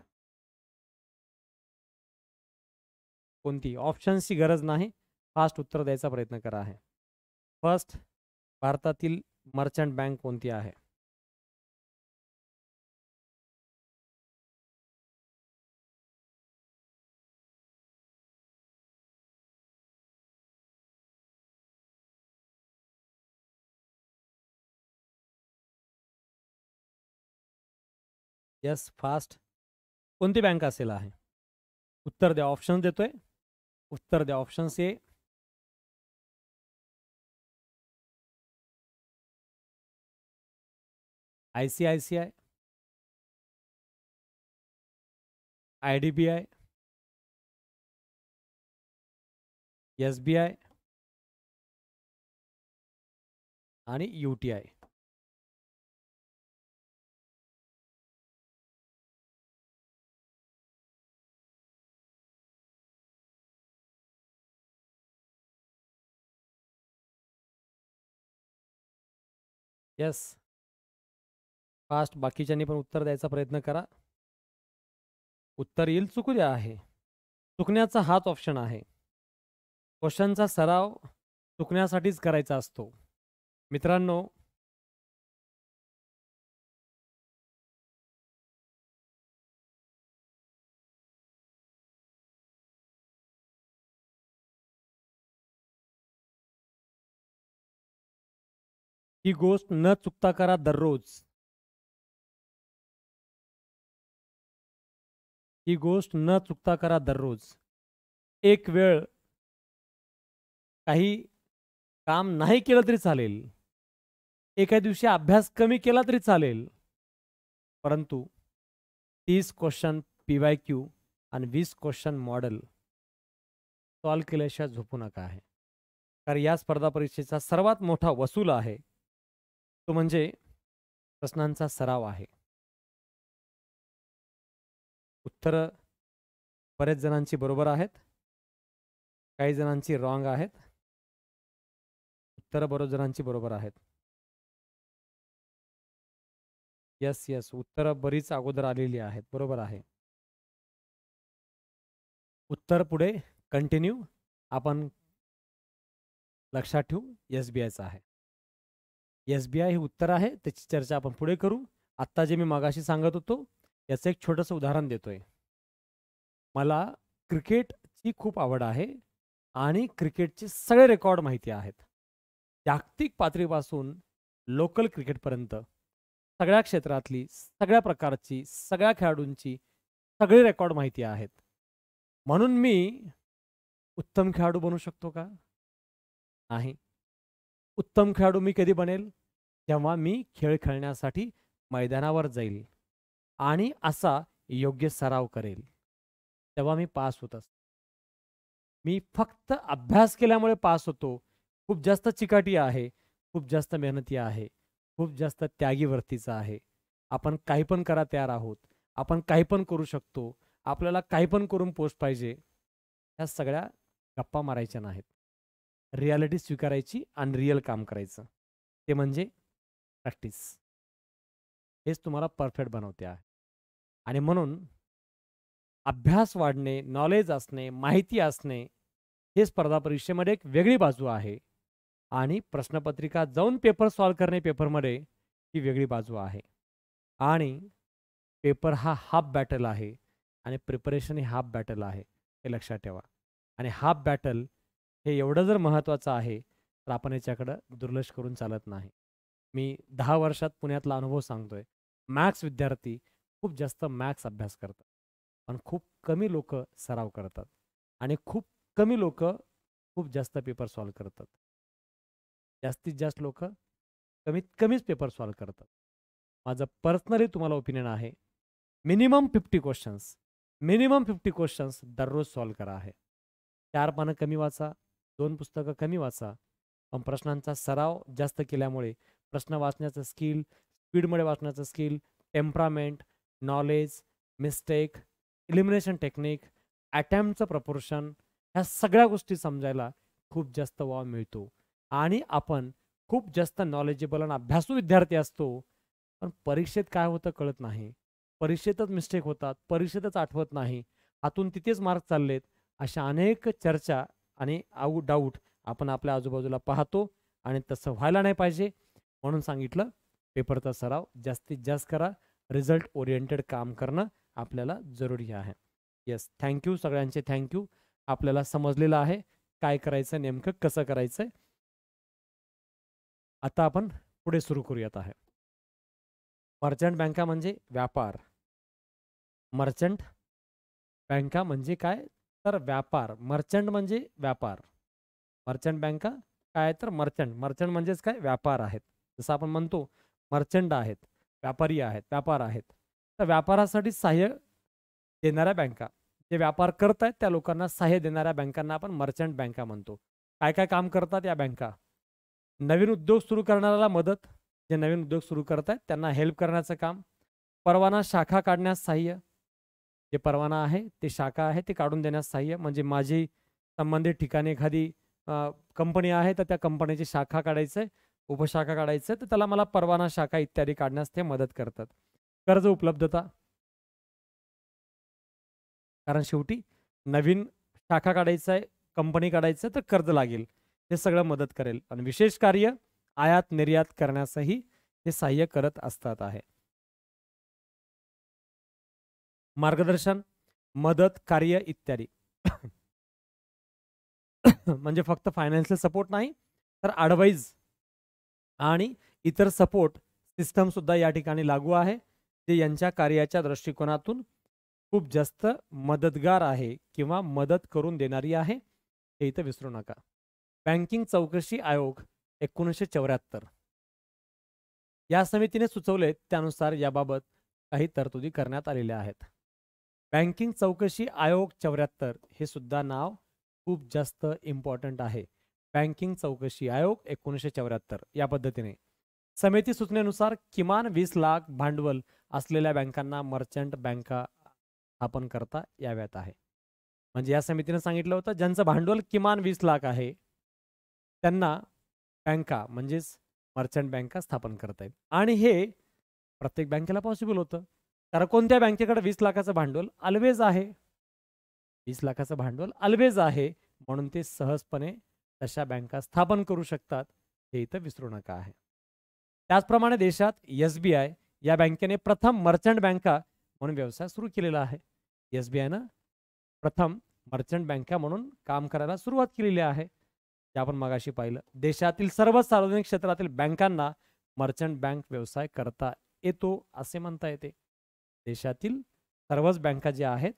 A: कोणती ऑप्शन्सची गरज नाही फास्ट उत्तर द्यायचा प्रयत्न करा आहे फर्स्ट भारत मर्चंट बैंक को यस फास्ट को बैंक असेल है उत्तर दया ऑप्शन देते उत्तर द्या ऑप्शन से आईसीआईसीआई आईडीबीआई एसबीआय आणि यस Yes. फास्ट बाकीच्यांनी पण उत्तर द्यायचा प्रयत्न करा उत्तर येईल चुकू द्या आहे चुकण्याचा हाच ऑप्शन आहे क्वेश्चनचा सराव चुकण्यासाठीच करायचा असतो मित्रांनो ही गोष्ट न चुकता करा दररोज ही गोष्ट न चुकता करा दररोज एक वेळ काही
B: काम नाही केलं तरी चालेल एका दिवशी अभ्यास कमी केला तरी चालेल परंतु तीस क्वेश्चन पी वाय क्यू आणि वीस क्वेश्चन मॉडेल सॉल्व केल्याशिवाय झोपू नका आहे कारण या स्पर्धा
A: परीक्षेचा सर्वात मोठा वसूल आहे तो म्हणजे प्रश्नांचा सराव आहे उत्तर बरेच जणांची बरोबर आहेत काही जणांची रॉंग आहेत उत्तर बरोबर जणांची बरोबर आहेत यस यस उत्तरं बरीच अगोदर आलेली आहेत बरोबर आहे उत्तर पुढे कंटिन्यू आपण लक्षात
B: ठेवू एस बी आयचं आहे एस बी आय हे उत्तर आहे त्याची चर्चा आपण पुढे करू आत्ता जे मी मागाशी सांगत होतो याचं एक छोटंसं उदाहरण देतोय मला क्रिकेटची खूप आवड आहे आणि क्रिकेटचे सगळे रेकॉर्ड माहिती आहेत जागतिक पातळीपासून लोकल क्रिकेटपर्यंत सगळ्या क्षेत्रातली सगळ्या प्रकारची सगळ्या खेळाडूंची सगळे रेकॉर्ड माहिती आहेत म्हणून मी उत्तम खेळाडू बनू शकतो का नाही उत्तम खेळाडू मी कधी बनेल जेव्हा मी खेळ खेळण्यासाठी मैदानावर जाईल आणि असा योग्य सराव करेल तेव्हा मी पास होत असतो मी फक्त अभ्यास केल्यामुळे पास होतो खूप जास्त चिकाटी आहे खूप जास्त मेहनती आहे खूप जास्त त्यागी वृत्तीचा आहे आपण काही पण करा तयार आहोत आपण काही पण करू शकतो आपल्याला काही पण करून पोस्ट पाहिजे ह्या सगळ्या गप्पा मारायच्या नाहीत रियालिटी स्वीकारायची आणि रिअल काम करायचं ते म्हणजे प्रॅक्टिस हेच तुम्हाला परफेक्ट बनवते आहे आणि म्हणून अभ्यास वाढणे नॉलेज असणे माहिती असणे हे स्पर्धा परीक्षेमध्ये एक वेगळी बाजू आहे आणि प्रश्नपत्रिका जाऊन पेपर सॉल्व करणे पेपरमध्ये ही वेगळी बाजू आहे आणि पेपर हा हाफ बॅटल आहे आणि प्रिपरेशन ही हाफ बॅटल आहे हे लक्षात ठेवा आणि हाफ बॅटल हे एवढं जर महत्त्वाचं आहे तर आपण याच्याकडं दुर्लक्ष करून चालत नाही मी दहा वर्षात पुण्यातला अनुभव सांगतोय मॅथ्स विद्यार्थी खूप जास्त मॅथ्स अभ्यास करतात पण खूप कमी लोक सराव करतात आणि खूप कमी लोक खूप जास्त पेपर सॉल्व करतात जास्तीत जास्त लोक कमीत कमीच पेपर सॉल्व करतात माझं पर्सनली तुम्हाला ओपिनियन आहे minimum fifty questions minimum fifty questions दररोज सॉल्व करा आहे चार पानं कमी वाचा दोन पुस्तकं कमी वाचा पण प्रश्नांचा सराव जास्त केल्यामुळे प्रश्न वाचण्याचं स्किल स्पीडमुळे वाचण्याचं skill temperament knowledge mistake elimination technique ॲटॅम्पचं प्रपोर्शन ह्या सगळ्या गोष्टी समजायला खूप जास्त वाव मिळतो आणि आपण खूप जास्त नॉलेजेबल आणि अभ्यासू विद्यार्थी असतो पण परीक्षेत काय होतं कळत नाही परीक्षेतच मिस्टेक होतात परीक्षेतच आठवत नाही आतून तिथेच मार्क चाललेत अशा अनेक चर्चा आणि आऊ डाऊट आपण आपल्या आजूबाजूला पाहतो आणि तसं व्हायला नाही पाहिजे म्हणून सांगितलं पेपरचा सराव जास्तीत जास्त करा रिझल्ट ओरिएंटेड काम करणं आपल्याला जरुरी आहे येस थँक्यू सगळ्यांचे थँक्यू आपल्याला समजलेलं आहे काय करायचं नेमकं कसं करायचं
A: आता आपण पुढे सुरू करूयात आहे मर्चंट बँका म्हणजे व्यापार मर्चंट बँका म्हणजे
B: काय तर व्यापार मर्चंट म्हणजे व्यापार मर्चंट बँका काय तर मर्चंट मर्चंट म्हणजेच काय व्यापार आहेत जसं आपण म्हणतो मर्चंट आहेत व्यापारी आहेत व्यापार आहेत तर व्यापारासाठी सहाय्य देणाऱ्या बँका जे व्यापार करत आहेत त्या लोकांना सहाय्य देणाऱ्या बँकांना आपण मर्चंट बँका म्हणतो काय काय काम करतात या बँका नवीन उद्योग सुरू करणाऱ्याला मदत जे नवीन उद्योग सुरू करत आहेत त्यांना हेल्प करण्याचं काम परवाना शाखा काढण्यास सहाय्य जे परवाना आहे ते शाखा आहे ते काढून देण्यास सहाय्य म्हणजे माझी संबंधित ठिकाणी एखादी कंपनी आहे तर त्या कंपनीची शाखा काढायचं उपशाखा काढायचं तर त्याला मला परवाना शाखा इत्यादी काढण्यास ते मदत करतात कर्ज उपलब्धता कारण शेवटी नवीन शाखा काढायचं आहे कंपनी काढायचं तर कर्ज लागेल हे सगळं मदत करेल आणि विशेष कार्य आयात निर्यात करण्यासही हे सहाय्य करत असतात आहे
A: मार्गदर्शन मदत कार्य इत्यादी म्हणजे फक्त फायनान्शियल सपोर्ट नाही
B: तर अडवाईज आणि इतर सपोर्ट सिस्टम सुद्धा या ठिकाणी लागू आहे जे यांच्या कार्याच्या दृष्टिकोनातून खूप जास्त मदतगार आहे किंवा मदत करून देणारी आहे हे इथं विसरू नका बँकिंग चौकशी आयोग एकोणीसशे चौऱ्याहत्तर या समितीने सुचवले त्यानुसार याबाबत काही तरतुदी करण्यात आलेल्या आहेत बँकिंग चौकशी आयोग चौऱ्याहत्तर हे सुद्धा नाव खूप जास्त इम्पॉर्टंट आहे बँकिंग चौकशी आयोग एकोणीसशे चौऱ्याहत्तर या पद्धतीने समिती सूचनेनुसार किमान वीस लाख भांडवल असलेल्या बँकांना मर्चंट बँका स्थापन करता याव्यात आहे म्हणजे या समितीने सांगितलं होतं ज्यांचं भांडवल किमान वीस लाख आहे त्यांना बँका म्हणजेच मर्चंट बँका स्थापन करता येईल आणि हे प्रत्येक बँकेला पॉसिबल होतं कारण कोणत्या बँकेकडे वीस लाखाचं भांडवल अल्वेज आहे वीस लाखाचं भांडवल अल्वेज आहे म्हणून ते सहजपणे तशा बँका स्थापन करू शकतात हे इथं विसरू नका आहे त्याचप्रमाणे देशात एस या बँकेने प्रथम मर्चंट बँका म्हणून व्यवसाय सुरू केलेला आहे एस बी प्रथम मर्चंट बँका म्हणून काम करायला सुरुवात केलेली आहे ते आपण मगाशी पाहिलं देशातील सर्व सार्वजनिक क्षेत्रातील बँकांना मर्चंट बँक व्यवसाय करता येतो असे म्हणता येते देशातील सर्वच बँका ज्या आहेत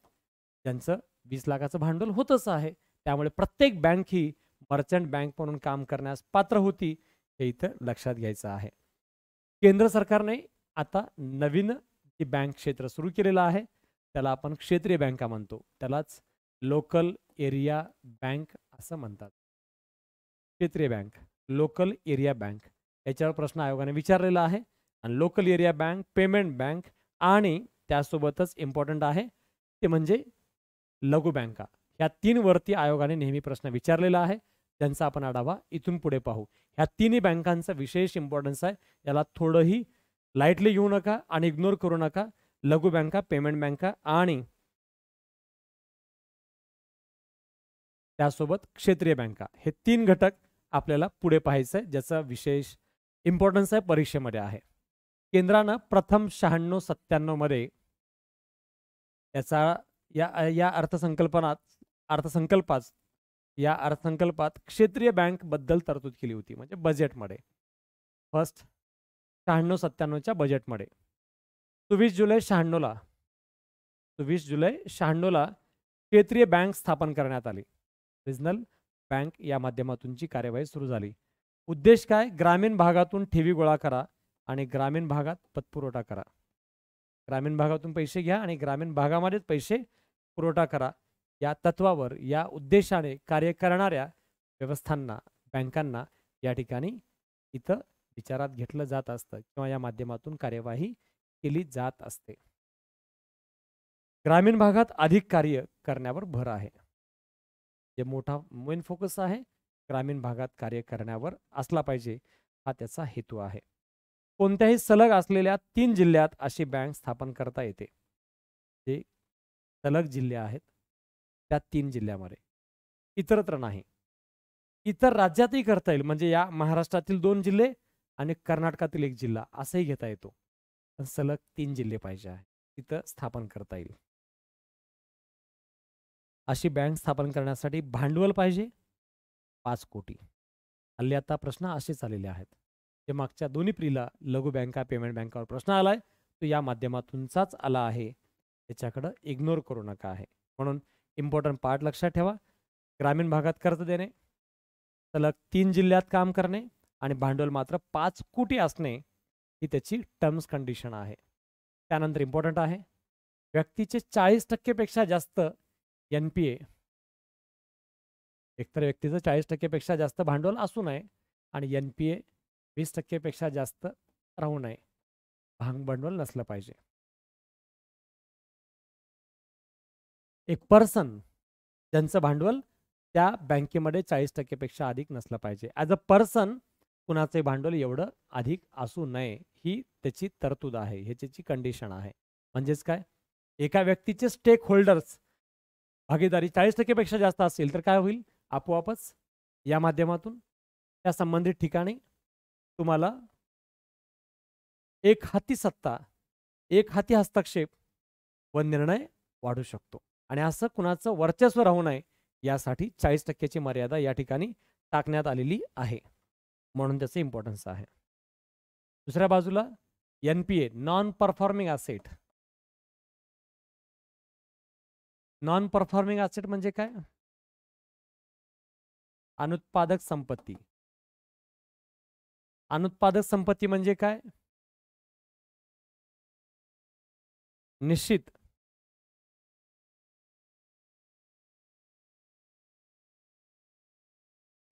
B: त्यांचं वीस लाखाचं भांडवल होतच आहे त्यामुळे प्रत्येक बँक ही मर्चंट बँक म्हणून काम करण्यास पात्र होती हे इथं लक्षात घ्यायचं आहे केंद्र सरकारने आता नवीन जे बँक क्षेत्र सुरू केलेलं आहे त्याला आपण क्षेत्रीय बँका म्हणतो त्यालाच लोकल एरिया बँक असं म्हणतात क्षेत्रीय बँक लोकल एरिया बँक याच्यावर प्रश्न आयोगाने विचारलेला आहे आणि local area bank payment bank आणि त्यासोबतच इम्पॉर्टंट आहे ते म्हणजे लघु बँका ह्या वरती आयोगाने नेहमी प्रश्न विचारलेला आहे त्यांचा आपण आढावा इथून पुढे पाहू ह्या तिन्ही बँकांचा विशेष इम्पॉर्टन्स आहे याला थोडंही लाईटली घेऊ नका आणि इग्नोर करू नका लघु बँका पेमेंट बँका आणि त्यासोबत क्षेत्रीय बँका हे तीन घटक आपल्याला पुढे पाहायचं आहे ज्याचा विशेष इम्पॉर्टन्स आहे परीक्षेमध्ये आहे केंद्रानं प्रथम शहाण्णव मध्ये याचा या या अर्थसंकल्पनात अर्थसंकल्पात या अर्थसंकल्पात क्षेत्रीय बँक बद्दल तरतूद केली होती म्हणजे बजेटमध्ये फर्स्ट शहाण्णव सत्त्याण्णवच्या बजेटमध्ये सव्वीस जुलै शहाण्णवला सव्वीस जुलै शहाण्णवला क्षेत्रीय बँक स्थापन करण्यात आली रिजनल बँक या माध्यमातूनची कार्यवाही सुरू झाली उद्देश काय ग्रामीण भागातून ठेवी गोळा करा आणि ग्रामीण भागात पतपुरवठा करा ग्रामीण भागातून पैसे घ्या आणि ग्रामीण भागामध्येच पैसे पुरवठा करा या तत्वावर या उद्देशाने कार्य करणाऱ्या व्यवस्थांना बँकांना या ठिकाणी इथं विचारात घेतलं जात असतं किंवा या माध्यमातून कार्यवाही केली जात असते ग्रामीण भागात अधिक कार्य करण्यावर भर आहे जे मोठा मेन फोकस आहे ग्रामीण भागात कार्य करण्यावर असला पाहिजे हा त्याचा हेतू आहे कोणत्याही सलग असलेल्या तीन जिल्ह्यात अशी बँक स्थापन करता येते जे सलग जिल्हे आहेत त्या तीन जिल्ह्यामध्ये इतरत्र नाही इतर राज्यातही करता येईल म्हणजे या महाराष्ट्रातील दोन जिल्हे आणि कर्नाटकातील एक जिल्हा असंही घेता येतो पण सलग तीन जिल्हे पाहिजे आहे तिथं स्थापन करता येईल अशी बँक स्थापन करण्यासाठी भांडवल पाहिजे पाच कोटी हल्ली आता प्रश्न असेच आलेले आहेत जे मागच्या दोन्ही प्रीला लघु बँका पेमेंट बँकावर प्रश्न आलाय तो या माध्यमातूनचाच आला आहे त्याच्याकडं इग्नोर करू नका आहे म्हणून इम्पॉर्टंट पार्ट लक्षात ठेवा ग्रामीण भागात कर्ज देणे सलग तीन जिल्ह्यात काम करणे आणि भांडवल मात्र पाच कोटी असणे ही त्याची टर्म्स कंडिशन आहे त्यानंतर इम्पॉर्टंट आहे व्यक्तीचे चाळीस टक्केपेक्षा जास्त एन पी एकतर व्यक्तीचं चाळीस टक्केपेक्षा जास्त भांडवल असू नये
A: आणि एन पी ए वीस टक्केपेक्षा जास्त राहू नये भांग भांडवल नसलं पाहिजे एक पर्सन
B: ज्यांचं भांडवल त्या बँकेमध्ये चाळीस टक्केपेक्षा अधिक नसलं पाहिजे ॲज अ पर्सन कुणाचे भांडवल एवढं अधिक असू नये ही त्याची तरतूद आहे ह्याची कंडिशन आहे म्हणजेच काय एका व्यक्तीचे स्टेक होल्डर्स भागीदारी चाळीस टक्केपेक्षा जास्त असेल तर काय होईल आपोआपच या माध्यमातून त्या संबंधित ठिकाणी तुम्हाला एक हाती सत्ता एक हाती हस्तक्षेप व निर्णय वाढू शकतो आणि असं कुणाचं वर्चस्व राहू नये यासाठी चाळीस टक्क्याची मर्यादा या ठिकाणी टाकण्यात आलेली आहे म्हणून त्याचं इम्पॉर्टन्स आहे दुसऱ्या बाजूला N P A non performing
A: asset non performing asset म्हणजे काय अनुत्पादक संपत्ती अनुत्पादक संपत्ती म्हणजे काय निश्चित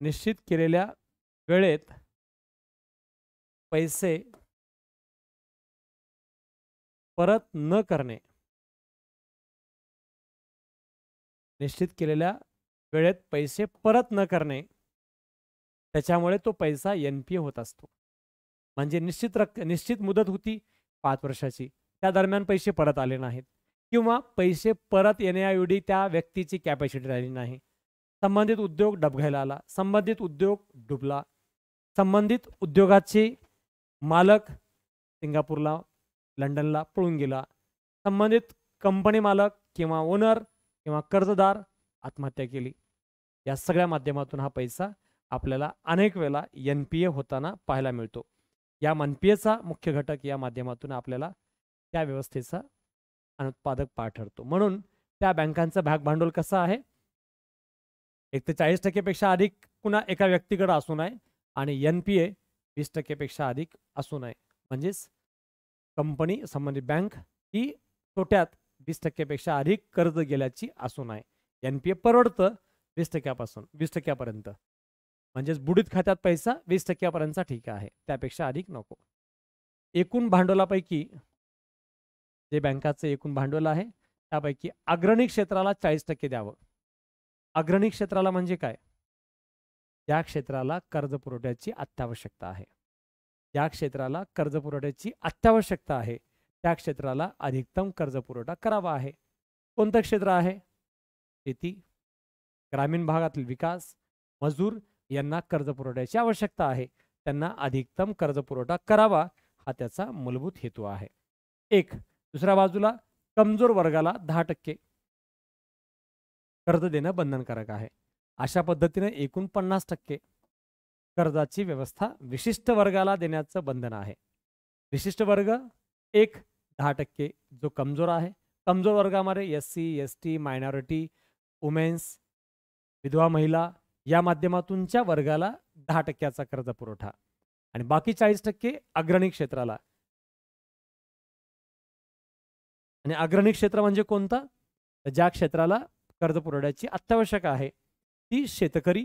A: निश्चित केलेल्या वेळेत पैसे परत न करणे निश्चित केलेल्या वेळेत पैसे परत न करणे त्याच्यामुळे तो
B: पैसा एन पी होत असतो म्हणजे निश्चित रक्कम निश्चित मुदत होती पाच वर्षाची त्या दरम्यान पैसे परत आले नाहीत किंवा पैसे परत येण्याएवढी त्या व्यक्तीची कॅपॅसिटी राहिली नाही संबंधित उद्योग डबघायला आला संबंधित उद्योग डुबला संबंधित उद्योगाचे मालक सिंगापूरला लंडनला पळून गेला संबंधित कंपनी मालक किंवा ओनर किंवा कर्जदार आत्महत्या केली या सगळ्या माध्यमातून हा पैसा आपल्याला अनेक वेळा एन पी ए होताना पाहायला मिळतो या मनपीएचा मुख्य घटक या माध्यमातून आपल्याला त्या व्यवस्थेचा अनुत्पादक पाठ ठरतो म्हणून त्या बँकांचं भागभांडवल कसं आहे एक ते चाळीस टक्केपेक्षा अधिक कुणा एका व्यक्तीकडे असू नये आणि एन पी ए वीस टक्केपेक्षा अधिक असू नये म्हणजेच कंपनी संबंधित बँक ही तोट्यात वीस टक्केपेक्षा अधिक कर्ज गेल्याची असू नये एन पी ए परवडतं वीस टक्क्यापासून वीस टक्क्यापर्यंत म्हणजेच बुडीत खात्यात पैसा वीस टक्क्यापर्यंत ठीक आहे त्यापेक्षा अधिक नको एकूण भांडवलापैकी जे बँकाचं एकूण भांडवल आहे त्यापैकी अग्रणी क्षेत्राला चाळीस टक्के द्यावं अग्रणी क्षेत्राला म्हणजे काय या क्षेत्राला कर्ज पुरवठ्याची अत्यावश्यकता आहे या क्षेत्राला कर्ज पुरवठ्याची अत्यावश्यकता आहे त्या क्षेत्राला अधिकतम कर्ज पुरवठा करावा आहे कोणतं क्षेत्र आहे शेती ग्रामीण भागातील विकास मजूर यांना कर्ज पुरवठ्याची आवश्यकता आहे त्यांना अधिकतम कर्ज पुरवठा करावा हा त्याचा मूलभूत हेतू आहे एक दुसऱ्या बाजूला कमजोर वर्गाला दहा टक्के कर्ज देणं बंधनकारक आहे अशा पद्धतीने एकूण पन्नास टक्के कर्जाची व्यवस्था विशिष्ट वर्गाला देण्याचं बंधन आहे विशिष्ट वर्ग एक दहा टक्के जो कमजोर आहे कमजोर वर्गामध्ये S C S T minority women's विधवा महिला या माध्यमातूनच्या वर्गाला दहा टक्क्याचा कर्ज पुरवठा आणि बाकी चाळीस टक्के अग्रणी क्षेत्राला आणि अग्रणी क्षेत्र म्हणजे कोणतं ज्या क्षेत्राला कर्ज पुरवण्याची अत्यावश्यक आहे ती शेतकरी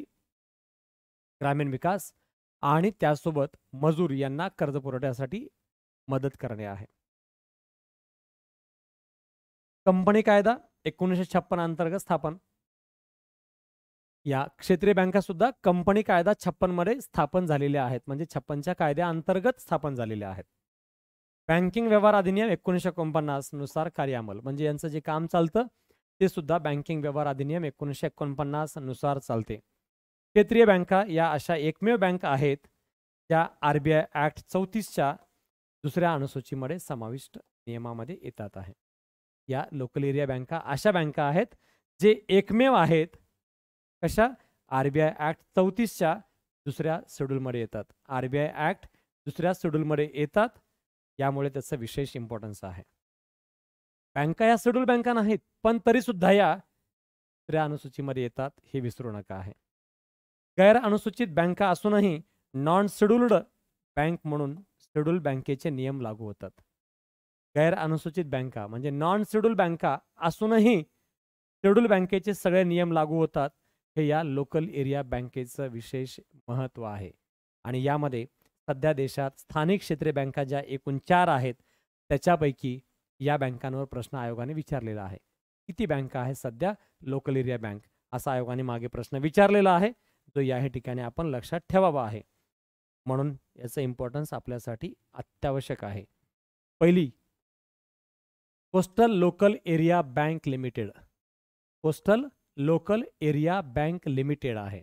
B: ग्रामीण विकास आणि त्यासोबत मजूर यांना कर्ज पुरवठ्यासाठी मदत करणे आहे कंपनी कायदा एकोणीसशे छप्पन अंतर्गत स्थापन या क्षेत्रीय बँका सुद्धा कंपनी कायदा छप्पन मध्ये स्थापन झालेल्या आहेत म्हणजे छप्पनच्या कायद्या अंतर्गत स्थापन झालेल्या आहेत बँकिंग व्यवहार अधिनियम एकोणीसशे नुसार कार्यामल म्हणजे यांचं जे काम चालतं ते सुद्धा बँकिंग व्यवहार अधिनियम एकोणीसशे एकोणपन्नास नुसार चालते क्षेत्रीय बँका या अशा एकमेव बँका आहेत ज्या आर बी आय ॲक्ट चौतीसच्या दुसऱ्या अनुसूचीमध्ये समाविष्ट नियमामध्ये येतात आहे या लोकल एरिया बँका अशा बँका आहेत जे एकमेव आहेत कशा आर बी आय ॲक्ट चौतीसच्या दुसऱ्या शेड्यूलमध्ये येतात आर बी आय ॲक्ट दुसऱ्या शेड्यूलमध्ये येतात यामुळे त्याचं विशेष इम्पॉर्टन्स आहे बँका या शेड्यूल बँका नाहीत पण तरी सुद्धा या दुसऱ्या अनुसूचीमध्ये येतात हे विसरू नका आहे गैर अनुसूचित बँका असूनही नॉन शेड्युल्ड बँक म्हणून शेड्यूल बँकेचे नियम लागू होतात गैर अनुसूचित बँका म्हणजे नॉन शेड्यूल बँका असूनही शेड्यूल बँकेचे सगळे नियम लागू होतात हे या लोकल एरिया बँकेचं विशेष महत्त्व आहे आणि यामध्ये सध्या देशात स्थानिक क्षेत्रीय बँका ज्या एकूण चार आहेत त्याच्यापैकी या बँकांवर प्रश्न आयोगाने विचारलेला आहे किती बँका आहेत सध्या लोकल एरिया बँक असा आयोगाने मागे प्रश्न विचारलेला आहे जो या ठिकाणी आपण लक्षात ठेवावा आहे म्हणून याचं इम्पॉर्टन्स आपल्यासाठी अत्यावश्यक आहे पहिली coastal local area bank limited coastal local area bank limited आहे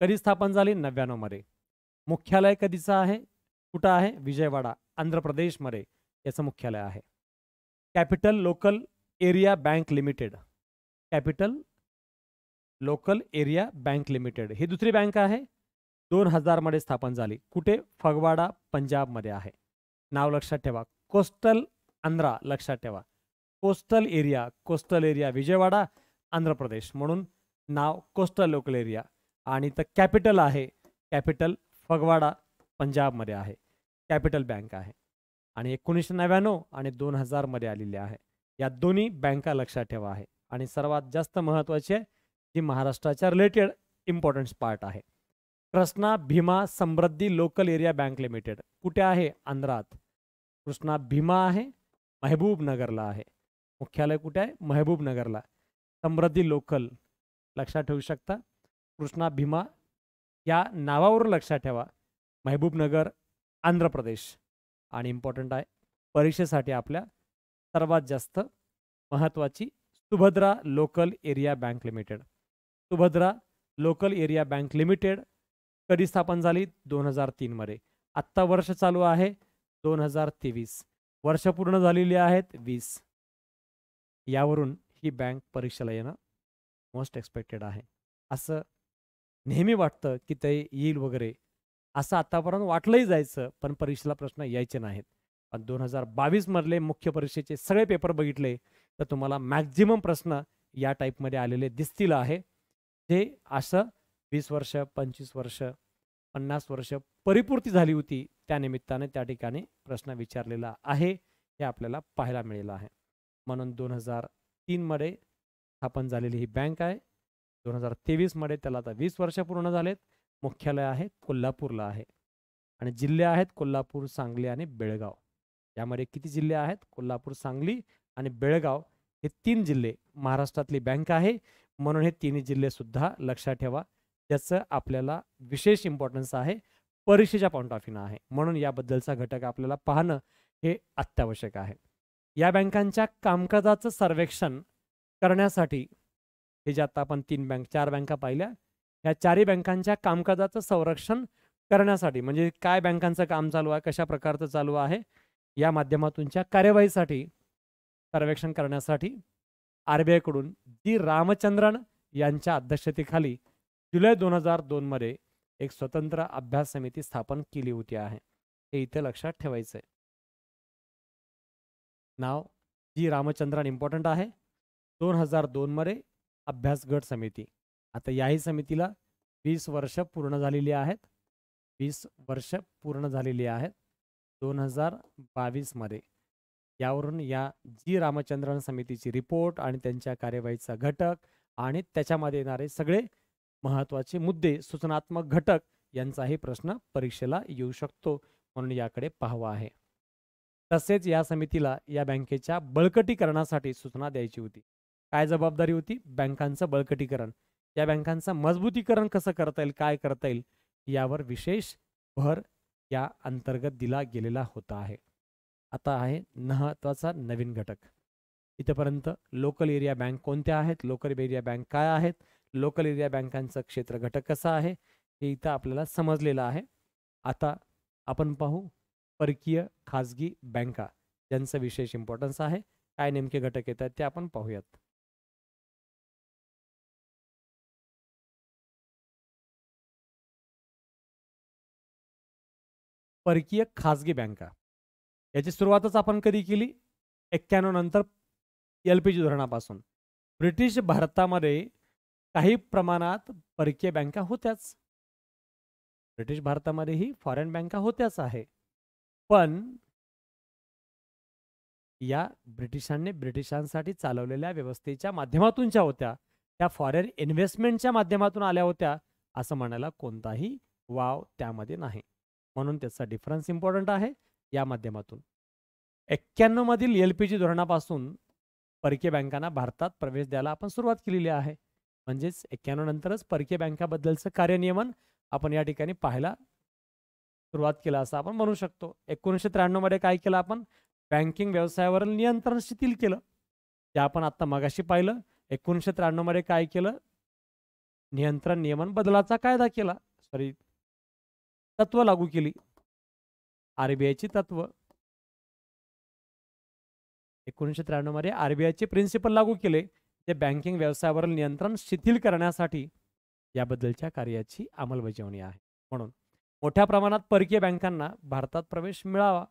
B: कधी स्थापन झाली नव्याण्णवमध्ये मुख्यालय कधीचं आहे कुठं आहे विजयवाडा आंध्र प्रदेशमध्ये याचं मुख्यालय आहे capital local area bank limited capital local area bank limited ही दुसरी बँक आहे दोन हजारमध्ये स्थापन झाली कुठे फगवाडा पंजाबमध्ये आहे नाव लक्षात ठेवा कोस्टल आंध्रा लक्षात ठेवा coastal area coastal area Vijayawada Andhra Pradesh म्हणून नाव कोस्टल लोकल एरिया आणि तर कॅपिटल आहे कॅपिटल फगवाडा पंजाबमध्ये आहे कॅपिटल बँक आहे आणि एकोणीसशे नव्याण्णव आणि दोन हजारमध्ये आलेली आहे या दोन्ही बँका लक्षात ठेवा आहे आणि सर्वात जास्त महत्त्वाची आहे जी महाराष्ट्राच्या रिलेटेड इम्पॉर्टन्स पार्ट आहे Krishna Bhima Samruddhi local area bank limited कुठे आहे आंध्रात कृष्णा भीमा आहे महबूब आहे मुख्यालय कुठे आहे महबूबनगरला समृद्धी लोकल लक्षात ठेवू शकता कृष्णा भीमा या नावावरून लक्षात ठेवा महबूबनगर आंध्र प्रदेश आणि इम्पॉर्टंट आहे परीक्षेसाठी आपल्या सर्वात जास्त महत्त्वाची Subhadra local area bank limited Subhadra local area bank limited कधी स्थापन झाली दोन हजार तीनमध्ये आत्ता वर्ष चालू आहे दोन हजार तेवीस वर्ष पूर्ण झालेली आहेत वीस यावरून ही बँक परीक्षेला येणं मोस्ट एक्सपेक्टेड आहे असं नेहमी वाटतं की ते येईल वगैरे असं आतापर्यंत वाटलंही जायचं पण परीक्षेला प्रश्न यायचे नाहीत पण दोन हजार बावीसमधले मुख्य परीक्षेचे सगळे पेपर बघितले तर तुम्हाला मॅक्झिमम प्रश्न या टाईपमध्ये आलेले दिसतील आहे जे असं वीस वर्ष पंचवीस वर्ष पन्नास वर्ष परिपूर्ती झाली होती त्यानिमित्ताने त्या ठिकाणी प्रश्न विचारलेला आहे हे आपल्याला पाहायला मिळेल आहे म्हणून दोन हजार तीनमध्ये स्थापन झालेली ही बँक आहे दोन हजार तेवीसमध्ये त्याला आता वीस वर्ष पूर्ण झालेत मुख्यालय आहे कोल्हापूरला आहे आणि जिल्हे आहेत कोल्हापूर सांगली आणि बेळगाव यामध्ये किती जिल्हे आहेत कोल्हापूर सांगली आणि बेळगाव हे तीन जिल्हे महाराष्ट्रातली बँक आहे म्हणून हे तिन्ही जिल्हे सुद्धा लक्षात ठेवा याचं आपल्याला विशेष इम्पॉर्टन्स आहे परीक्षेच्या पॉईंट ऑफ व्ह्यूनं आहे म्हणून याबद्दलचा घटक आपल्याला पाहणं हे अत्यावश्यक आहे या बँकांच्या कामकाजाचं सर्वेक्षण करण्यासाठी हे जे आता आपण तीन बँक चार बँका पाहिल्या या चारही बँकांच्या कामकाजाचं संरक्षण करण्यासाठी म्हणजे काय बँकांचं काम चालू आहे कशा प्रकारचं चालू आहे या माध्यमातूनच्या कार्यवाहीसाठी सर्वेक्षण करण्यासाठी आर बी आयकडून जी रामचंद्रन यांच्या अध्यक्षतेखाली जुलै दोन हजार दोनमध्ये एक स्वतंत्र अभ्यास समिती स्थापन केली होती आहे हे इथे लक्षात ठेवायचं आहे नाव जी रामचंद्रन इम्पॉर्टंट आहे दोन हजार दोनमध्ये अभ्यास गट समिती आता याही समितीला वीस वर्ष पूर्ण झालेली आहेत वीस वर्ष पूर्ण झालेली आहेत दोन हजार बावीसमध्ये यावरून या जी रामचंद्रन समितीची रिपोर्ट आणि त्यांच्या कार्यवाहीचा घटक आणि त्याच्यामध्ये येणारे सगळे महत्त्वाचे मुद्दे सूचनात्मक घटक यांचाही प्रश्न परीक्षेला येऊ शकतो म्हणून याकडे पाहावा आहे तसेच या समितीला या बँकेच्या बळकटीकरणासाठी सूचना द्यायची होती काय जबाबदारी होती बँकांचं बळकटीकरण या बँकांचं मजबूतीकरण कसं करता येईल काय करता येईल यावर विशेष भर या अंतर्गत दिला गेलेला होता आहे आता आहे महत्वाचा नवीन घटक इथंपर्यंत लोकल एरिया बँक कोणत्या आहेत लोकल एरिया बँक काय आहेत लोकल एरिया बँकांचं क्षेत्र घटक कसा आहे हे इथं आपल्याला समजलेलं आहे आता आपण पाहू परकीय खाजगी बँका ज्यांचं विशेष
A: इम्पॉर्टन्स आहे काय नेमके घटक येतात ते आपण पाहूयात परकीय खाजगी बँका याची सुरुवातच आपण कधी केली
B: एक्क्याण्णव नंतर एल पी जी धोरणापासून ब्रिटिश भारतामध्ये
A: काही प्रमाणात परकीय बँका होत्याच ब्रिटिश भारतामध्येही फॉरेन बँका होत्याच आहे पण
B: या ब्रिटिशांनी ब्रिटिशांसाठी चालवलेल्या व्यवस्थेच्या माध्यमातून ज्या होत्या त्या फॉरेन इन्व्हेस्टमेंटच्या माध्यमातून आल्या होत्या असं म्हणायला कोणताही वाव त्यामध्ये नाही म्हणून त्याचा डिफरन्स इम्पॉर्टंट आहे या माध्यमातून एक्क्याण्णव मधील एल पी जी धोरणापासून परकीय बँकांना भारतात प्रवेश द्यायला आपण सुरुवात केलेली आहे म्हणजेच एक्क्याण्णव नंतरच परकीय बँकाबद्दलचं कार्यनियमन आपण या ठिकाणी पाहायला सुरुवात केलं असं आपण म्हणू शकतो एकोणीसशे त्र्याण्णव मध्ये काय केलं आपण बँकिंग व्यवसायावर नियंत्रण शिथिल केलं ते आपण आता मगाशी पाहिलं एकोणीसशे त्र्याण्णव मध्ये काय केलं
A: नियंत्रण नियमन बदलाचा कायदा केला सॉरी तत्व लागू केली आरबीआयची तत्व
B: एकोणीसशे त्र्याण्णव मध्ये आरबीआयचे प्रिन्सिपल लागू केले जे बँकिंग व्यवसायावरील नियंत्रण शिथिल करण्यासाठी याबद्दलच्या कार्याची अंमलबजावणी आहे म्हणून मोठ्या प्रमाणात परकीय बँकांना भारतात प्रवेश मिळावा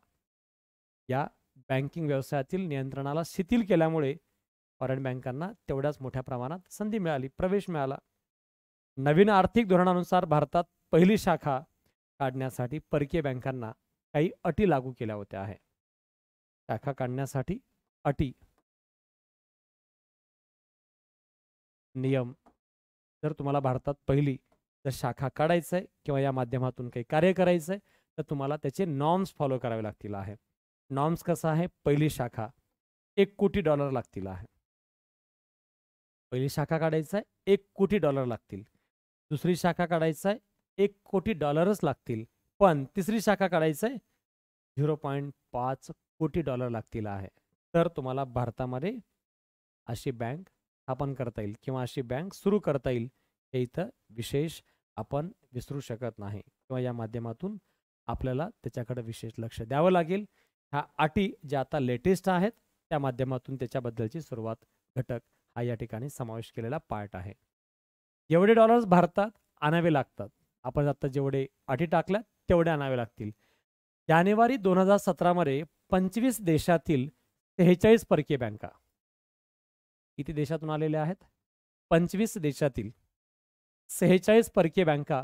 B: या बँकिंग व्यवसायातील नियंत्रणाला शिथिल केल्यामुळे फॉरेन बँकांना तेवढ्याच मोठ्या प्रमाणात संधी मिळाली प्रवेश मिळाला नवीन आर्थिक धोरणानुसार भारतात पहिली शाखा काढण्यासाठी परकीय बँकांना काही अटी लागू केल्या होत्या आहे शाखा काढण्यासाठी अटी नियम जर तुम्हाला भारतात पहिली जर शाखा काढायचं आहे किंवा या माध्यमातून काही कार्य करायचं आहे तर तुम्हाला त्याचे नॉर्म्स फॉलो करावे लागतील आहे नॉर्म्स कसं आहे पहिली शाखा एक कोटी डॉलर लागतील आहे पहिली शाखा काढायचं आहे एक कोटी डॉलर लागतील दुसरी शाखा काढायचं आहे एक कोटी डॉलरच लागतील पण तिसरी शाखा काढायचं आहे झिरो पॉईंट पाच कोटी डॉलर लागतील आहे तर तुम्हाला भारतामध्ये अशी बँक स्थापन करता येईल किंवा अशी बँक सुरू करता येईल हे इथं विशेष आपण विसरू शकत नाही किंवा या माध्यमातून आपल्याला त्याच्याकडे विशेष लक्ष द्यावं लागेल ह्या अटी ज्या आता लेटेस्ट आहेत त्या माध्यमातून त्याच्याबद्दलची सुरुवात घटक हा या ठिकाणी समावेश केलेला पार्ट आहे एवढे डॉलर्स भारतात आणावे लागतात आपण आता जेवढे अटी टाकल्या तेवढे आणावे लागतील जानेवारी दोन हजार सतरामध्ये पंचवीस देशातील सेहेचाळीस परकीय बँका किती देशातून आलेल्या आहेत पंचवीस देशातील सेहेचाळीस परकीय बँका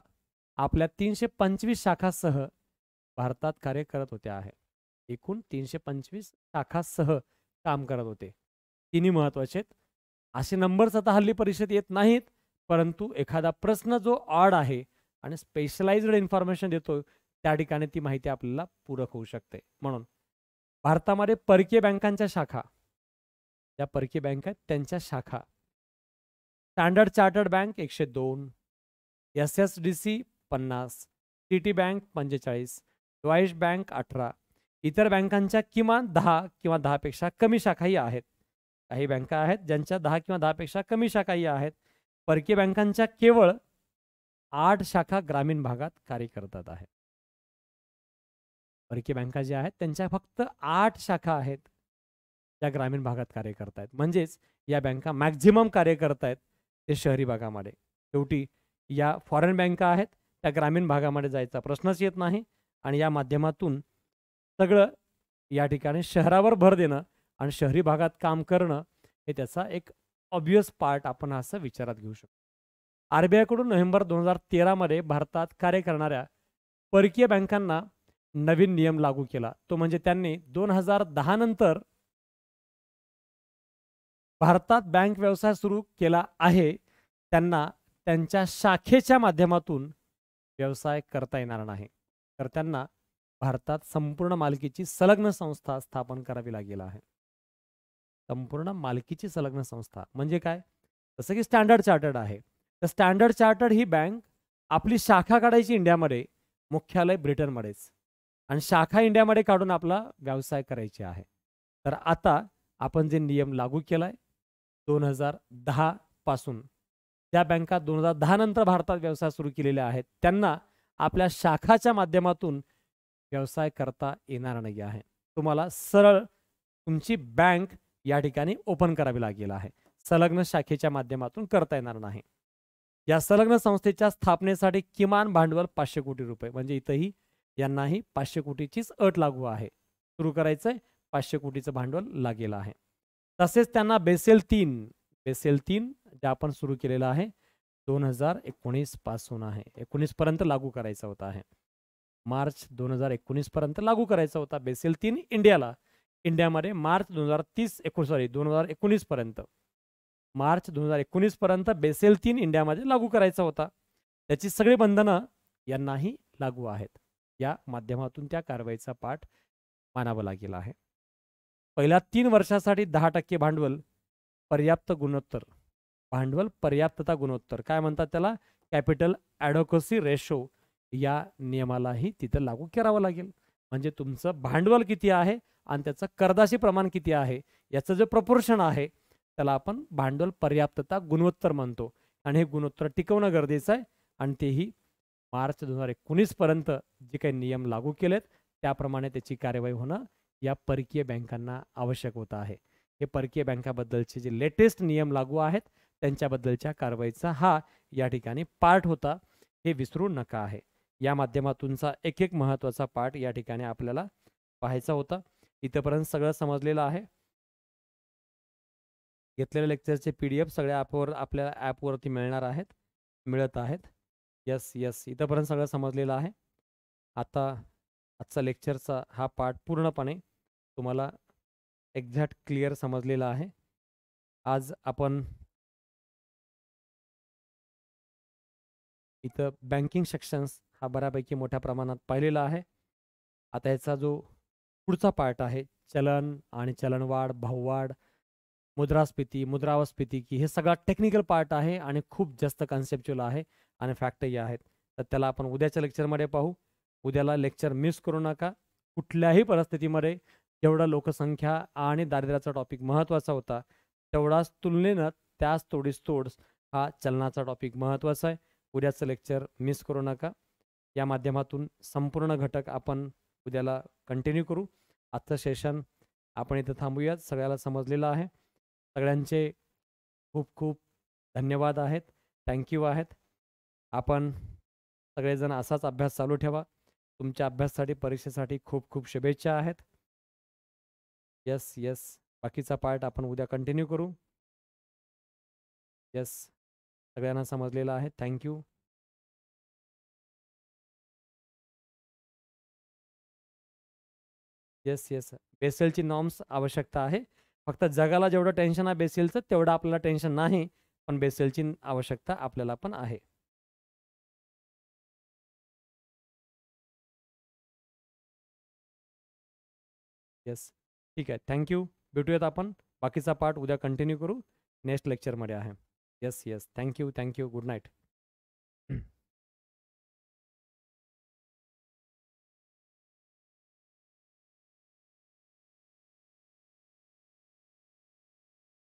B: आपल्या तीनशे पंचवीस शाखासह भारतात कार्य करत होत्या आहेत एकूण तीनशे पंचवीस शाखासह काम करत होते तिन्ही महत्वाचे असे नंबर्स आता हल्ली परिषद येत नाहीत परंतु एखादा प्रश्न जो आड आहे आणि स्पेशलाइज्ड इन्फॉर्मेशन देतो त्या ठिकाणी ती माहिती आपल्याला पूरक होऊ शकते म्हणून भारतामध्ये परकीय बँकांच्या शाखा ज्या परकीय बँका आहेत त्यांच्या शाखा स्टँडर्ड चार्टर्ड बँक एकशे दोन एस एस डी सी पन्नास सिटी बँक पंचेचाळीस डॉईस बँक अठरा इतर बँकांच्या किमान दहा किंवा दहापेक्षा कमी शाखाही आहेत काही बँका आहेत ज्यांच्या दहा किंवा दहापेक्षा कमी शाखाही आहेत परकीय बँकांच्या केवळ आठ शाखा ग्रामीण भागात कार्य करतात आहे परकीय बँका ज्या आहेत त्यांच्या फक्त आठ शाखा आहेत त्या ग्रामीण भागात कार्य करतायत म्हणजेच या बँका मॅक्झिमम कार्य करतायत ते शहरी भागामध्ये शेवटी या फॉरेन बँका आहेत त्या ग्रामीण भागामध्ये जायचा प्रश्नच येत नाही आणि या माध्यमातून सगळं या ठिकाणी शहरावर भर देणं आणि शहरी भागात काम करणं हे त्याचा एक ऑब्वियस पार्ट आपण असं विचारात घेऊ शकतो आर बी आयकडून नोव्हेंबर दोन हजार तेरामध्ये भारतात कार्य करणाऱ्या परकीय बँकांना नवीन नियम लागू केला तो म्हणजे त्यांनी दोन हजार दहा नंतर भारतात बँक व्यवसाय सुरू केला आहे त्यांना त्यांच्या शाखेच्या माध्यमातून व्यवसाय करता येणार नाही तर त्यांना भारतात संपूर्ण मालकीची संलग्न संस्था स्थापन करावी लागेल आहे संपूर्ण मालकीची संलग्न संस्था म्हणजे काय जसं की स्टँडर्ड चार्टर्ड आहे तर स्टँडर्ड चार्टर्ड ही बँक आपली शाखा काढायची इंडियामध्ये मुख्यालय ब्रिटनमध्येच आणि शाखा इंडियामध्ये काढून आपला व्यवसाय करायची आहे तर आता आपण जे नियम लागू केला आहे दोन हजार दहा पासून ज्या बँका दोन हजार दहा नंतर भारतात व्यवसाय सुरू केलेले आहेत त्यांना आपल्या शाखाच्या माध्यमातून व्यवसाय करता येणार नाही आहे तुम्हाला सरळ तुमची बँक या ठिकाणी ओपन करावी लागेल आहे संलग्न शाखेच्या माध्यमातून करता येणार नाही या संलग्न संस्थेच्या स्थापनेसाठी किमान भांडवल पाचशे कोटी रुपये म्हणजे इथंही यांनाही पाचशे कोटीचीच अट लागू आहे सुरू करायचंय पाचशे कोटीचं भांडवल लागेल आहे तसेच त्यांना बेसेल तीन बेसेल तीन जे आपण सुरू केलेलं आहे दोन हजार एकोणीस पासून आहे एकोणीस पर्यंत लागू करायचा होता आहे मार्च दोन हजार एकोणीस पर्यंत लागू करायचा होता बेसेल तीन इंडियाला इंडियामध्ये मार्च दोन हजार तीस एकोणीस सॉरी दोन हजार एकोणीस पर्यंत मार्च दोन हजार एकोणीसपर्यंत बेसेल तीन इंडियामध्ये लागू करायचा होता त्याची सगळी बंधनं यांनाही लागू आहेत या माध्यमातून त्या कारवाईचा पाठ मानावं लागेल आहे पहिल्या तीन वर्षासाठी दहा टक्के भांडवल पर्याप्त गुणोत्तर भांडवल पर्याप्तता गुणोत्तर काय म्हणतात त्याला कॅपिटल ॲडोकसी रेशो या नियमालाही तिथं लागू करावं लागेल म्हणजे तुमचं भांडवल किती आहे आणि त्याचं कर्दाशी प्रमाण किती आहे याचं जे प्रपोर्शन आहे त्याला आपण भांडवल पर्याप्तता गुणोत्तर म्हणतो आणि हे गुणोत्तर टिकवणं गरजेचं आहे आणि तेही मार्च दोन हजार एकोणीसपर्यंत जे काही नियम लागू केलेत त्याप्रमाणे त्याची कार्यवाही होणं या परकीय बँकांना आवश्यक होतं आहे हे परकीय बँकाबद्दलचे जे लेटेस्ट नियम लागू आहेत त्यांच्याबद्दलच्या कारवाईचा हा या ठिकाणी पार्ट होता हे विसरू नका आहे या माध्यमातूनचा एक एक महत्त्वाचा पार्ट या ठिकाणी आपल्याला पाहायचा होता इथंपर्यंत सगळं समजलेलं आहे घेतलेल्या लेक्चरचे पी डी एफ सगळ्या ॲपवर आपल्या ॲपवरती मिळणार आहेत मिळत आहेत यस यस इथंपर्यंत सगळं समजलेलं आहे आता आजचा लेक्चरचा हा पार्ट पूर्णपणे तुम्हाला एक्झॅक्ट क्लिअर समजलेला आहे आज आपण इथं बँकिंग सेक्शन्स हा बऱ्यापैकी मोठ्या प्रमाणात पाहिलेला आहे आता याचा जो पुढचा पार्ट आहे चलन आणि चलनवाढ भाववाढ मुद्रास्फीती मुद्रावस्फीती की हे सगळा टेक्निकल पार्ट आहे आणि खूप जास्त कन्सेप्च्युअल आहे आणि फॅक्टही आहेत तर त्याला आपण उद्याच्या लेक्चरमध्ये पाहू उद्याला लेक्चर मिस करू नका कुठल्याही परिस्थितीमध्ये जेवढा लोकसंख्या आणि दारिद्र्याचा टॉपिक महत्त्वाचा होता तेवढाच तुलनेनं त्याच तोडीस तोडस हा चलनाचा टॉपिक महत्त्वाचा आहे उद्याचं लेक्चर मिस करू नका या माध्यमातून संपूर्ण घटक आपण उद्याला कंटिन्यू करू आजचं सेशन आपण इथं थांबूयात सगळ्याला समजलेलं आहे सगळ्यांचे खूप खूप धन्यवाद आहेत थँक्यू आहेत आपण सगळेजण असाच अभ्यास चालू ठेवा तुमच्या अभ्यासासाठी परीक्षेसाठी खूप खूप शुभेच्छा आहेत यस यस
A: बाकीचा पार्ट आपण उद्या कंटिन्यू करू यस सगळ्यांना समजलेलं आहे थँक्यू येस येस बेसेलची नॉर्म्स आवश्यकता आहे
B: फक्त जगाला जेवढं टेन्शन आहे बेसिलचं तेवढं आपल्याला टेन्शन नाही पण बेसेलची आवश्यकता
A: आपल्याला पण आहे येस ठीक आहे थँक्यू
B: भेटूयात आपण बाकीचा पार्ट उद्या कंटिन्यू करू नेक्स्ट लेक्चरमध्ये आहे yes yes thank you
A: thank you good night